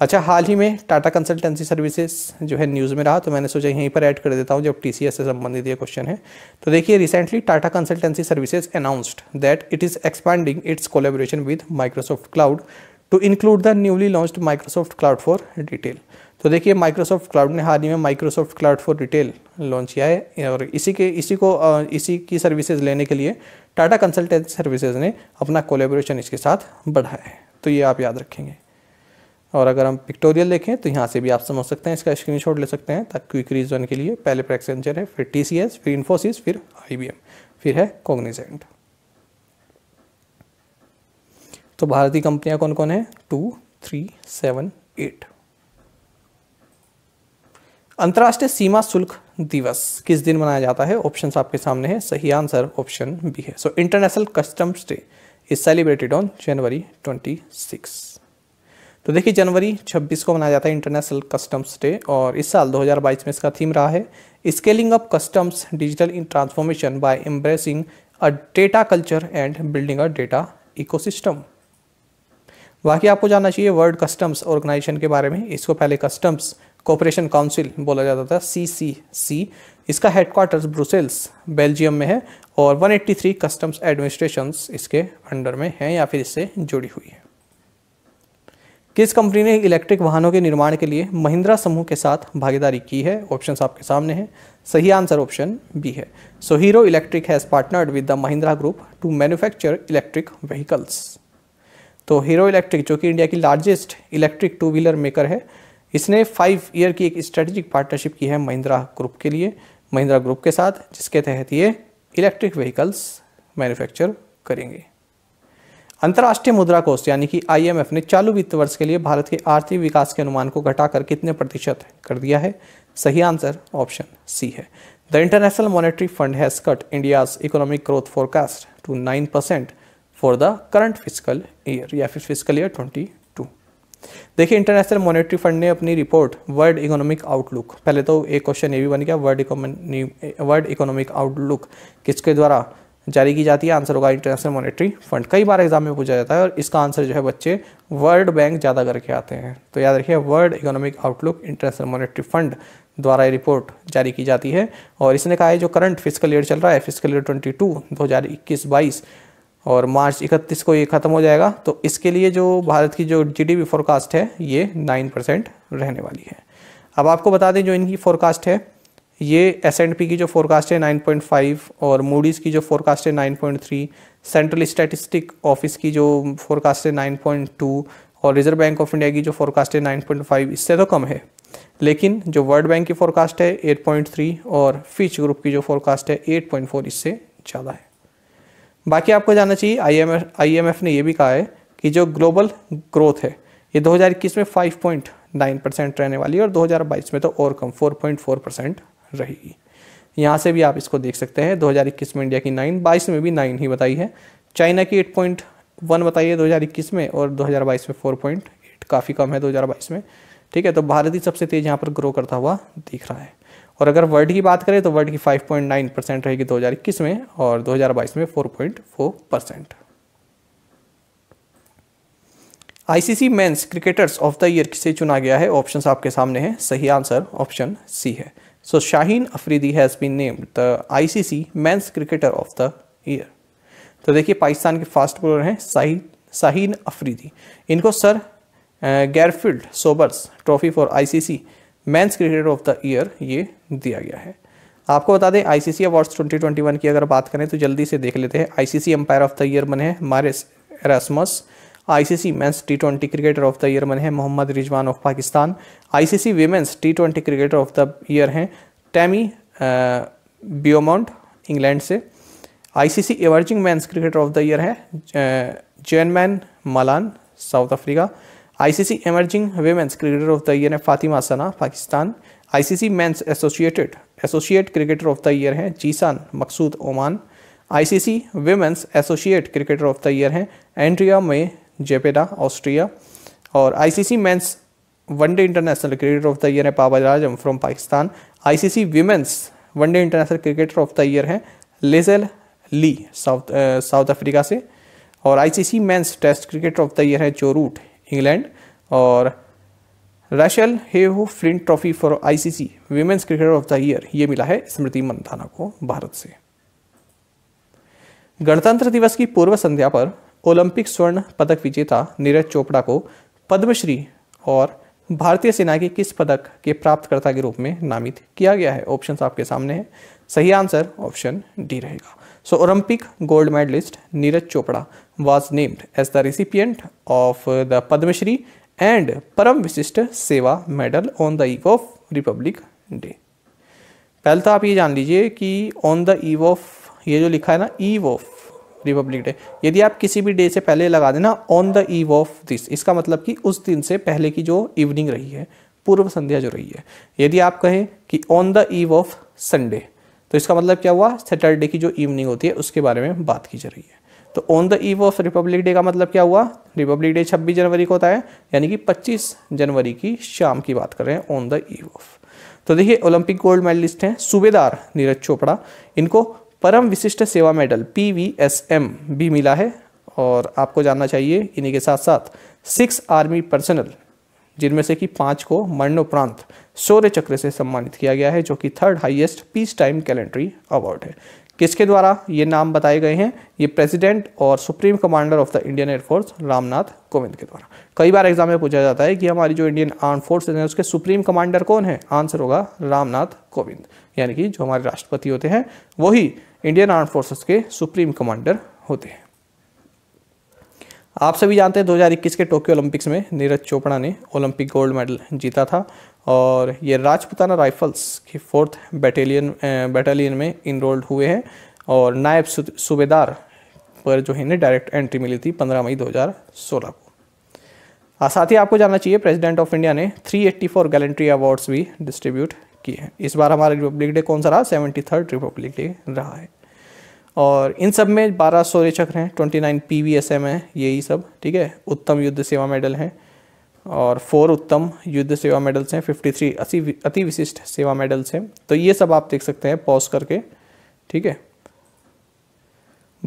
अच्छा हाल ही में टाटा कंसल्टेंसी सर्विसेज जो है न्यूज़ में रहा तो मैंने सोचा यहीं पर ऐड कर देता हूँ जब टी से संबंधित ये क्वेश्चन है तो देखिए recently Tata consultancy services announced that it is expanding its collaboration with Microsoft cloud to include the newly launched Microsoft cloud for retail तो देखिए माइक्रोसॉफ्ट क्लाउड ने हाल ही में Microsoft cloud for retail launch किया है और इसी के इसी को इसी की सर्विसेज लेने के लिए टाटा कंसल्टेंसी सर्विसेज ने अपना कोलेबोरेशन इसके साथ बढ़ाया है तो ये आप याद रखेंगे और अगर हम पिक्टोरियल देखें तो यहाँ से भी आप समझ सकते हैं इसका स्क्रीनशॉट ले सकते हैं ताकि क्विक रीजन के लिए पहले पर एक्सेंचर है फिर टी फिर इन्फोसिस फिर आई फिर है कॉग्निजेंट तो भारतीय कंपनियाँ कौन कौन है टू थ्री सेवन एट अंतर्राष्ट्रीय सीमा शुल्क दिवस किस दिन मनाया जाता है ऑप्शन आपके सामने है सही आंसर ऑप्शन बी है so international customs day is celebrated on January 26 तो देखिए जनवरी 26 को मनाया जाता है इंटरनेशनल कस्टम्स डे और इस साल 2022 में इसका थीम रहा है scaling up customs digital in transformation by embracing a data culture and building a data ecosystem बाकी आपको जानना चाहिए वर्ल्ड कस्टम्स ऑर्गेनाइजेशन के बारे में इसको पहले कस्टम्स कॉपरेशन काउंसिल बोला जाता था सी सी सी इसका हेडक्वार्टर्स ब्रुसेल्स बेल्जियम में है और 183 कस्टम्स एडमिनिस्ट्रेशन इसके अंडर में हैं या फिर इससे जुड़ी हुई है किस कंपनी ने इलेक्ट्रिक वाहनों के निर्माण के लिए महिंद्रा समूह के साथ भागीदारी की है ऑप्शन आपके सामने हैं सही आंसर ऑप्शन बी है so Hero Electric has partnered with the Mahindra group to manufacture electric vehicles तो हीरो इलेक्ट्रिक जो कि इंडिया की largest electric two wheeler maker है इसने फाइव ईयर की एक स्ट्रेटेजिक पार्टनरशिप की है महिंद्रा ग्रुप के लिए महिंद्रा ग्रुप के साथ जिसके तहत ये इलेक्ट्रिक व्हीकल्स मैन्युफैक्चर करेंगे अंतर्राष्ट्रीय मुद्रा कोष यानी कि आईएमएफ ने चालू वित्त वर्ष के लिए भारत के आर्थिक विकास के अनुमान को घटाकर कितने प्रतिशत कर दिया है सही आंसर ऑप्शन सी है the international monetary fund has cut India economic growth forecast to nine percent for the current fiscal year या फिर फिजिकल ईयर ट्वेंटी देखिए इंटरनेशनल मॉनेटरी फंड ने अपनी रिपोर्ट वर्ल्ड इकोनॉमिक आउटलुक पहले तो एक question ये भी बन गया world economy world economic outlook किसके द्वारा जारी की जाती है आंसर होगा इंटरनेशनल मॉनेटरी फंड कई बार एग्जाम में पूछा जाता है और इसका आंसर जो है बच्चे वर्ल्ड बैंक ज़्यादा करके आते हैं तो याद रखिए world economic outlook international monetary fund द्वारा रिपोर्ट जारी की जाती है और इसने कहा है जो करंट फिजिकल ईयर चल रहा है फिजिकल ईयर ट्वेंटी टू दो हज़ार और मार्च 31 को ये ख़त्म हो जाएगा तो इसके लिए जो भारत की जो जीडीपी फोरकास्ट है ये 9 परसेंट रहने वाली है अब आपको बता दें जो इनकी फोरकास्ट है ये एस एंड पी की जो फोरकास्ट है 9.5 और मूडीज़ की जो फोरकास्ट है 9.3 सेंट्रल स्टैटिस्टिक ऑफिस की जो फोरकास्ट है 9.2 और रिजर्व बैंक ऑफ इंडिया की जो फोरकास्ट है 9.5 इससे तो कम है लेकिन जो वर्ल्ड बैंक की फोरकास्ट है 8.3 और फिच ग्रुप की जो फोरकास्ट है 8.4 इससे ज़्यादा है बाकी आपको जानना चाहिए आई एम ने ये भी कहा है कि जो ग्लोबल ग्रोथ है ये 2021 में 5.9 परसेंट रहने वाली है और 2022 में तो और कम 4.4 परसेंट रहेगी यहाँ से भी आप इसको देख सकते हैं 2021 में इंडिया की 9 बाईस में भी 9 ही बताई है चाइना की 8.1 बताई है 2021 में और 2022 में 4.8 काफ़ी कम है 2022 में ठीक है तो भारत ही सबसे तेज़ यहाँ पर ग्रो करता हुआ दिख रहा है और अगर वर्ल्ड की बात करें तो वर्ल्ड की 5.9 परसेंट रहेगी 2021 में और 2022 में 4.4 percent ICC men's cricketers of the year किसे चुना गया है ऑप्शंस आपके सामने हैं सही आंसर ऑप्शन सी है so Shaheen Afridi has been named the ICC men's cricketer of the year तो देखिए पाकिस्तान के फास्ट बॉलर हैं साहिल शाहीन अफरीदी इनको sir Garfield Sobers trophy for ICC men's cricketer of the year ये दिया गया है आपको बता दें आईसीसी अवार्ड्स 2021 की अगर बात करें तो जल्दी से देख लेते हैं ICC umpire of the year बने हैं Marais Erasmus ICC men's T twenty cricketer of the year बने हैं Mohammad Rizwan of Pakistan ICC women's T twenty cricketer of the year हैं टैमी बियोमाउंट इंग्लैंड से ICC emerging men's cricketer of the year हैं Janneman Malan South Africa ICC emerging women's cricketer of the year है Fatima Sana Pakistan ICC men's associated associate cricketer of the year हैं Zeeshan Maqsood Oman ICC women's associate cricketer of the year हैं Andrea Mae Zepeda Austria और ICC men's one day international cricketer of the year है Babar Azam from Pakistan ICC women's one day international cricketer of the year हैं Lizelle Lee South South Africa से और ICC men's test cricketer of the year है Joe Root England और Rachael Heyhoe Flint trophy for ICC women's cricketer of the year ये मिला है स्मृति मंथाना को भारत से गणतंत्र दिवस की पूर्व संध्या पर ओलंपिक स्वर्ण पदक विजेता नीरज चोपड़ा को पद्मश्री और भारतीय सेना के किस पदक के प्राप्तकर्ता के रूप में नामित किया गया है ऑप्शन आपके सामने है सही आंसर ऑप्शन डी रहेगा so Olympic gold medallist Neeraj Chopra was named as the recipient of uh, the Padma Shri and Param Vishisht Seva Medal on the eve of Republic Day. पहले तो आप ये जान लीजिए कि ऑन द ईव ऑफ ये जो लिखा है ना ईव ऑफ रिपब्लिक डे यदि आप किसी भी डे से पहले लगा देना on the eve of this इसका मतलब कि उस दिन से पहले की जो इवनिंग रही है पूर्व संध्या जो रही है यदि आप कहें कि on the eve of Sunday तो इसका मतलब क्या हुआ सैटरडे की जो इवनिंग होती है उसके बारे में बात की जा रही है तो on the eve of republic day का मतलब क्या हुआ रिपब्लिक डे 26 जनवरी को होता है यानी कि 25 जनवरी की शाम की बात कर रहे हैं ऑन द ईव ऑफ तो देखिए ओलंपिक गोल्ड मेडलिस्ट हैं सूबेदार नीरज चोपड़ा इनको परम विशिष्ट सेवा मेडल पी भी मिला है और आपको जानना चाहिए इन्हीं के साथ साथ सिक्स आर्मी पर्सनल जिनमें से कि पांच को मरणोपरांत शौर्य चक्र से सम्मानित किया गया है जो कि third highest peace time gallantry award है किसके द्वारा ये नाम बताए गए हैं ये प्रेसिडेंट और supreme commander of the Indian air force Ramnath Kovind के द्वारा कई बार एग्जाम में पूछा जाता है कि हमारी जो इंडियन आर्म फोर्स हैं उसके सुप्रीम कमांडर कौन है आंसर होगा रामनाथ कोविंद यानी कि जो हमारे राष्ट्रपति होते हैं वही इंडियन आर्म फोर्सेस के सुप्रीम कमांडर होते हैं आप सभी जानते हैं 2021 के टोक्यो ओलंपिक्स में नीरज चोपड़ा ने ओलंपिक गोल्ड मेडल जीता था और ये राजपुताना राइफल्स की फोर्थ बैटेलियन बैटालियन में इनरोल्ड हुए हैं और नायब सूबेदार पर जो है इन्हें डायरेक्ट एंट्री मिली थी 15 मई 2016 को साथ ही आपको जानना चाहिए प्रेसिडेंट ऑफ इंडिया ने 384 गैलेंट्री अवार्ड्स भी डिस्ट्रीब्यूट किए हैं इस बार हमारा रिपब्लिक डे कौन सा रहा सेवेंटी रिपब्लिक डे रहा है और इन सब में बारह सौर्य चक्र हैं twenty nine P V S M है यही सब ठीक है उत्तम युद्ध सेवा मेडल हैं और फोर उत्तम युद्ध सेवा मेडल्स हैं फिफ्टी थ्री अति अति विशिष्ट सेवा मेडल्स हैं तो ये सब आप देख सकते हैं पॉज करके ठीक है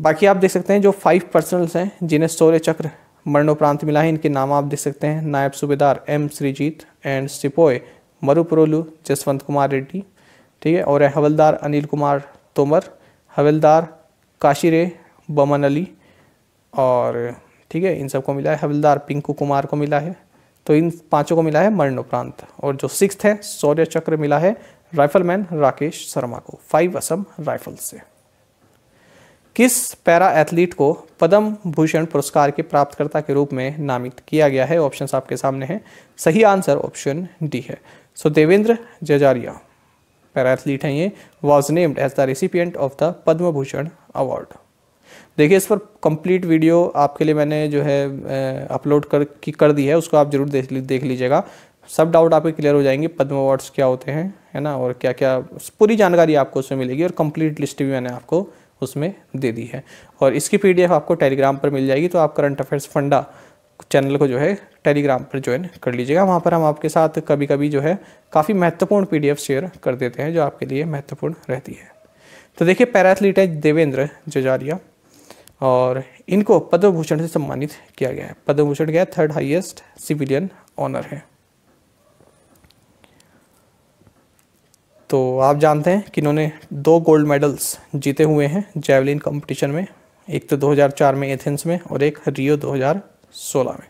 बाकी आप देख सकते हैं जो फाइव पर्सनल्स हैं जिन्हें सौर्य चक्र मरणोपरांत मिला है इनके नाम आप देख सकते हैं Naib Subedar M Sreejith and sepoy Maruprolu Jaswant Kumar Reddy ठीक है और हवलदार अनिल कुमार तोमर हवलदार काशिर बमन अली और ठीक है इन सबको मिला है हवलदार पिंकू कुमार को मिला है तो इन पांचों को मिला है मरणोपरांत और जो सिक्स है शौर्य चक्र मिला है राइफलमैन राकेश शर्मा को फाइव असम राइफल से किस पैरा एथलीट को पद्म भूषण पुरस्कार के प्राप्तकर्ता के रूप में नामित किया गया है ऑप्शन आपके सामने है सही आंसर ऑप्शन डी है सो देवेंद्र जजारिया पैराथलीट हैं ये was named as the recipient of the Padma Bhushan award देखिए इस पर कंप्लीट वीडियो आपके लिए मैंने जो है अपलोड कर की कर दी है उसको आप जरूर देख देख लीजिएगा सब डाउट आपके क्लियर हो जाएंगे पद्म अवार्ड्स क्या होते हैं है ना और क्या क्या पूरी जानकारी आपको उसमें मिलेगी और कंप्लीट लिस्ट भी मैंने आपको उसमें दे दी है और इसकी पीडीएफ आपको टेलीग्राम पर मिल जाएगी तो आप करंट अफेयर्स फंडा चैनल को जो है टेलीग्राम पर ज्वाइन कर लीजिएगा वहाँ पर हम आपके साथ कभी कभी जो है काफ़ी महत्वपूर्ण पी शेयर कर देते हैं जो आपके लिए महत्वपूर्ण रहती है तो देखिए पैराथलीट है देवेंद्र जजारिया और इनको पद्म भूषण से सम्मानित किया गया है पद्म भूषण क्या है थर्ड हाईएस्ट सिविलियन ऑनर है तो आप जानते हैं कि इन्होंने दो गोल्ड मेडल्स जीते हुए हैं जेवलिन कंपटीशन में एक तो 2004 में एथेंस में और एक रियो सोलह में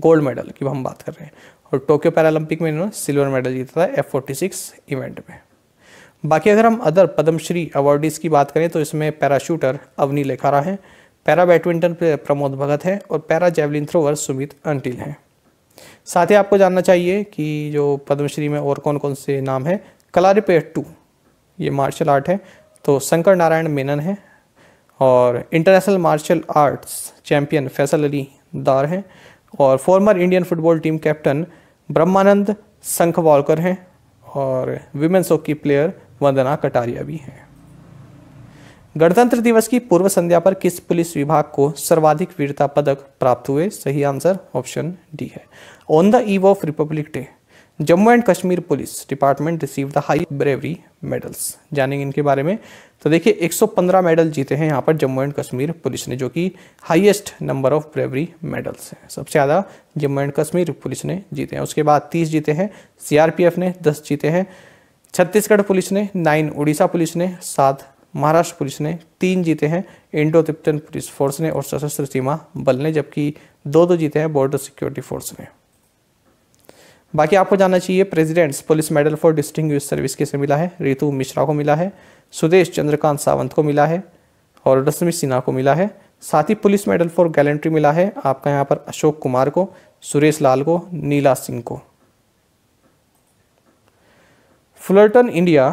गोल्ड मेडल की हम बात कर रहे हैं और टोक्यो पैरालंपिक में इन्होंने सिल्वर मेडल जीता था एफ फोर्टी सिक्स इवेंट में बाकी अगर हम अदर पद्मश्री अवार्डीज़ की बात करें तो इसमें पैराशूटर अवनी लेखारा हैं para badminton player Pramod Bhagat हैं और para javelin thrower Sumit Antil हैं साथ ही आपको जानना चाहिए कि जो पद्मश्री में और कौन कौन से नाम है कलारीपेट टू ये मार्शल आर्ट है तो शंकर नारायण मेनन है और international martial arts champion Faisal Ali Dar हैं और former Indian football team captain Brahmanand Sankhwalkar हैं और women's hockey player Vandana Kataria भी हैं गणतंत्र दिवस की पूर्व संध्या पर किस पुलिस विभाग को सर्वाधिक वीरता पदक प्राप्त हुए सही आंसर ऑप्शन डी है on the eve of republic day Jammu and Kashmir police department receive the high bravery medals जानेंगे इनके बारे में तो देखिए 115 मेडल जीते हैं यहाँ पर जम्मू एंड कश्मीर पुलिस ने जो कि highest number of bravery medals हैं सबसे ज़्यादा जम्मू एंड कश्मीर पुलिस ने जीते हैं उसके बाद 30 जीते हैं सीआरपीएफ ने 10 जीते हैं छत्तीसगढ़ पुलिस ने 9 उड़ीसा पुलिस ने 7 महाराष्ट्र पुलिस ने 3 जीते हैं इंडो तिप्तन पुलिस फोर्स ने और सशस्त्र सीमा बल ने जबकि दो दो जीते हैं बॉर्डर सिक्योरिटी फोर्स ने बाकी आपको जानना चाहिए president's police medal for distinguished service किसे मिला है रितु मिश्रा को मिला है सुदेश चंद्रकांत सावंत को मिला है और रश्मि सिन्हा को मिला है साथ ही पुलिस मेडल फॉर गैलेंट्री मिला है आपका यहाँ पर अशोक कुमार को सुरेश लाल को नीला सिंह को फ्लर्टन इंडिया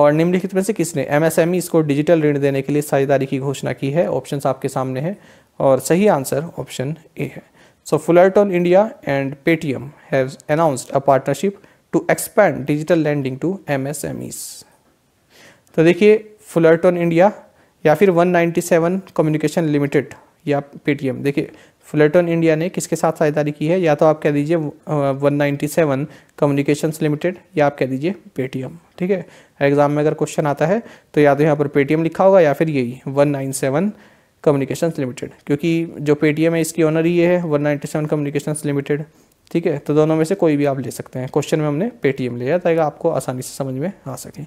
और निम्नलिखित में से किसने एमएसएमई को डिजिटल ऋण देने के लिए साझेदारी की घोषणा की है ऑप्शन आपके सामने है और सही आंसर ऑप्शन ए है so Fullerton India and Paytm have announced a partnership to expand digital lending to MSMEs. तो देखिए फ्लर्टन इंडिया या फिर 197 कम्युनिकेशन लिमिटेड या पेटीएम देखिए फ्लर्टन इंडिया ने किसके साथ साझेदारी की है या तो आप कह दीजिए 197 कम्युनिकेशंस लिमिटेड या आप कह दीजिए पेटीएम ठीक है एग्जाम में अगर क्वेश्चन आता है तो या तो यहाँ पर पेटीएम लिखा होगा या फिर यही 197 कम्युनिकेशंस लिमिटेड क्योंकि जो पेटीएम है इसकी ऑनर ये है वन सेवन कम्युनिकेशंस लिमिटेड ठीक है तो दोनों में से कोई भी आप ले सकते हैं क्वेश्चन में हमने पेटीएम लिया ताकि आपको आसानी से समझ में आ सके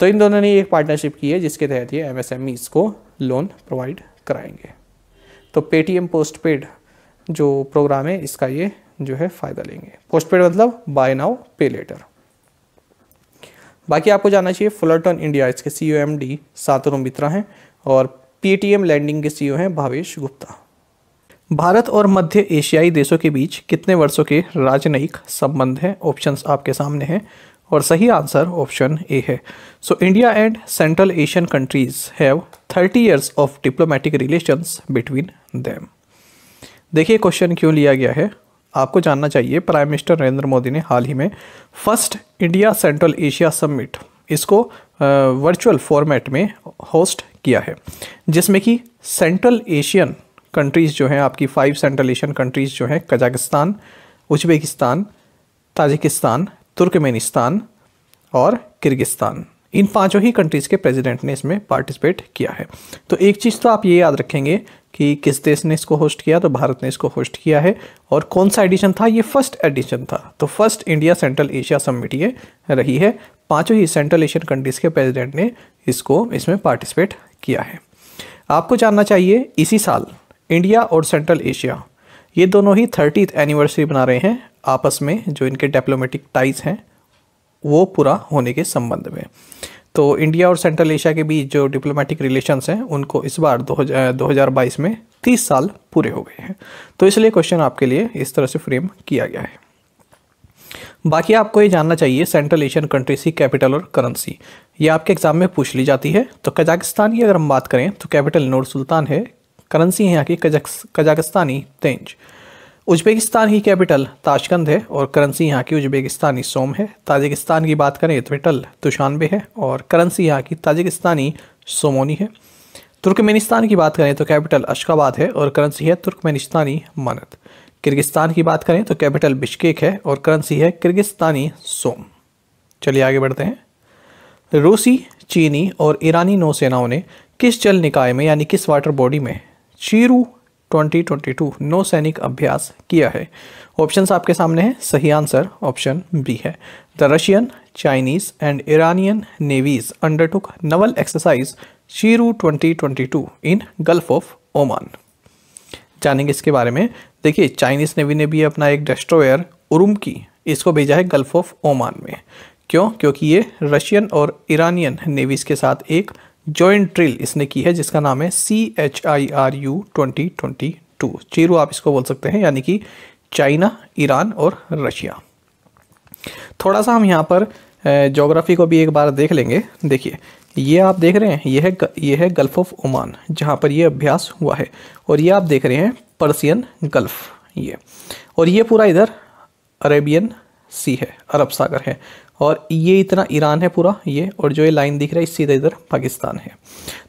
तो इन दोनों ने एक पार्टनरशिप की है जिसके तहत ये एम को लोन प्रोवाइड कराएंगे तो पेटीएम पोस्ट पेड जो प्रोग्राम है इसका ये जो है फ़ायदा लेंगे पोस्ट पेड मतलब बाय नाउ पे लेटर बाकी आपको जानना चाहिए फुलरटन इंडिया इसके सी ओ एम डी सातरुम मित्रा हैं और पेटीएम लैंडिंग के सी e हैं भावेश गुप्ता भारत और मध्य एशियाई देशों के बीच कितने वर्षों के राजनयिक संबंध हैं ऑप्शंस आपके सामने हैं और सही आंसर ऑप्शन ए है so India and central Asian countries have thirty years of diplomatic relations between them देखिए क्वेश्चन क्यों लिया गया है आपको जानना चाहिए प्राइम मिनिस्टर नरेंद्र मोदी ने हाल ही में first India central Asia summit इसको वर्चुअल फॉर्मेट में होस्ट किया है जिसमें कि सेंट्रल एशियन कंट्रीज़ जो हैं आपकी फाइव सेंट्रल एशियन कंट्रीज़ जो हैं कजाकिस्तान उज्बेकिस्तान ताजिकिस्तान तुर्कमेनिस्तान और किर्गिस्तान इन पांचों ही कंट्रीज़ के प्रेसिडेंट ने इसमें पार्टिसिपेट किया है तो एक चीज़ तो आप ये याद रखेंगे कि किस देश ने इसको होस्ट किया तो भारत ने इसको होस्ट किया है और कौन सा एडिशन था ये फर्स्ट एडिशन था तो first India central Asia summit ये रही है पाँचों ही सेंट्रल एशियन कंट्रीज़ के प्रेसिडेंट ने इसको इसमें पार्टिसिपेट किया है आपको जानना चाहिए इसी साल इंडिया और सेंट्रल एशिया ये दोनों ही थर्टीथ एनिवर्सरी बना रहे हैं आपस में जो इनके डिप्लोमेटिक टाइज हैं वो पूरा होने के संबंध में तो इंडिया और सेंट्रल एशिया के बीच जो डिप्लोमेटिक रिलेशंस हैं उनको इस बार दो हज़ार बाईस में तीस साल पूरे हो गए हैं तो इसलिए क्वेश्चन आपके लिए इस तरह से फ्रेम किया गया है बाकी आपको ये जानना चाहिए सेंट्रल एशियन कंट्रीज की कैपिटल और करेंसी ये आपके एग्जाम में पूछ ली जाती है तो कजाकिस्तान की अगर हम बात करें तो कैपिटल नूर सुल्तान है करेंसी है यहाँ की कजाकिस्तानी तेंज उज्बेकिस्तान की कैपिटल ताशकंद है और करेंसी यहाँ की उज्बेकिस्तानी सोम है ताजिकिस्तान की बात करें तो विटल तुशानबे है और करेंसी यहाँ की ताजिकिस्तानी सोमोनी है तुर्कमेनिस्तान की बात करें तो कैपिटल अशकाबाद है और करेंसी है तुर्कमेनिस्तानी मनत किर्गिस्तान की बात करें तो कैपिटल बिश्केक है और करेंसी है किर्गिस्तानी सोम चलिए आगे बढ़ते हैं रूसी चीनी और ईरानी नौसेनाओं ने किस जल निकाय में यानी किस वाटर बॉडी में चीरू 2022 नो सैनिक अभ्यास किया है ऑप्शंस आपके सामने हैं सही आंसर ऑप्शन बी है the Russian Chinese and Iranian navies undertook naval exercise चीरू 2022 इन गल्फ ऑफ ओमान जानेंगे इसके बारे में देखिए चाइनीज नेवी ने भी अपना एक डेस्ट्रोयर उरुम की इसको भेजा है गल्फ ऑफ ओमान में क्यों क्योंकि ये रशियन और ईरानियन नेवीज़ के साथ एक जॉइंट ट्रिल इसने की है जिसका नाम है C H I R U twenty twenty two Chiru आप इसको बोल सकते हैं यानी कि चाइना ईरान और रशिया थोड़ा सा हम यहाँ पर जोग्राफी को भी एक बार देख लेंगे देखिए ये आप देख रहे हैं ये है यह है गल्फ़ ऑफ ओमान जहाँ पर यह अभ्यास हुआ है और ये आप देख रहे हैं पर्सियन गल्फ़ ये और ये पूरा इधर अरेबियन सी है अरब सागर है और ये इतना ईरान है पूरा ये और जो ये लाइन दिख रहा है इस सीधे इधर पाकिस्तान है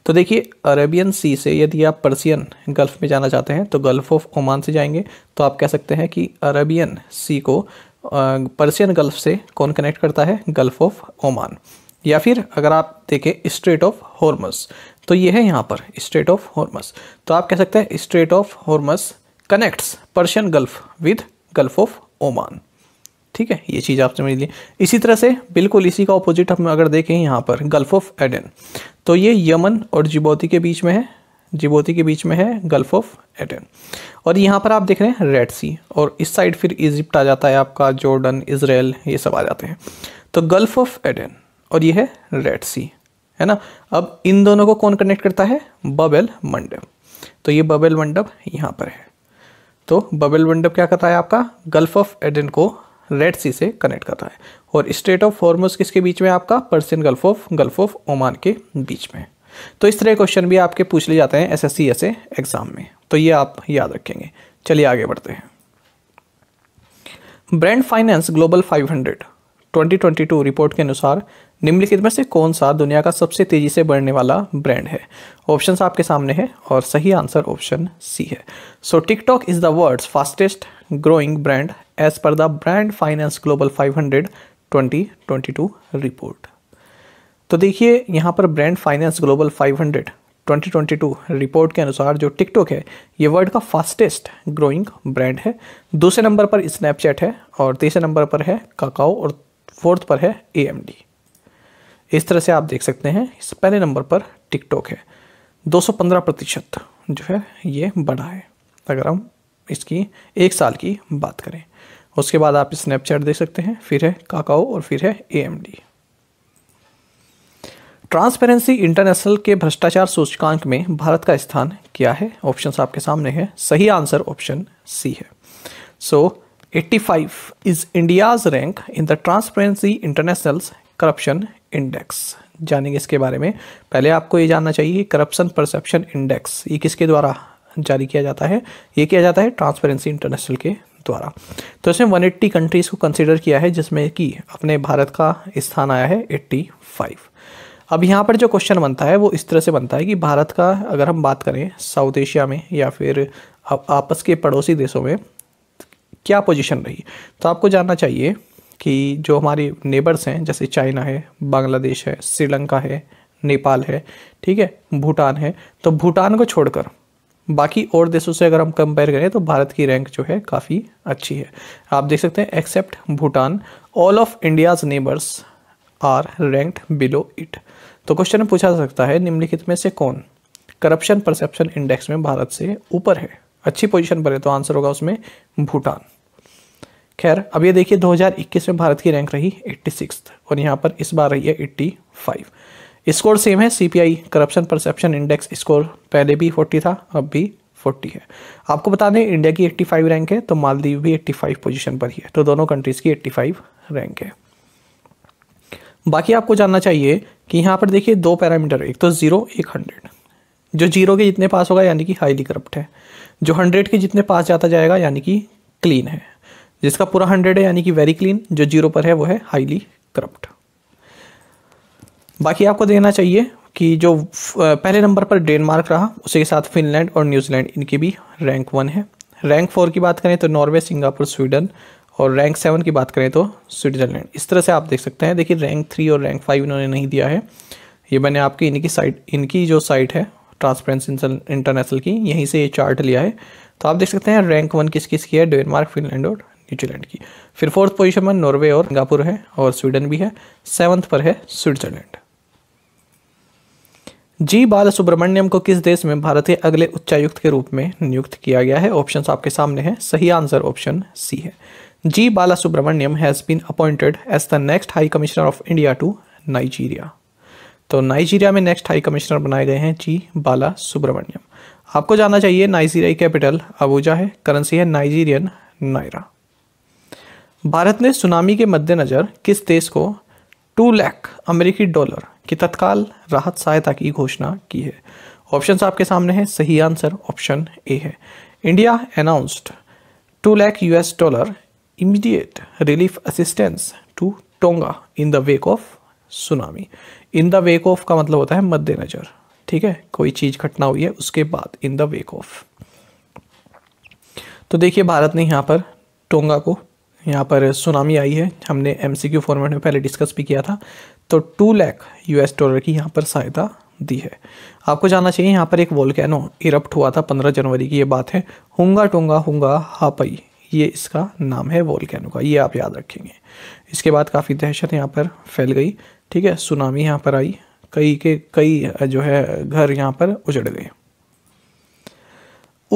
तो देखिए अरेबियन सी से यदि आप पर्सियन गल्फ़ में जाना चाहते हैं तो गल्फ़ ऑफ ओमान से जाएंगे तो आप कह सकते हैं कि अरेबियन सी को पर्सियन गल्फ़ से कौन कनेक्ट करता है गल्फ़ ऑफ ओमान या फिर अगर आप देखें स्ट्रेट ऑफ हॉर्मस तो ये है यहाँ पर स्ट्रेट ऑफ हॉर्मस तो आप कह सकते हैं strait of Hormuz connects Persian Gulf with Gulf of Oman ठीक है ये चीज़ आप समझ लीजिए इसी तरह से बिल्कुल इसी का ऑपोजिट हम अगर देखें यहाँ पर गल्फ़ ऑफ एडन तो ये यमन और जिबोती के बीच में है जिबोती के बीच में है गल्फ़ ऑफ एडन और यहाँ पर आप देख रहे हैं रेड सी और इस साइड फिर इजिप्ट आ जाता है आपका जॉर्डन इसराइल ये सब आ जाते हैं तो गल्फ़ ऑफ एडन और ये है रेड सी है ना अब इन दोनों को कौन कनेक्ट करता है बबेल मंडप तो ये बबेल मंडप यहाँ पर है तो बबेल मंडप क्या करता है आपका गल्फ़ ऑफ एडन को रेड सी से कनेक्ट करता है और स्ट्रेट ऑफ फॉर्मोस किसके बीच में आपका Persian Gulf of Gulf of Oman के बीच में तो इस तरह क्वेश्चन भी आपके पूछ लिए जाते हैं एस एस एस एग्ज़ाम में तो ये आप याद रखेंगे चलिए आगे बढ़ते हैं ब्रांड फाइनेंस ग्लोबल 500 2022 रिपोर्ट के अनुसार निम्नलिखित में से कौन सा दुनिया का सबसे तेजी से बढ़ने वाला ब्रांड है ऑप्शन आपके सामने है और सही आंसर ऑप्शन सी है so TikTok is the world fastest growing brand as per the Brand Finance Global 500 2022 report तो देखिए यहाँ पर ब्रांड फाइनेंस ग्लोबल 500 2022 रिपोर्ट के अनुसार जो टिकटॉक है ये वर्ल्ड का फास्टेस्ट ग्रोइंग ब्रांड है दूसरे नंबर पर स्नैपचैट है और तीसरे नंबर पर है काकाओ और फोर्थ पर है ए इस तरह से आप देख सकते हैं इस पहले नंबर पर टिकटॉक है 215 प्रतिशत जो है ये बढ़ा है अगर हम इसकी एक साल की बात करें उसके बाद आप स्नैपचैट देख सकते हैं फिर है काकाओ और फिर है ए ट्रांसपेरेंसी इंटरनेशनल के भ्रष्टाचार सूचकांक में भारत का स्थान क्या है ऑप्शन आपके सामने है सही आंसर ऑप्शन सी है so so, 85 is India's rank in the Transparency International Corruption Index जानेंगे इसके बारे में पहले आपको ये जानना चाहिए करप्शन परसेप्शन इंडेक्स ये किसके द्वारा जारी किया जाता है ये किया जाता है ट्रांसपेरेंसी इंटरनेशनल के द्वारा तो इसमें एट्टी कंट्रीज़ को कंसिडर किया है जिसमें कि अपने भारत का स्थान आया है फाइव अब यहाँ पर जो क्वेश्चन बनता है वो इस तरह से बनता है कि भारत का अगर हम बात करें साउथ एशिया में या फिर आपस के पड़ोसी देशों में क्या पोजीशन रही तो आपको जानना चाहिए कि जो हमारे नेबर्स हैं जैसे चाइना है बांग्लादेश है श्रीलंका है नेपाल है ठीक है भूटान है तो भूटान को छोड़कर बाकी और देशों से अगर हम कंपेयर करें तो भारत की रैंक जो है काफ़ी अच्छी है आप देख सकते हैं except Bhutan all of India's neighbours are ranked below it तो क्वेश्चन पूछा सकता है निम्नलिखित में से कौन करप्शन परसेप्शन इंडेक्स में भारत से ऊपर है अच्छी पोजिशन पर है तो आंसर होगा उसमें भूटान खैर अब ये देखिए 2021 में भारत की रैंक रही एट्टी और यहाँ पर इस बार रही है एट्टी स्कोर सेम है CPI corruption perception index score पहले भी 40 था अब भी 40 है आपको बता दें इंडिया की 85 रैंक है तो मालदीव भी 85 पोजीशन पर ही है तो दोनों कंट्रीज़ की 85 रैंक है बाकी आपको जानना चाहिए कि यहाँ पर देखिए दो पैरामीटर एक तो ज़ीरो एक हंड्रेड जो जीरो के जितने पास होगा यानी कि हाईली करप्ट है जो हंड्रेड के जितने पास जाता जाएगा यानी कि क्लीन है जिसका पूरा हंड्रेड है यानी कि वेरी क्लीन जो जीरो पर है वो है हाईली करप्ट बाकी आपको देना चाहिए कि जो पहले नंबर पर डेनमार्क रहा उसी के साथ फिनलैंड और न्यूजीलैंड इनकी भी रैंक वन है रैंक फोर की बात करें तो नॉर्वे सिंगापुर स्वीडन और रैंक सेवन की बात करें तो स्विट्जरलैंड इस तरह से आप देख सकते हैं देखिए रैंक थ्री और रैंक फाइव इन्होंने नहीं दिया है ये मैंने आपकी इनकी साइट इनकी जो साइट है ट्रांसपेरेंसी इंटरनेशनल की यहीं से ये चार्ट लिया है तो आप देख सकते हैं रैंक वन किस किस की है डेनमार्क फिनलैंड और न्यूजीलैंड की फिर फोर्थ पोजीशन में नॉर्वे और सिंगापुर है और स्वीडन भी है सेवन्थ पर है स्विट्जरलैंड जी बाल सुब्रमण्यम को किस देश में भारत के अगले उच्चायुक्त के रूप में नियुक्त किया गया है ऑप्शन आपके सामने हैं सही आंसर ऑप्शन सी है G Bala Subrahmanyam has been appointed as the next high commissioner of India to Nigeria तो नाइजीरिया में नेक्स्ट हाई कमिश्नर बनाए गए हैं जी बाला सुब्रमण्यम आपको जानना चाहिए नाइजीरिया कैपिटल अबूजा है करेंसी है नाइजीरियन नायरा भारत ने सुनामी के मद्देनज़र किस देश को टू लैख अमेरिकी डॉलर की तत्काल राहत सहायता की घोषणा की है ऑप्शन आपके सामने है सही आंसर ऑप्शन ए है India announced two lakh US dollar immediate relief assistance to Tonga in the wake of tsunami in the wake of का मतलब होता है मद्देनज़र ठीक है कोई चीज़ घटना हुई है उसके बाद इन द वेक ऑफ तो देखिए भारत ने यहाँ पर टोंगा को यहाँ पर सुनामी आई है हमने क्यू फॉर्मेट में पहले डिस्कस भी किया था तो टू लैख एस डॉलर की यहाँ पर सहायता दी है आपको जानना चाहिए यहाँ पर एक कैनो इरप्ट हुआ था पंद्रह जनवरी की ये बात है हुंगा टोंगा हुंगा हापई ये इसका नाम है कैनो का ये आप याद रखेंगे इसके बाद काफ़ी दहशत यहाँ पर फैल गई ठीक है सुनामी यहाँ पर आई कई के कई जो है घर यहाँ पर उजड़ गए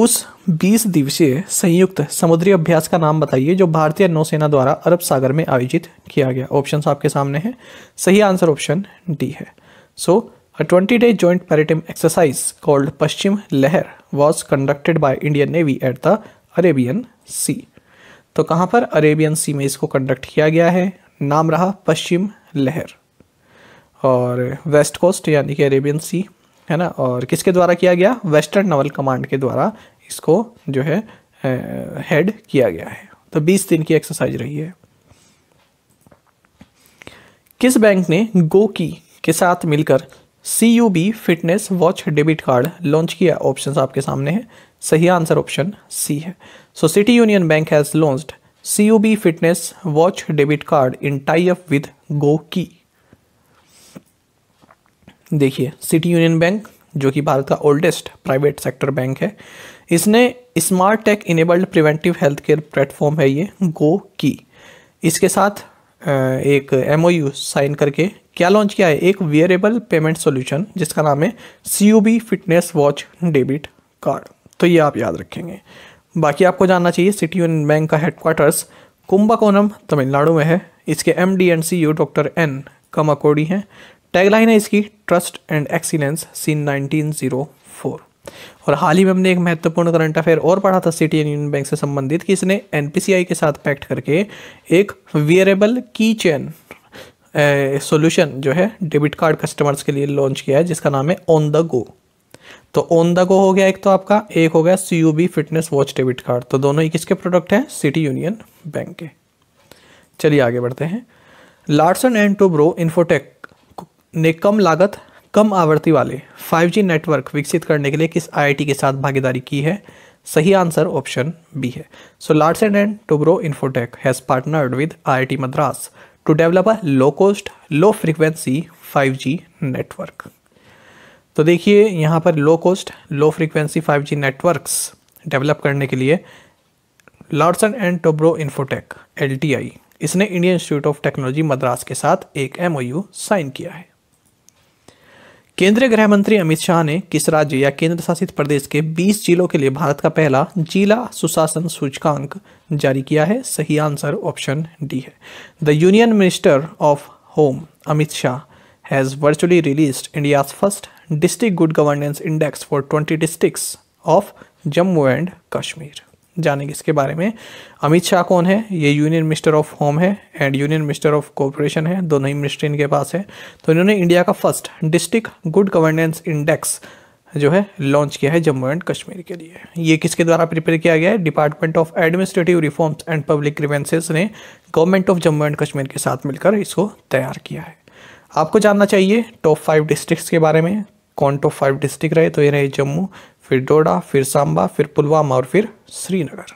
उस 20 दिवसीय संयुक्त समुद्री अभ्यास का नाम बताइए जो भारतीय नौसेना द्वारा अरब सागर में आयोजित किया गया ऑप्शन आपके सामने है सही आंसर ऑप्शन डी है so a twenty day joint maritime exercise called Paschim Lahar was conducted by Indian Navy at the Arabian सी तो कहाँ पर अरेबियन सी में इसको कंडक्ट किया गया है नाम रहा पश्चिम लहर और वेस्ट कोस्ट यानी कि अरेबियन सी है ना और किसके द्वारा किया गया वेस्टर्न नवल कमांड के द्वारा इसको जो है हेड किया गया है तो 20 दिन की एक्सरसाइज रही है किस बैंक ने गो की के साथ मिलकर C U B fitness watch debit card launch किया ऑप्शंस आपके सामने हैं सही आंसर ऑप्शन सी है so City Union Bank has launched C U B fitness watch debit card in tie up with GOQii देखिए city Union bank जो कि भारत का ओल्डेस्ट प्राइवेट सेक्टर बैंक है इसने smart tech enabled preventive health care platform है ये गो की इसके साथ एक एम साइन करके क्या लॉन्च किया है एक वियरेबल पेमेंट सॉल्यूशन जिसका नाम है C U B fitness watch debit card तो ये आप याद रखेंगे बाकी आपको जानना चाहिए सिटी यूनियन बैंक का हेडक्वार्टर्स कुंभकोनम तमिलनाडु में है इसके M D and C U doctor N Kamakodi हैं टैगलाइन है इसकी ट्रस्ट एंड एक्सीलेंस सीन 1904 और हाल ही में हमने एक महत्वपूर्ण करंट अफेयर और पढ़ा था सिटी यूनियन बैंक से संबंधित कि इसने एन के साथ पैक्ट करके एक वियरेबल की चेन सोल्यूशन जो है डेबिट कार्ड कस्टमर्स के लिए लॉन्च किया है जिसका नाम है ऑन द गो तो ऑन द गो हो गया एक तो आपका एक हो गया C U B fitness watch debit card तो दोनों ही किसके प्रोडक्ट हैं सिटी यूनियन बैंक के चलिए आगे बढ़ते हैं लार्सन एंड टूब्रो इन्फोटेक ने कम लागत कम आवृत्ति वाले 5G नेटवर्क विकसित करने के लिए किस आई के साथ भागीदारी की है सही आंसर ऑप्शन बी है so Larsen and Toubro Infotech has partnered with I Madras to develop a low cost low frequency 5G network तो देखिए यहाँ पर low cost low frequency 5G networks develop करने के लिए Larsen and Toubro Infotech L इसने Indian institute of Technology Madras के साथ एक एम साइन किया है केंद्रीय गृह मंत्री अमित शाह ने किस राज्य या केंद्र शासित प्रदेश के 20 जिलों के लिए भारत का पहला जिला सुशासन सूचकांक जारी किया है सही आंसर ऑप्शन डी है the Union minister of Home Amit Shah has virtually release India first district good governance index for twenty district of Jammu and Kashmir जानेंगे इसके बारे में अमित शाह कौन है ये यूनियन मिनिस्टर ऑफ होम है and Union minister of cooperation है दोनों ही मिनिस्ट्री इनके पास है तो इन्होंने इंडिया का first district good governance index जो है लॉन्च किया है जम्मू एंड कश्मीर के लिए ये किसके द्वारा प्रिपेयर किया गया है department of administrative reforms and public grievances ने government of Jammu and Kashmir के साथ मिलकर इसको तैयार किया है आपको जानना चाहिए टॉप फाइव डिस्ट्रिक्ट के बारे में कौन टॉप फाइव डिस्ट्रिक्ट रहे तो ये रहे जम्मू फिर डोडा फिर सांबा फिर पुलवामा और फिर श्रीनगर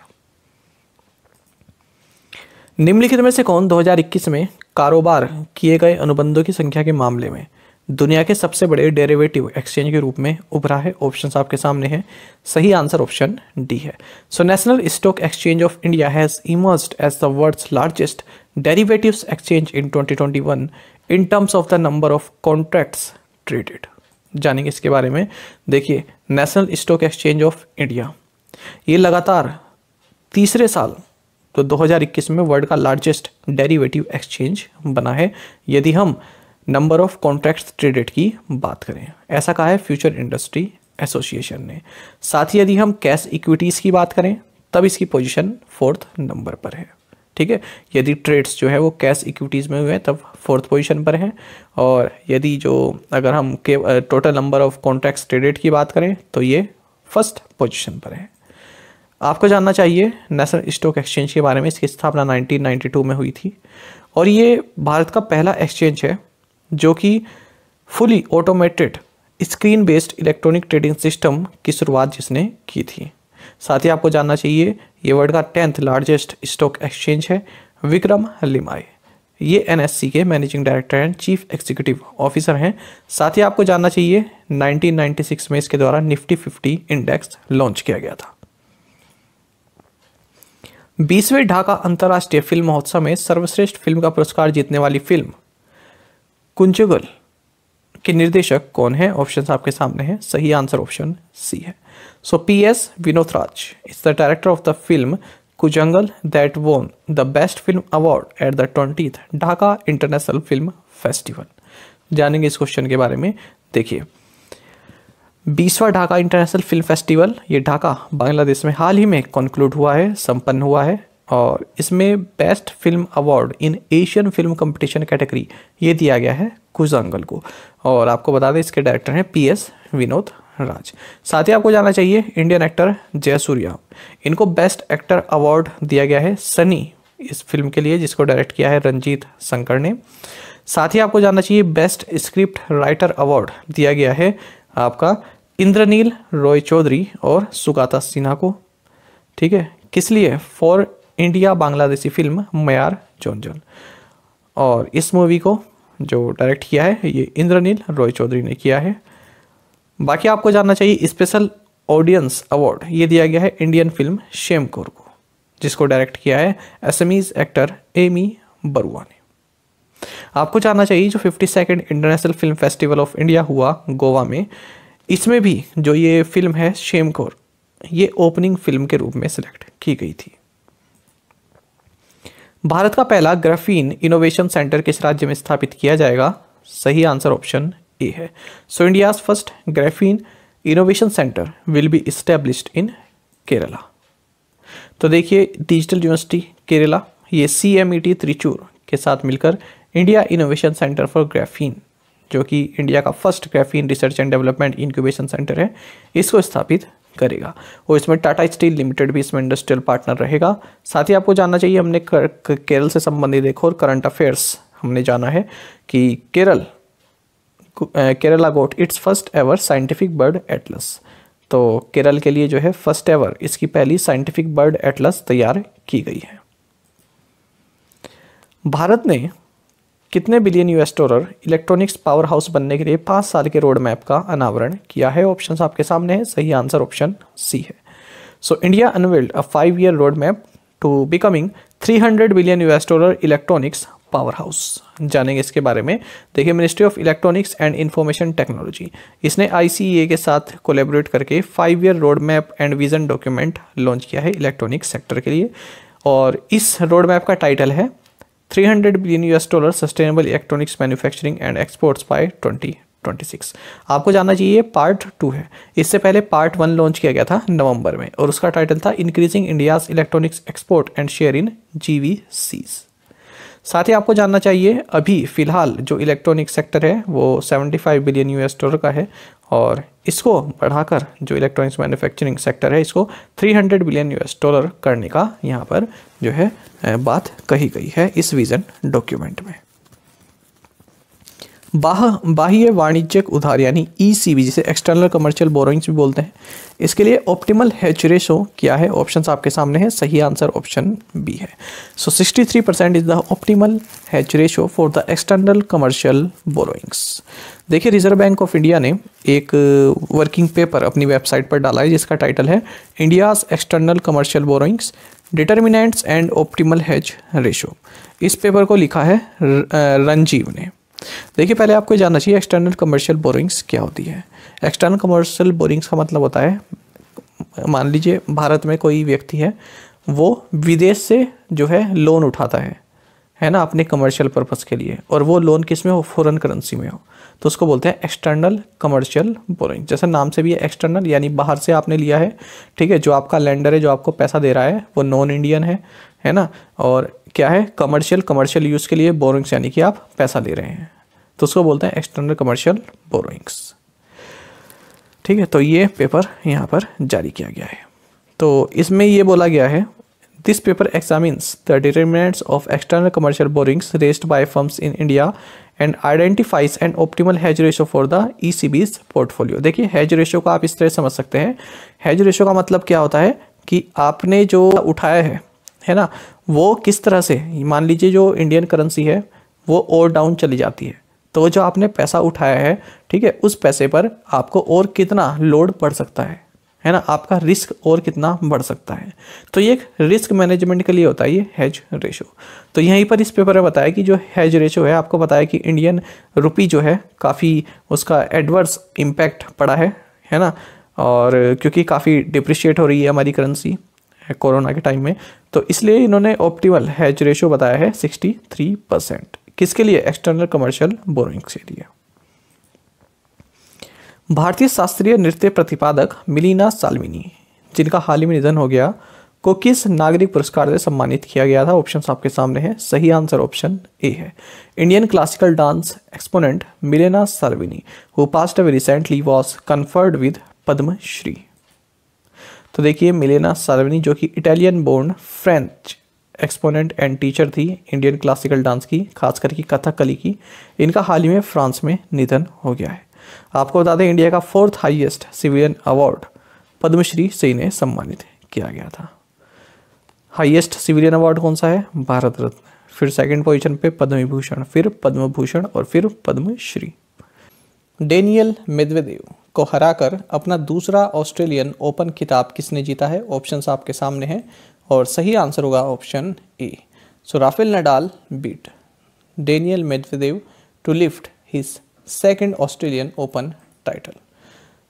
निम्नलिखित में से कौन 2021 में कारोबार किए गए अनुबंधों की संख्या के मामले में दुनिया के सबसे बड़े डेरिवेटिव एक्सचेंज के रूप में उभरा है ऑप्शन आपके सामने है सही आंसर ऑप्शन डी है so National Stock Exchange of India has emerged as the world's largest derivatives exchange in 2021 in terms of the number of contracts traded जानेंगे इसके बारे में देखिए National Stock Exchange of India ये लगातार तीसरे साल तो 2021 में वर्ल्ड का लार्जेस्ट डेरिवेटिव एक्सचेंज बना है यदि हम नंबर ऑफ कॉन्ट्रैक्ट्स ट्रेडेड की बात करें ऐसा कहा है फ्यूचर इंडस्ट्री एसोसिएशन ने साथ ही यदि हम कैश इक्विटीज़ की बात करें तब इसकी पोजीशन फोर्थ नंबर पर है ठीक है यदि ट्रेड्स जो है वो कैश इक्विटीज़ में हुए हैं तब फोर्थ पोजीशन पर हैं और यदि जो अगर हम के total number of contracts traded की बात करें तो ये फर्स्ट पोजीशन पर हैं आपको जानना चाहिए नेशनल स्टॉक एक्सचेंज के बारे में इसकी स्थापना 1992 में हुई थी और ये भारत का पहला एक्सचेंज है जो कि fully automated screen based electronic trading system की शुरुआत जिसने की थी साथ ही आपको जानना चाहिए ये वर्ल्ड का टेंथ लार्जेस्ट स्टॉक एक्सचेंज है विक्रम लिमाई ये एनएससी के managing director and chief executive officer हैं साथ ही आपको जानना चाहिए 1996 में इसके द्वारा निफ्टी 50 इंडेक्स लॉन्च किया गया था बीसवें ढाका अंतर्राष्ट्रीय फिल्म महोत्सव में सर्वश्रेष्ठ फिल्म का पुरस्कार जीतने वाली फिल्म कुंजगल के निर्देशक कौन है ऑप्शन आपके सामने हैं सही आंसर ऑप्शन सी है So P.S. Vinothraj is the director of the film Kujangal that won the Best Film Award at the 20th Dhaka International Film Festival. जानेंगे इस क्वेश्चन के बारे में देखिए बीसवा ढाका इंटरनेशनल फिल्म फेस्टिवल ये ढाका बांग्लादेश में हाल ही में कंक्लूड हुआ है संपन्न हुआ है और इसमें best film award in Asian film competition category ये दिया गया है कुजंगल को और आपको बता दें इसके डायरेक्टर हैं पी एस विनोद राज साथ ही आपको जाना चाहिए इंडियन एक्टर जयसूर्या इनको बेस्ट एक्टर अवार्ड दिया गया है सनी इस फिल्म के लिए जिसको डायरेक्ट किया है रंजीत शंकर ने साथ ही आपको जानना चाहिए बेस्ट स्क्रिप्ट राइटर अवार्ड दिया गया है आपका इंद्रनील रॉय चौधरी और सुगाता सिन्हा को ठीक है किस लिए फॉर इंडिया बांग्लादेशी फिल्म मयार जोनजल और इस मूवी को जो डायरेक्ट किया है ये इंद्रनील रॉय चौधरी ने किया है बाकी आपको जानना चाहिए स्पेशल ऑडियंस अवार्ड ये दिया गया है इंडियन फिल्म शेम कौर को जिसको डायरेक्ट किया है एसमीज एक्टर एमी बरुआ ने आपको जानना चाहिए जो fifty second international film festival of India हुआ गोवा में इसमें भी जो ये फिल्म है शेम कौर ये ओपनिंग फिल्म के रूप में सिलेक्ट की गई थी भारत का पहला ग्रफीन इनोवेशन सेंटर किस राज्य में स्थापित किया जाएगा सही आंसर ऑप्शन ए है so India's first graphene innovation centre will be established in Kerala तो देखिए डिजिटल यूनिवर्सिटी केरला ये C M E T Trichur के साथ मिलकर India innovation centre for graphene जो कि इंडिया का first graphene research and development incubation centre है इसको स्थापित करेगा और इसमें टाटा स्टील लिमिटेड भी इसमें इंडस्ट्रियल पार्टनर रहेगा साथ ही आपको जानना चाहिए हमने केरल से संबंधित देखो और करंट अफेयर्स हमने जाना है कि Kerala Kerala got its first ever scientific bird atlas तो केरल के लिए जो है फर्स्ट एवर इसकी पहली साइंटिफिक बर्ड एटलस तैयार की गई है भारत ने कितने billion US dollar electronics power house बनने के लिए पाँच साल के रोड मैप का अनावरण किया है ऑप्शन आपके सामने है सही आंसर ऑप्शन सी है so India unveiled a five year road map to becoming 300 billion US dollar electronics power house जानेंगे इसके बारे में देखिए ministry of electronics and information technology इसने आई e के साथ कोलेबोरेट करके five year road map and vision document launch किया है इलेक्ट्रॉनिक सेक्टर के लिए और इस रोड मैप का टाइटल है 300 billion US dollar sustainable electronics manufacturing and exports by 2026 आपको जानना चाहिए पार्ट टू है इससे पहले पार्ट वन लॉन्च किया गया था नवंबर में और उसका टाइटल था increasing India's electronics export and share in G साथ ही आपको जानना चाहिए अभी फ़िलहाल जो इलेक्ट्रॉनिक सेक्टर है वो 75 बिलियन यूएस डॉलर का है और इसको बढ़ाकर जो इलेक्ट्रॉनिक्स मैन्युफैक्चरिंग सेक्टर है इसको 300 बिलियन यूएस डॉलर करने का यहाँ पर जो है बात कही गई है इस विज़न डॉक्यूमेंट में बाह बाह्य वाणिज्यिक उधार यानी ई सी बी जिसे एक्सटर्नल कमर्शियल बोरोइंग्स भी बोलते हैं इसके लिए ऑप्टिमल हैच रेशो क्या है ऑप्शन आपके सामने है सही आंसर ऑप्शन बी है so sixty three percent is the optimal hedge ratio for the external commercial borrowings देखिए रिजर्व बैंक ऑफ इंडिया ने एक वर्किंग पेपर अपनी वेबसाइट पर डाला है जिसका टाइटल है India's external commercial borrowings determinants and optimal hedge ratio इस पेपर को लिखा है रंजीव ने देखिए पहले आपको जानना चाहिए एक्सटर्नल कमर्शियल बोरिंग्स क्या होती है एक्सटर्नल कमर्शियल बोरिंग्स का मतलब होता है मान लीजिए भारत में कोई व्यक्ति है वो विदेश से जो है लोन उठाता है है ना अपने कमर्शियल पर्पस के लिए और वो लोन किस में हो फॉरेन करेंसी में हो तो उसको बोलते हैं एक्सटर्नल कमर्शियल बोरिंग जैसे नाम से भी है एक्सटर्नल यानी बाहर से आपने लिया है ठीक है जो आपका लैंडर है जो आपको पैसा दे रहा है वो नॉन इंडियन है है ना और क्या है कमर्शियल कमर्शियल यूज़ के लिए बोरिंग्स यानी कि आप पैसा ले रहे हैं तो उसको बोलते हैं एक्सटर्नल कमर्शियल बोरोइंग्स ठीक है तो ये पेपर यहाँ पर जारी किया गया है तो इसमें ये बोला गया है this paper examines the determinants of external commercial borrowings raised by firms in India and identifies and optimal hedge ratio for the E C Bs portfolio देखिए हैज रेशो को आप इस तरह समझ सकते हैं हैज रेशो का मतलब क्या होता है कि आपने जो उठाया है है ना वो किस तरह से मान लीजिए जो इंडियन करेंसी है वो और डाउन चली जाती है तो जो आपने पैसा उठाया है ठीक है उस पैसे पर आपको और कितना लोड पड़ सकता है है ना आपका रिस्क और कितना बढ़ सकता है तो ये एक रिस्क मैनेजमेंट के लिए होता है ये हैज रेशो तो यहीं पर इस पेपर में बताया कि जो हैज रेशो है आपको बताया कि इंडियन रुपी जो है काफ़ी उसका एडवर्स इम्पैक्ट पड़ा है है ना और क्योंकि काफ़ी डिप्रिशिएट हो रही है हमारी करेंसी कोरोना के टाइम में तो इसलिए इन्होंने ऑप्टिमल हैज रेशो बताया है सिक्सटी थ्री परसेंट किसके लिए एक्सटर्नल कमर्शियल बोरोइंग्स के लिए भारतीय शास्त्रीय नृत्य प्रतिपादक मिलीना सालमिनी जिनका हाल ही में निधन हो गया को किस नागरिक पुरस्कार से सम्मानित किया गया था ऑप्शन आपके सामने है सही आंसर ऑप्शन ए है Indian classical dance exponent Milena Salvini who passed away recently was conferred with Padma Shri तो देखिए मिलेना सालविनी जो कि Italian born French exponent and teacher थी इंडियन क्लासिकल डांस की खास करके कथकली की इनका हाल ही में फ्रांस में निधन हो गया है आपको बता दें इंडिया का fourth highest civilian award Padma Shri से इन्हें सम्मानित किया गया था हाईएस्ट सिविलियन अवार्ड कौन सा है भारत रत्न फिर सेकंड पोजीशन पे पद्म विभूषण फिर पद्म भूषण और फिर पद्मश्री डेनियल मेदवेदेव को हराकर अपना दूसरा ऑस्ट्रेलियन ओपन खिताब किसने जीता है ऑप्शंस आपके सामने हैं और सही आंसर होगा option A so Rafael Nadal beat Daniil Medvedev to lift his second Australian Open title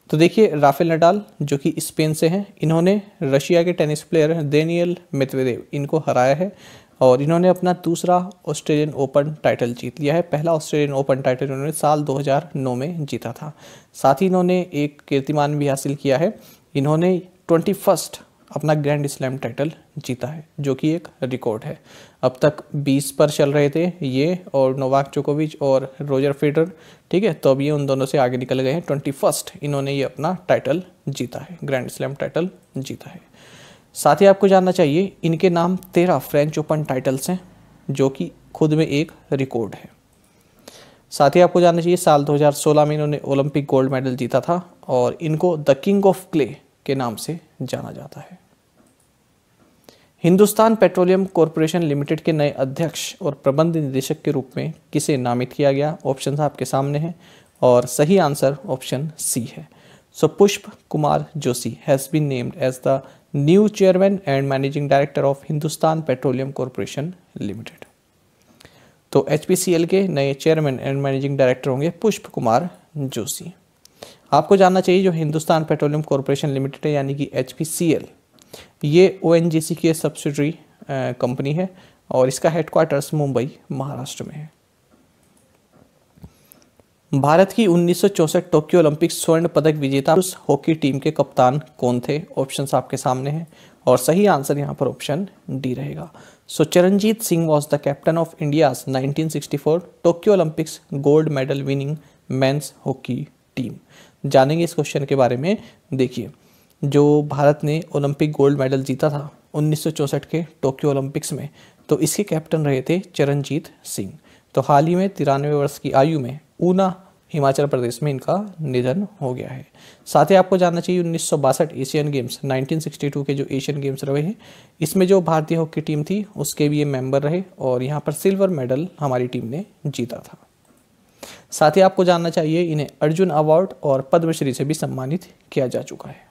तो देखिए राफेल नडाल जो कि स्पेन से हैं इन्होंने रशिया के टेनिस प्लेयर डेनियल मेदवेदेव इनको हराया है और इन्होंने अपना दूसरा ऑस्ट्रेलियन ओपन टाइटल जीत लिया है पहला ऑस्ट्रेलियन ओपन टाइटल इन्होंने साल 2009 में जीता था साथ ही इन्होंने एक कीर्तिमान भी हासिल किया है इन्होंने ट्वेंटी फर्स्ट अपना ग्रैंड स्लैम टाइटल जीता है जो कि एक रिकॉर्ड है अब तक 20 पर चल रहे थे ये और नोवाक जोकोविच और रोजर फेडर ठीक है तो अब ये उन दोनों से आगे निकल गए हैं ट्वेंटी फर्स्ट इन्होंने ये अपना टाइटल जीता है ग्रैंड स्लैम टाइटल जीता है साथ ही आपको जानना चाहिए इनके नाम तेरह फ्रेंच ओपन टाइटल्स हैं जो कि खुद में एक रिकॉर्ड है साथ ही आपको जानना चाहिए साल 2016 में इन्होंने ओलंपिक गोल्ड मेडल जीता था और इनको द किंग ऑफ क्ले के नाम से जाना जाता है हिंदुस्तान पेट्रोलियम कॉरपोरेशन लिमिटेड के नए अध्यक्ष और प्रबंध निदेशक के रूप में किसे नामित किया गया ऑप्शन आपके सामने हैं और सही आंसर ऑप्शन सी है so Pushp Kumar Joshi has been named as the new chairman and managing director of Hindustan Petroleum Corporation Limited तो एच के नए चेयरमैन एंड मैनेजिंग डायरेक्टर होंगे पुष्प कुमार जोशी आपको जानना चाहिए जो हिंदुस्तान पेट्रोलियम कॉरपोरेशन लिमिटेड है यानी कि एच ये ओ की सब्सिडरी कंपनी है और इसका हेडक्वार्टर्स मुंबई महाराष्ट्र में है भारत की उन्नीस टोक्यो ओलंपिक स्वर्ण पदक विजेता उस हॉकी टीम के कप्तान कौन थे ऑप्शंस आपके सामने हैं और सही आंसर यहाँ पर ऑप्शन डी रहेगा so Charanjit Singh was the captain of India 1964 Tokyo Olympics gold medal winning men's hockey team जानेंगे इस क्वेश्चन के बारे में देखिए जो भारत ने ओलंपिक गोल्ड मेडल जीता था उन्नीस के टोक्यो ओलंपिक्स में तो इसके कैप्टन रहे थे चरणजीत सिंह तो हाल ही में तिरानवे वर्ष की आयु में ऊना हिमाचल प्रदेश में इनका निधन हो गया है साथ ही आपको जानना चाहिए उन्नीस एशियन गेम्स 1962 के जो एशियन गेम्स रहे हैं इसमें जो भारतीय हॉकी टीम थी उसके भी ये मेंबर रहे और यहाँ पर सिल्वर मेडल हमारी टीम ने जीता था साथ ही आपको जानना चाहिए इन्हें अर्जुन अवार्ड और पद्मश्री से भी सम्मानित किया जा चुका है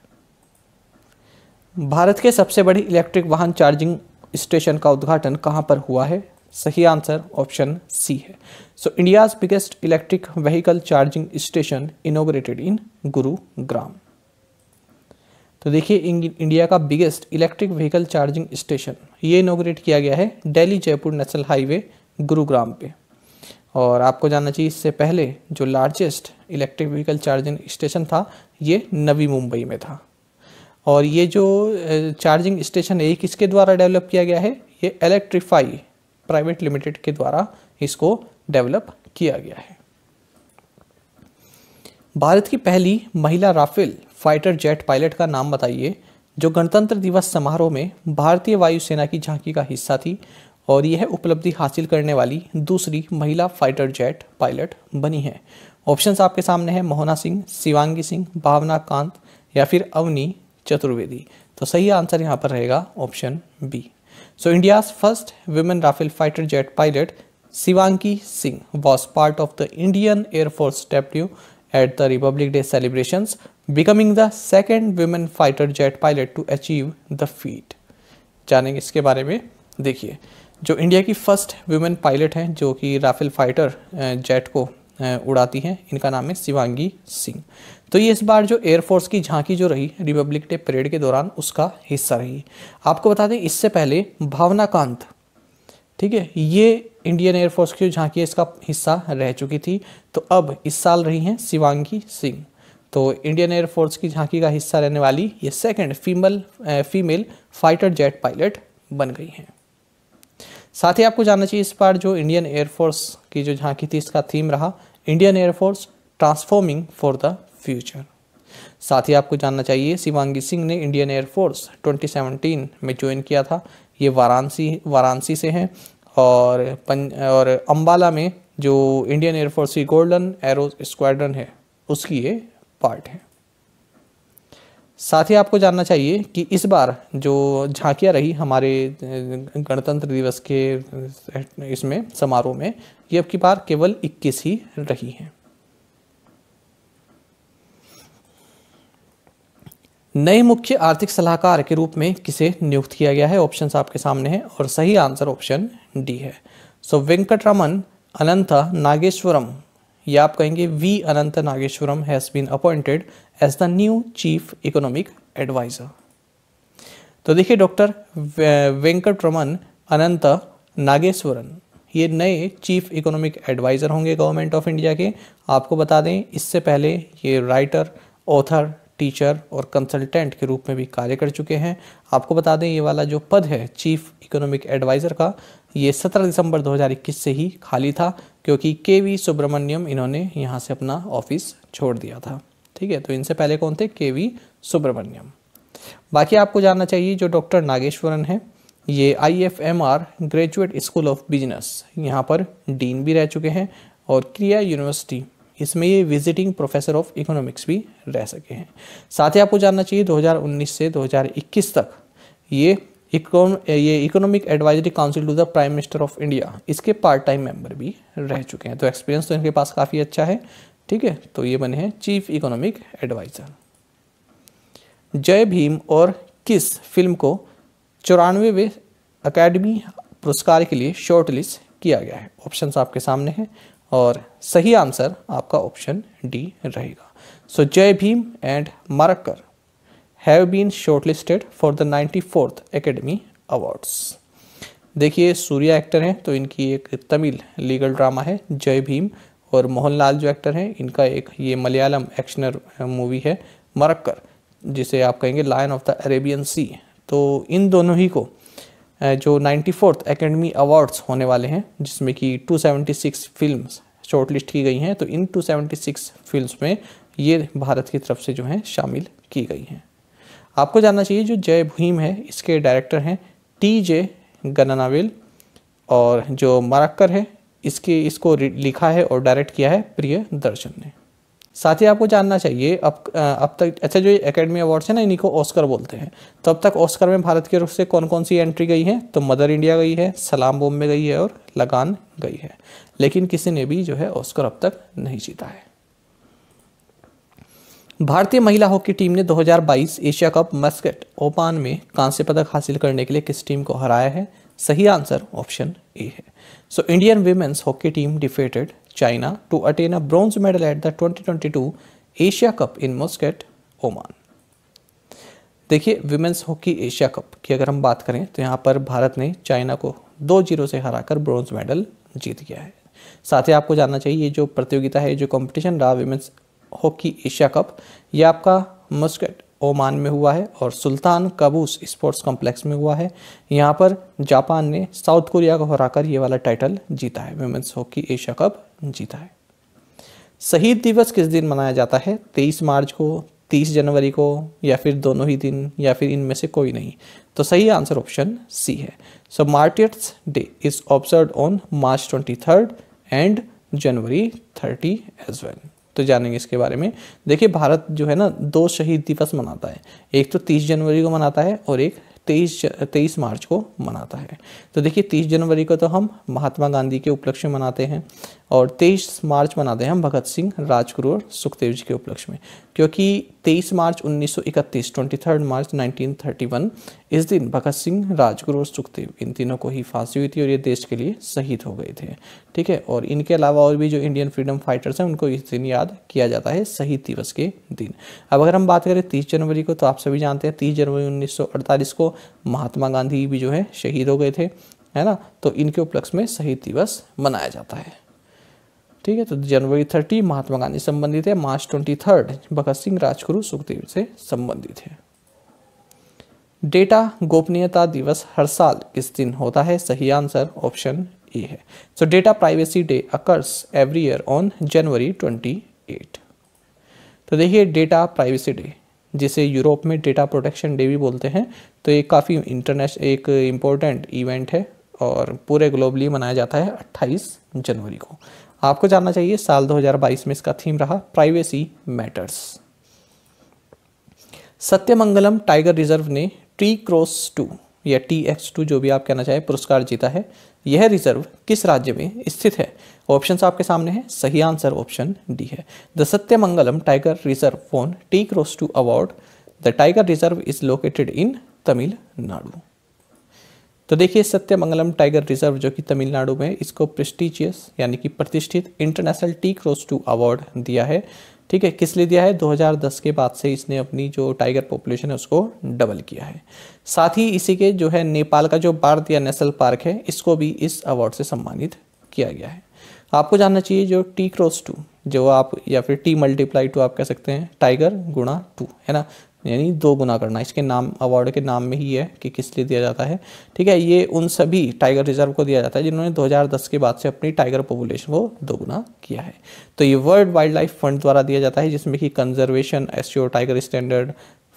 भारत के सबसे बड़े इलेक्ट्रिक वाहन चार्जिंग स्टेशन का उद्घाटन कहां पर हुआ है सही आंसर ऑप्शन सी है so India's biggest electric vehicle charging station inaugurated in Gurugram तो देखिए इंडिया का biggest electric vehicle charging station ये इनोग्रेट किया गया है दिल्ली जयपुर नेशनल हाईवे गुरुग्राम पे और आपको जानना चाहिए इससे पहले जो largest electric vehicle charging station था ये नवी मुंबई में था और ये जो चार्जिंग स्टेशन है ये किसके द्वारा डेवलप किया गया है ये इलेक्ट्रीफाई प्राइवेट लिमिटेड के द्वारा इसको डेवलप किया गया है भारत की पहली महिला राफेल फाइटर जेट पायलट का नाम बताइए जो गणतंत्र दिवस समारोह में भारतीय वायुसेना की झांकी का हिस्सा थी और यह उपलब्धि हासिल करने वाली दूसरी महिला फाइटर जेट पायलट बनी है ऑप्शंस आपके सामने हैं मोहना सिंह शिवांगी सिंह भावना कांत या फिर अवनी चतुर्वेदी तो सही आंसर यहाँ पर रहेगा option B so India first women Rafale fighter jet pilot Shivangi Singh was part of the Indian Air Force debut at the Republic Day celebration becoming the second women fighter jet pilot to achieve the feat जानेंगे इसके बारे में देखिए जो India की first women pilot हैं जो कि राफेल फाइटर जेट को उड़ाती हैं इनका नाम है शिवांगी सिंह तो ये इस बार जो एयरफोर्स की झांकी जो रही रिपब्लिक डे परेड के दौरान उसका हिस्सा रही आपको बता दें इससे पहले भावना कांत ठीक है ये इंडियन एयरफोर्स की झांकी इसका हिस्सा रह चुकी थी तो अब इस साल रही हैं शिवांगी सिंह तो इंडियन एयरफोर्स की झांकी का हिस्सा रहने वाली ये second female female fighter jet pilot बन गई हैं साथ ही आपको जानना चाहिए इस बार जो इंडियन एयरफोर्स की जो झांकी थी इसका थीम रहा Indian Air Force transforming for the future साथ ही आपको जानना चाहिए शिवांगी सिंह ने इंडियन एयरफोर्स 2017 में ज्वाइन किया था ये वाराणसी वाराणसी से हैं और पं और अम्बाला में जो इंडियन एयरफोर्स की गोल्डन एरो स्क्वाड्रन है उसकी ये पार्ट है साथ ही आपको जानना चाहिए कि इस बार जो झांकियां रही हमारे गणतंत्र दिवस के इसमें समारोह में ये अब की बार केवल 21 ही रही हैं नए मुख्य आर्थिक सलाहकार के रूप में किसे नियुक्त किया गया है ऑप्शन आपके सामने हैं और सही आंसर ऑप्शन डी है सो वेंकट रमन अनंता नागेश्वरम या आप कहेंगे V Anantha Nageswaran has been appointed as the new chief economic adviser तो देखिए डॉक्टर वेंकट रमन अनंत नागेश्वरन ये नए चीफ इकोनॉमिक एडवाइज़र होंगे गवर्नमेंट ऑफ इंडिया के आपको बता दें इससे पहले ये राइटर ऑथर टीचर और कंसल्टेंट के रूप में भी कार्य कर चुके हैं आपको बता दें ये वाला जो पद है चीफ इकोनॉमिक एडवाइज़र का ये 17 दिसंबर 2021 से ही खाली था क्योंकि के वी सुब्रमण्यम इन्होंने यहाँ से अपना ऑफिस छोड़ दिया था ठीक है तो इनसे पहले कौन थे के वी सुब्रमण्यम बाकी आपको जानना चाहिए जो डॉक्टर नागेश्वरन है ये I F M R graduate school of business यहाँ पर डीन भी रह चुके हैं और क्रिया यूनिवर्सिटी इसमें ये विजिटिंग प्रोफेसर ऑफ इकोनॉमिक्स भी रह सके हैं साथ ही आपको जानना चाहिए 2019 से 2021 तक ये ये economic advisory council to the prime minister of India इसके पार्ट टाइम मेंबर भी रह चुके हैं तो एक्सपीरियंस तो इनके पास काफ़ी अच्छा है ठीक है तो ये बने हैं चीफ इकोनॉमिक एडवाइज़र जय भीम और किस फिल्म को चौरानवेवें अकेडमी पुरस्कार के लिए शॉर्टलिस्ट किया गया है ऑप्शन आपके सामने हैं और सही आंसर आपका ऑप्शन डी रहेगा so so, Jai Bhim and Marakkar have been shortlisted for the ninety fourth academy awards देखिए सूर्या एक्टर हैं तो इनकी एक तमिल लीगल ड्रामा है जय भीम और मोहनलाल जो एक्टर हैं इनका एक ये मलयालम एक्शनर मूवी है मरक्कर जिसे आप कहेंगे लायन ऑफ द अरेबियन सी तो इन दोनों ही को जो नाइन्टी फोर्थ एकेडमी अवार्ड्स होने वाले हैं जिसमें कि 276 फिल्म शॉर्टलिस्ट की गई हैं तो इन 276 फिल्म में ये भारत की तरफ से जो हैं शामिल की गई हैं आपको जानना चाहिए जो जय भीम है इसके डायरेक्टर हैं टी जे गनानाविल और जो मरक्कर है इसके इसको लिखा है और डायरेक्ट किया है प्रिय दर्शन ने साथ ही आपको जानना चाहिए अब अब तक अच्छा जो एकेडमी अवार्ड्स हैं ना इन्हीं को ऑस्कर बोलते हैं तो अब तक ऑस्कर में भारत की ओर से कौन कौन सी एंट्री तो गई है तो मदर इंडिया गई है सलाम बॉम्बे गई है और लगान गई है लेकिन किसी ने भी जो है ऑस्कर अब तक नहीं जीता है भारतीय महिला हॉकी टीम ने 2022 एशिया कप मस्कट ओपान में कांस्य पदक हासिल करने के लिए किस टीम को हराया है सही आंसर ऑप्शन ए है so Indian women's hockey team defeated China to attain a bronze medal at the 2022 Asia cup in Muscat Oman देखिए वीमेंस हॉकी एशिया कप की अगर हम बात करें तो यहाँ पर भारत ने चाइना को दो जीरो से हराकर ब्रॉन्ज मेडल जीत गया है साथ ही आपको जानना चाहिए ये जो प्रतियोगिता है जो कंपटीशन रहा वीमेंस हॉकी एशिया कप ये आपका मस्कट ओमान में हुआ है और सुल्तान कबूस स्पोर्ट्स कॉम्प्लेक्स में हुआ है यहाँ पर जापान ने साउथ कोरिया को हराकर ये वाला टाइटल जीता है वुमेंस हॉकी एशिया कप जीता है शहीद दिवस किस दिन मनाया जाता है तेईस मार्च को तीस जनवरी को या फिर दोनों ही दिन या फिर इनमें से कोई नहीं तो सही आंसर ऑप्शन सी है so martyrs day is observe on March twenty third and January thirty as well तो जानेंगे इसके बारे में देखिए भारत जो है ना दो शहीद दिवस मनाता है एक तो तीस जनवरी को मनाता है और एक तेईस तेईस मार्च को मनाता है तो देखिए तीस जनवरी को तो हम महात्मा गांधी के उपलक्ष्य मनाते हैं और 23 मार्च मनाते हैं हम भगत सिंह राजगुरु और सुखदेव जी के उपलक्ष्य में क्योंकि 23 मार्च 1931 थर्ड मार्च 1931 इस दिन भगत सिंह राजगुरु और सुखदेव इन तीनों को ही फांसी हुई थी और ये देश के लिए शहीद हो गए थे ठीक है और इनके अलावा और भी जो इंडियन फ्रीडम फाइटर्स हैं उनको इस दिन याद किया जाता है शहीद दिवस के दिन अब अगर हम बात करें तीस जनवरी को तो आप सभी जानते हैं तीस जनवरी उन्नीस को महात्मा गांधी भी जो है शहीद हो गए थे है ना तो इनके उपलक्ष्य में शहीद दिवस मनाया जाता है ठीक है तो जनवरी थर्टी महात्मा गांधी संबंधित है March twenty third Bhagat Singh Rajguru Sukhdev से संबंधित है डेटा गोपनीयता दिवस हर साल किस दिन होता है सही आंसर ऑप्शन ए है so data privacy day occurs every year on January twenty eight तो देखिए डेटा प्राइवेसी डे जिसे यूरोप में डेटा प्रोटेक्शन डे भी बोलते हैं तो ये काफ़ी इंटरनेशनल एक इम्पोर्टेंट इवेंट है और पूरे ग्लोबली मनाया जाता है 28 जनवरी को आपको जानना चाहिए साल 2022 में इसका थीम रहा privacy matters Sathyamangalam tiger reserve ने टी क्रॉस टू या टी एक्स टू जो भी आप कहना चाहें पुरस्कार जीता है यह रिजर्व किस राज्य में स्थित है ऑप्शंस आपके सामने हैं सही आंसर ऑप्शन डी है the Sathyamangalam tiger reserve phone T cross two award the tiger reserve is located in Tamil Nadu तो देखिए सत्यमंगलम टाइगर रिजर्व जो कि तमिलनाडु में इसको प्रेस्टिजियस यानी कि प्रतिष्ठित international T cross two award दिया है ठीक है किस लिए दिया है 2010 के बाद से इसने अपनी जो टाइगर पॉपुलेशन है उसको डबल किया है साथ ही इसी के जो है नेपाल का जो भारतीय नेशनल पार्क है इसको भी इस अवार्ड से सम्मानित किया गया है आपको जानना चाहिए जो टी क्रॉस टू जो आप या फिर टी मल्टीप्लाई टू आप कह सकते हैं टाइगर गुणा टू है ना यानी दो गुना करना इसके नाम अवार्ड के नाम में ही है कि किस लिए दिया जाता है ठीक है ये उन सभी टाइगर रिजर्व को दिया जाता है जिन्होंने 2010 के बाद से अपनी टाइगर पॉपुलेशन को दोगुना किया है तो ये वर्ल्ड वाइल्ड लाइफ फंड द्वारा दिया जाता है जिसमें कि conservation as tiger standard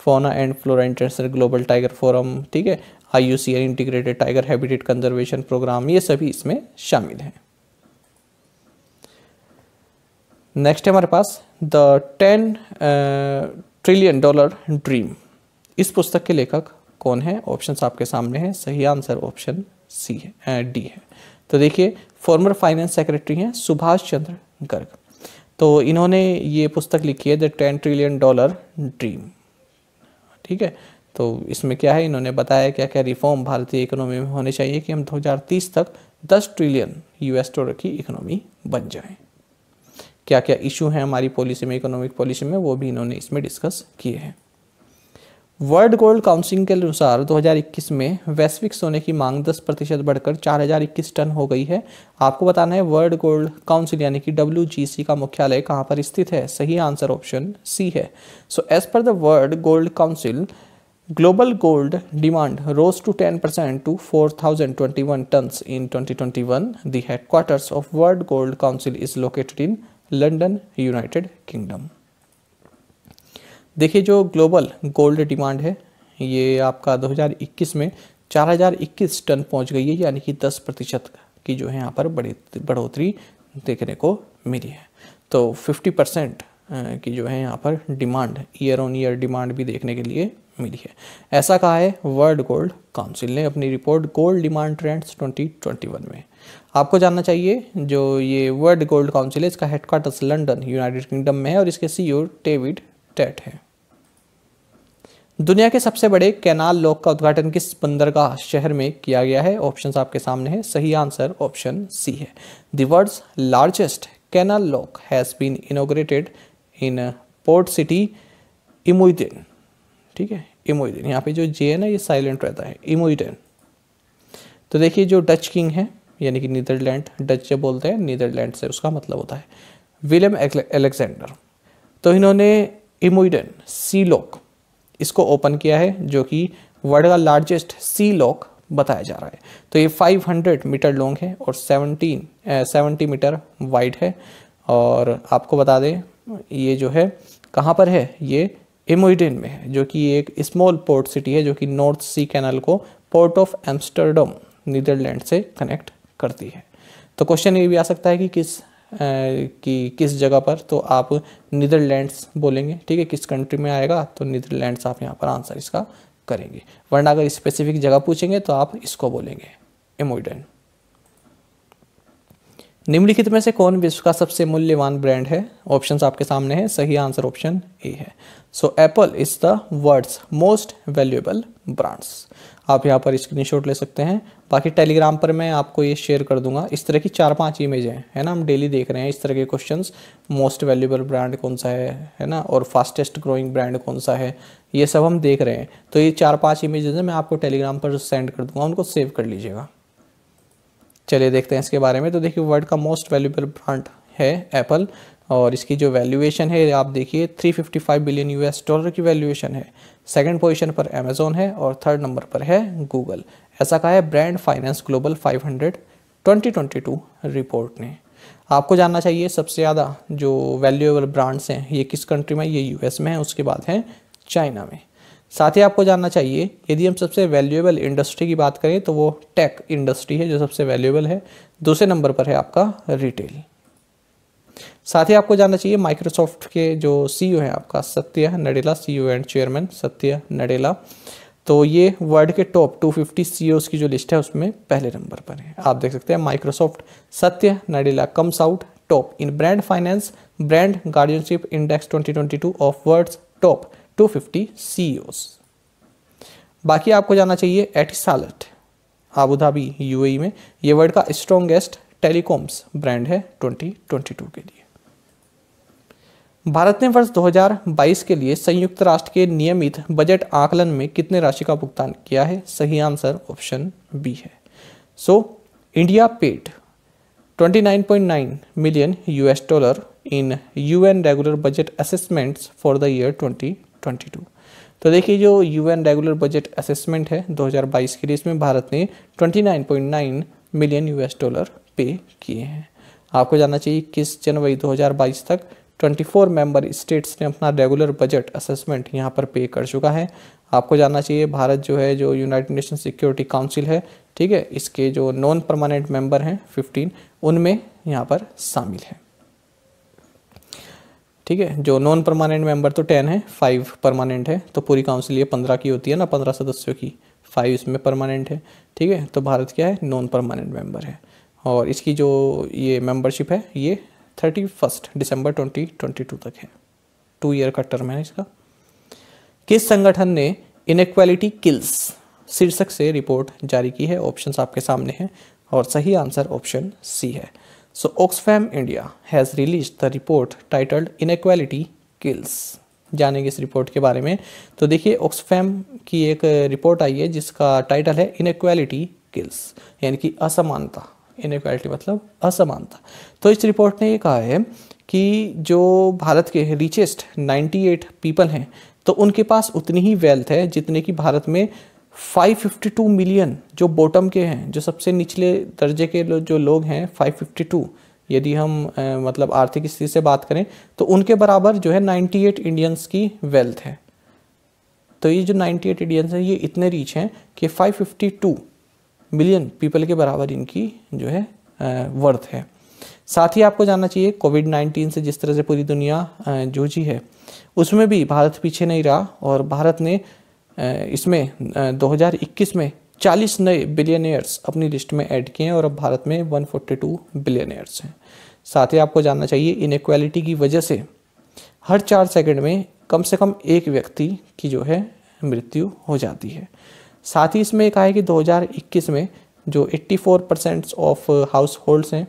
fauna and flora international global tiger forum ठीक है I integrated tiger habitat conservation programme ये सभी इसमें शामिल हैं नेक्स्ट है हमारे पास the ten trillion dollar dream इस पुस्तक के लेखक कौन है ऑप्शन आपके सामने हैं सही आंसर ऑप्शन सी है डी है तो देखिए फॉर्मर फाइनेंस सेक्रेटरी हैं सुभाष चंद्र गर्ग तो इन्होंने ये पुस्तक लिखी है the ten trillion dollar dream ठीक है तो इसमें क्या है इन्होंने बताया क्या क्या रिफॉर्म भारतीय इकोनॉमी में होने चाहिए कि हम 2030 तक 10 ट्रिलियन यूएस डॉलर की इकोनॉमी बन जाएं क्या क्या इशू हैं हमारी पॉलिसी में इकोनॉमिक पॉलिसी में वो भी इन्होंने इसमें डिस्कस किए हैं वर्ल्ड गोल्ड काउंसिल के अनुसार 2021 में वैश्विक सोने की मांग 10 प्रतिशत बढ़कर 4021 टन हो गई है आपको बताना है वर्ल्ड गोल्ड काउंसिल यानी कि डब्ल्यू का मुख्यालय कहाँ पर स्थित है सही आंसर ऑप्शन सी है so as per the world gold council global gold demand rose to 10% ton in twenty twenty one the headquarters of world gold council is located in London United Kingdom देखिए जो global gold demand है ये आपका 2021 में 4021 ton पहुंच गई है यानी कि 10 प्रतिशत की जो है यहाँ पर बड़ी बढ़ोतरी देखने को मिली है तो 50 परसेंट की जो है यहाँ पर demand year on year demand भी देखने के लिए मिली है ऐसा कहा है वर्ल्ड गोल्ड काउंसिल ने अपनी रिपोर्ट गोल्ड डिमांड ट्रेंड्स 2021 में आपको जानना चाहिए जो ये वर्ल्ड गोल्ड काउंसिल है इसका हेडक्वार्टर्स लंदन यूनाइटेड किंगडम में है और इसके सीईओ डेविड टेट हैं दुनिया के सबसे बड़े कैनाल लॉक का उद्घाटन किस बंदरगाह शहर में किया गया है ऑप्शंस आपके सामने हैं सही आंसर ऑप्शन सी है the world's largest canal lock has been inaugurated in port city IJmuiden ठीक है इमोइदेन यहाँ पे जो जे है ना ये साइलेंट रहता है इमोइडेन तो देखिए जो डच किंग है यानी कि नीदरलैंड डच जब बोलते हैं नीदरलैंड से उसका मतलब होता है विलियम एलेक्जेंडर तो इन्होंने इमोइडन सी लॉक इसको ओपन किया है जो कि वर्ल्ड का लार्जेस्ट सी लॉक बताया जा रहा है तो ये 500 मीटर लॉन्ग है और 17 सेवेंटी मीटर वाइड है और आपको बता दें ये जो है कहाँ पर है ये इमोइडन में है जो कि एक स्मॉल पोर्ट सिटी है जो कि नॉर्थ सी कैनल को पोर्ट ऑफ एम्स्टर्डम नीदरलैंड से कनेक्ट करती है तो क्वेश्चन ये भी आ सकता है कि किस कि किस जगह पर तो आप नीदरलैंड्स बोलेंगे ठीक है किस कंट्री में आएगा तो नीदरलैंड्स आप यहाँ पर आंसर इसका करेंगे वरना अगर स्पेसिफिक जगह पूछेंगे तो आप इसको बोलेंगे एमोइडन निम्नलिखित में से कौन विश्व का सबसे मूल्यवान ब्रांड है ऑप्शंस आपके सामने हैं सही आंसर ऑप्शन ए है so Apple is the world's most valuable brands आप यहाँ पर स्क्रीनशॉट ले सकते हैं बाकी टेलीग्राम पर मैं आपको ये शेयर कर दूंगा इस तरह की चार पांच इमेज हैं है ना हम डेली देख रहे हैं इस तरह के क्वेश्चंस मोस्ट वैल्यूबल ब्रांड कौन सा है है ना और फास्टेस्ट ग्रोइंग ब्रांड कौन सा है ये सब हम देख रहे हैं तो ये चार पाँच इमेजेज हैं मैं आपको टेलीग्राम पर सेंड कर दूंगा उनको सेव कर लीजिएगा चलिए देखते हैं इसके बारे में तो देखिए वर्ल्ड का मोस्ट वैल्यूबल ब्रांड है एप्पल और इसकी जो वैल्यूएशन है आप देखिए 355 बिलियन यूएस डॉलर की वैल्यूएशन है सेकंड पोजीशन पर अमेजोन है और थर्ड नंबर पर है गूगल ऐसा कहा है ब्रांड फाइनेंस ग्लोबल 500 2022 रिपोर्ट ने आपको जानना चाहिए सबसे ज़्यादा जो वैल्यूएबल ब्रांड्स हैं ये किस कंट्री में ये यूएस में है उसके बाद है चाइना में साथ ही आपको जानना चाहिए यदि हम सबसे वैल्यूएबल इंडस्ट्री की बात करें तो वो टेक इंडस्ट्री है जो सबसे वैल्यूएबल है दूसरे नंबर पर है आपका रिटेल साथ ही आपको जानना चाहिए माइक्रोसॉफ्ट के जो सीईओ हैं आपका सत्य नडेला सीईओ एंड चेयरमैन सत्य नडेला तो ये वर्ल्ड के टॉप 250 फिफ्टी की जो लिस्ट है उसमें पहले नंबर पर है आप देख सकते हैं Microsoft Satya Nadella comes out top in brand finance brand guardianship index 2022 of world's top 250 fifty बाकी आपको जाना चाहिए एटिसालट आबू धाबी यू में ये वर्ल्ड का स्ट्रॉन्गेस्ट टेलीकॉम्स ब्रांड है ट्वेंटी के लिए भारत ने वर्ष 2022 के लिए संयुक्त राष्ट्र के नियमित बजट आकलन में कितने राशि का भुगतान किया है सही आंसर ऑप्शन बी है so India paid 29.9 million US dollar in UN regular budget assessments for the year 2022. तो देखिए जो यूएन रेगुलर बजट असेसमेंट है 2022 के लिए इसमें भारत ने 29.9 मिलियन यूएस डॉलर पे किए हैं आपको जानना चाहिए किस जनवरी 2022 तक 24 मेंबर स्टेट्स ने अपना रेगुलर बजट असेसमेंट यहाँ पर पे कर चुका है आपको जानना चाहिए भारत जो है जो यूनाइटेड नेशन सिक्योरिटी काउंसिल है ठीक है इसके जो नॉन परमानेंट मेंबर हैं 15 उनमें यहाँ पर शामिल है ठीक है जो नॉन परमानेंट मेंबर तो 10 है फाइव परमानेंट है तो पूरी काउंसिल ये पंद्रह की होती है ना पंद्रह सदस्यों की फाइव इसमें परमानेंट है ठीक है तो भारत क्या है नॉन परमानेंट मेंबर है और इसकी जो ये मेंबरशिप है ये thirty first December twenty twenty two तक है टू ईयर का टर्म है इसका किस संगठन ने इनक्वालिटी किल्स शीर्षक से रिपोर्ट जारी की है ऑप्शन आपके सामने हैं और सही आंसर ऑप्शन सी है so Oxfam India has release the report titled inequality kills जानेंगे इस रिपोर्ट के बारे में तो देखिए ऑक्सफैम की एक रिपोर्ट आई है जिसका टाइटल है इनक्वालिटी किल्स यानी कि असमानता इनक्वालिटी मतलब असमानता तो इस रिपोर्ट ने ये कहा है कि जो भारत के रिचेस्ट 98 पीपल हैं तो उनके पास उतनी ही वेल्थ है जितने की भारत में 552 मिलियन जो बॉटम के हैं जो सबसे निचले दर्जे के लो, जो लोग हैं 552 यदि हम ए, मतलब आर्थिक स्थिति से बात करें तो उनके बराबर जो है 98 इंडियंस की वेल्थ है तो ये जो 98 इंडियंस हैं ये इतने रीच हैं कि 552 बिलियन पीपल के बराबर इनकी जो है वर्थ है साथ ही आपको जानना चाहिए कोविड नाइन्टीन से जिस तरह से पूरी दुनिया जूझी है उसमें भी भारत पीछे नहीं रहा और भारत ने इसमें 2021 में 40 नए बिलियनियर्स अपनी लिस्ट में ऐड किए हैं और अब भारत में 142 फोर्टी हैं साथ ही आपको जानना चाहिए इनक्वालिटी की वजह से हर चार सेकंड में कम से कम एक व्यक्ति की जो है मृत्यु हो जाती है साथ ही इसमें कहा है कि 2021 में जो 84 परसेंट ऑफ हाउस होल्ड्स हैं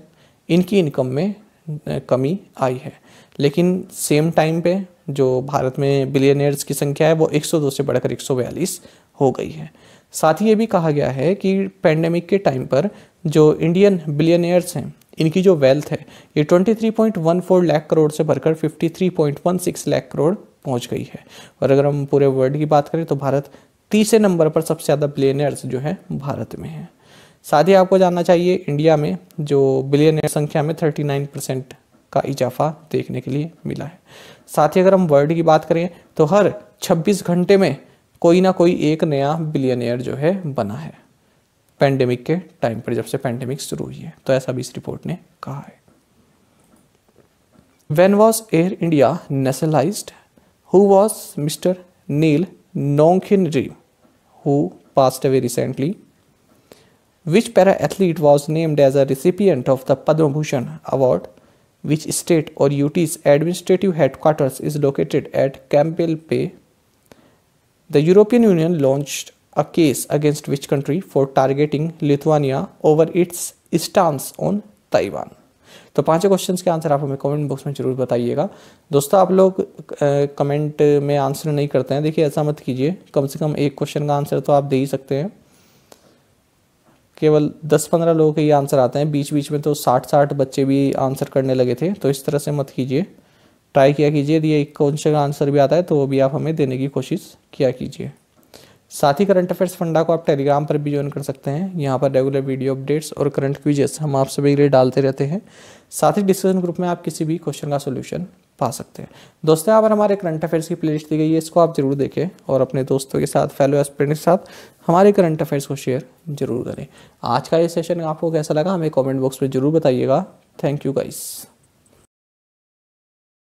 इनकी इनकम में uh, कमी आई है लेकिन सेम टाइम पे जो भारत में बिलियनियर्स की संख्या है वो 102 से बढ़कर 142 हो गई है साथ ही ये भी कहा गया है कि पैंडमिक के टाइम पर जो इंडियन बिलियनियर्स हैं इनकी जो वेल्थ है ये 23.14 लाख करोड़ से बढ़कर 53.16 लाख करोड़ पहुंच गई है और अगर हम पूरे वर्ल्ड की बात करें तो भारत तीसरे नंबर पर सबसे ज़्यादा बिलियनियर्स जो है भारत में हैं साथ ही आपको जानना चाहिए इंडिया में जो बिलियनियर संख्या में 39 परसेंट का इजाफा देखने के लिए मिला है साथ ही अगर हम वर्ल्ड की बात करें तो हर 26 घंटे में कोई ना कोई एक नया बिलियनियर जो है बना है पैंडेमिक के टाइम पर जब से पैंडेमिक शुरू हुई है तो ऐसा भी इस रिपोर्ट ने कहा है when was Air India nationalise who was mister Neil Nongkynrih who passed away recently. Which para athlete was named as a recipient of the Padma Bhushan award? Which state or UT's administrative headquarters is located at Campbell Bay? The European Union launched a case against which country for targeting Lithuania over its stance on Taiwan? तो पांचों question के answer आप हमें comment box में जरूर बताइएगा दोस्तों आप लोग कमेंट में आंसर नहीं करते हैं देखिए ऐसा मत कीजिए कम से कम एक क्वेश्चन का आंसर तो आप दे ही सकते हैं केवल 10-15 लोगों के ये आंसर आते हैं बीच बीच में तो 60-60 बच्चे भी आंसर करने लगे थे तो इस तरह से मत कीजिए ट्राई किया कीजिए यदि एक क्वेश्चन का आंसर भी आता है तो वो भी आप हमें देने की कोशिश किया कीजिए साथ ही करंट अफेयर्स फंडा को आप टेलीग्राम पर भी ज्वाइन कर सकते हैं यहाँ पर रेगुलर वीडियो अपडेट्स और करंट क्विजेस हम आप सभी के लिए डालते रहते हैं साथ ही डिस्कशन ग्रुप में आप किसी भी क्वेश्चन का सोल्यूशन पा सकते हैं दोस्तों यहाँ पर हमारे करंट अफेयर्स की प्ले दी गई है इसको आप जरूर देखें और अपने दोस्तों के साथ फेलो एस्पिरेंट के साथ हमारे करंट अफेयर्स को शेयर जरूर करें आज का ये सेशन आपको कैसा लगा हमें कॉमेंट बॉक्स में जरूर बताइएगा थैंक यू गाइस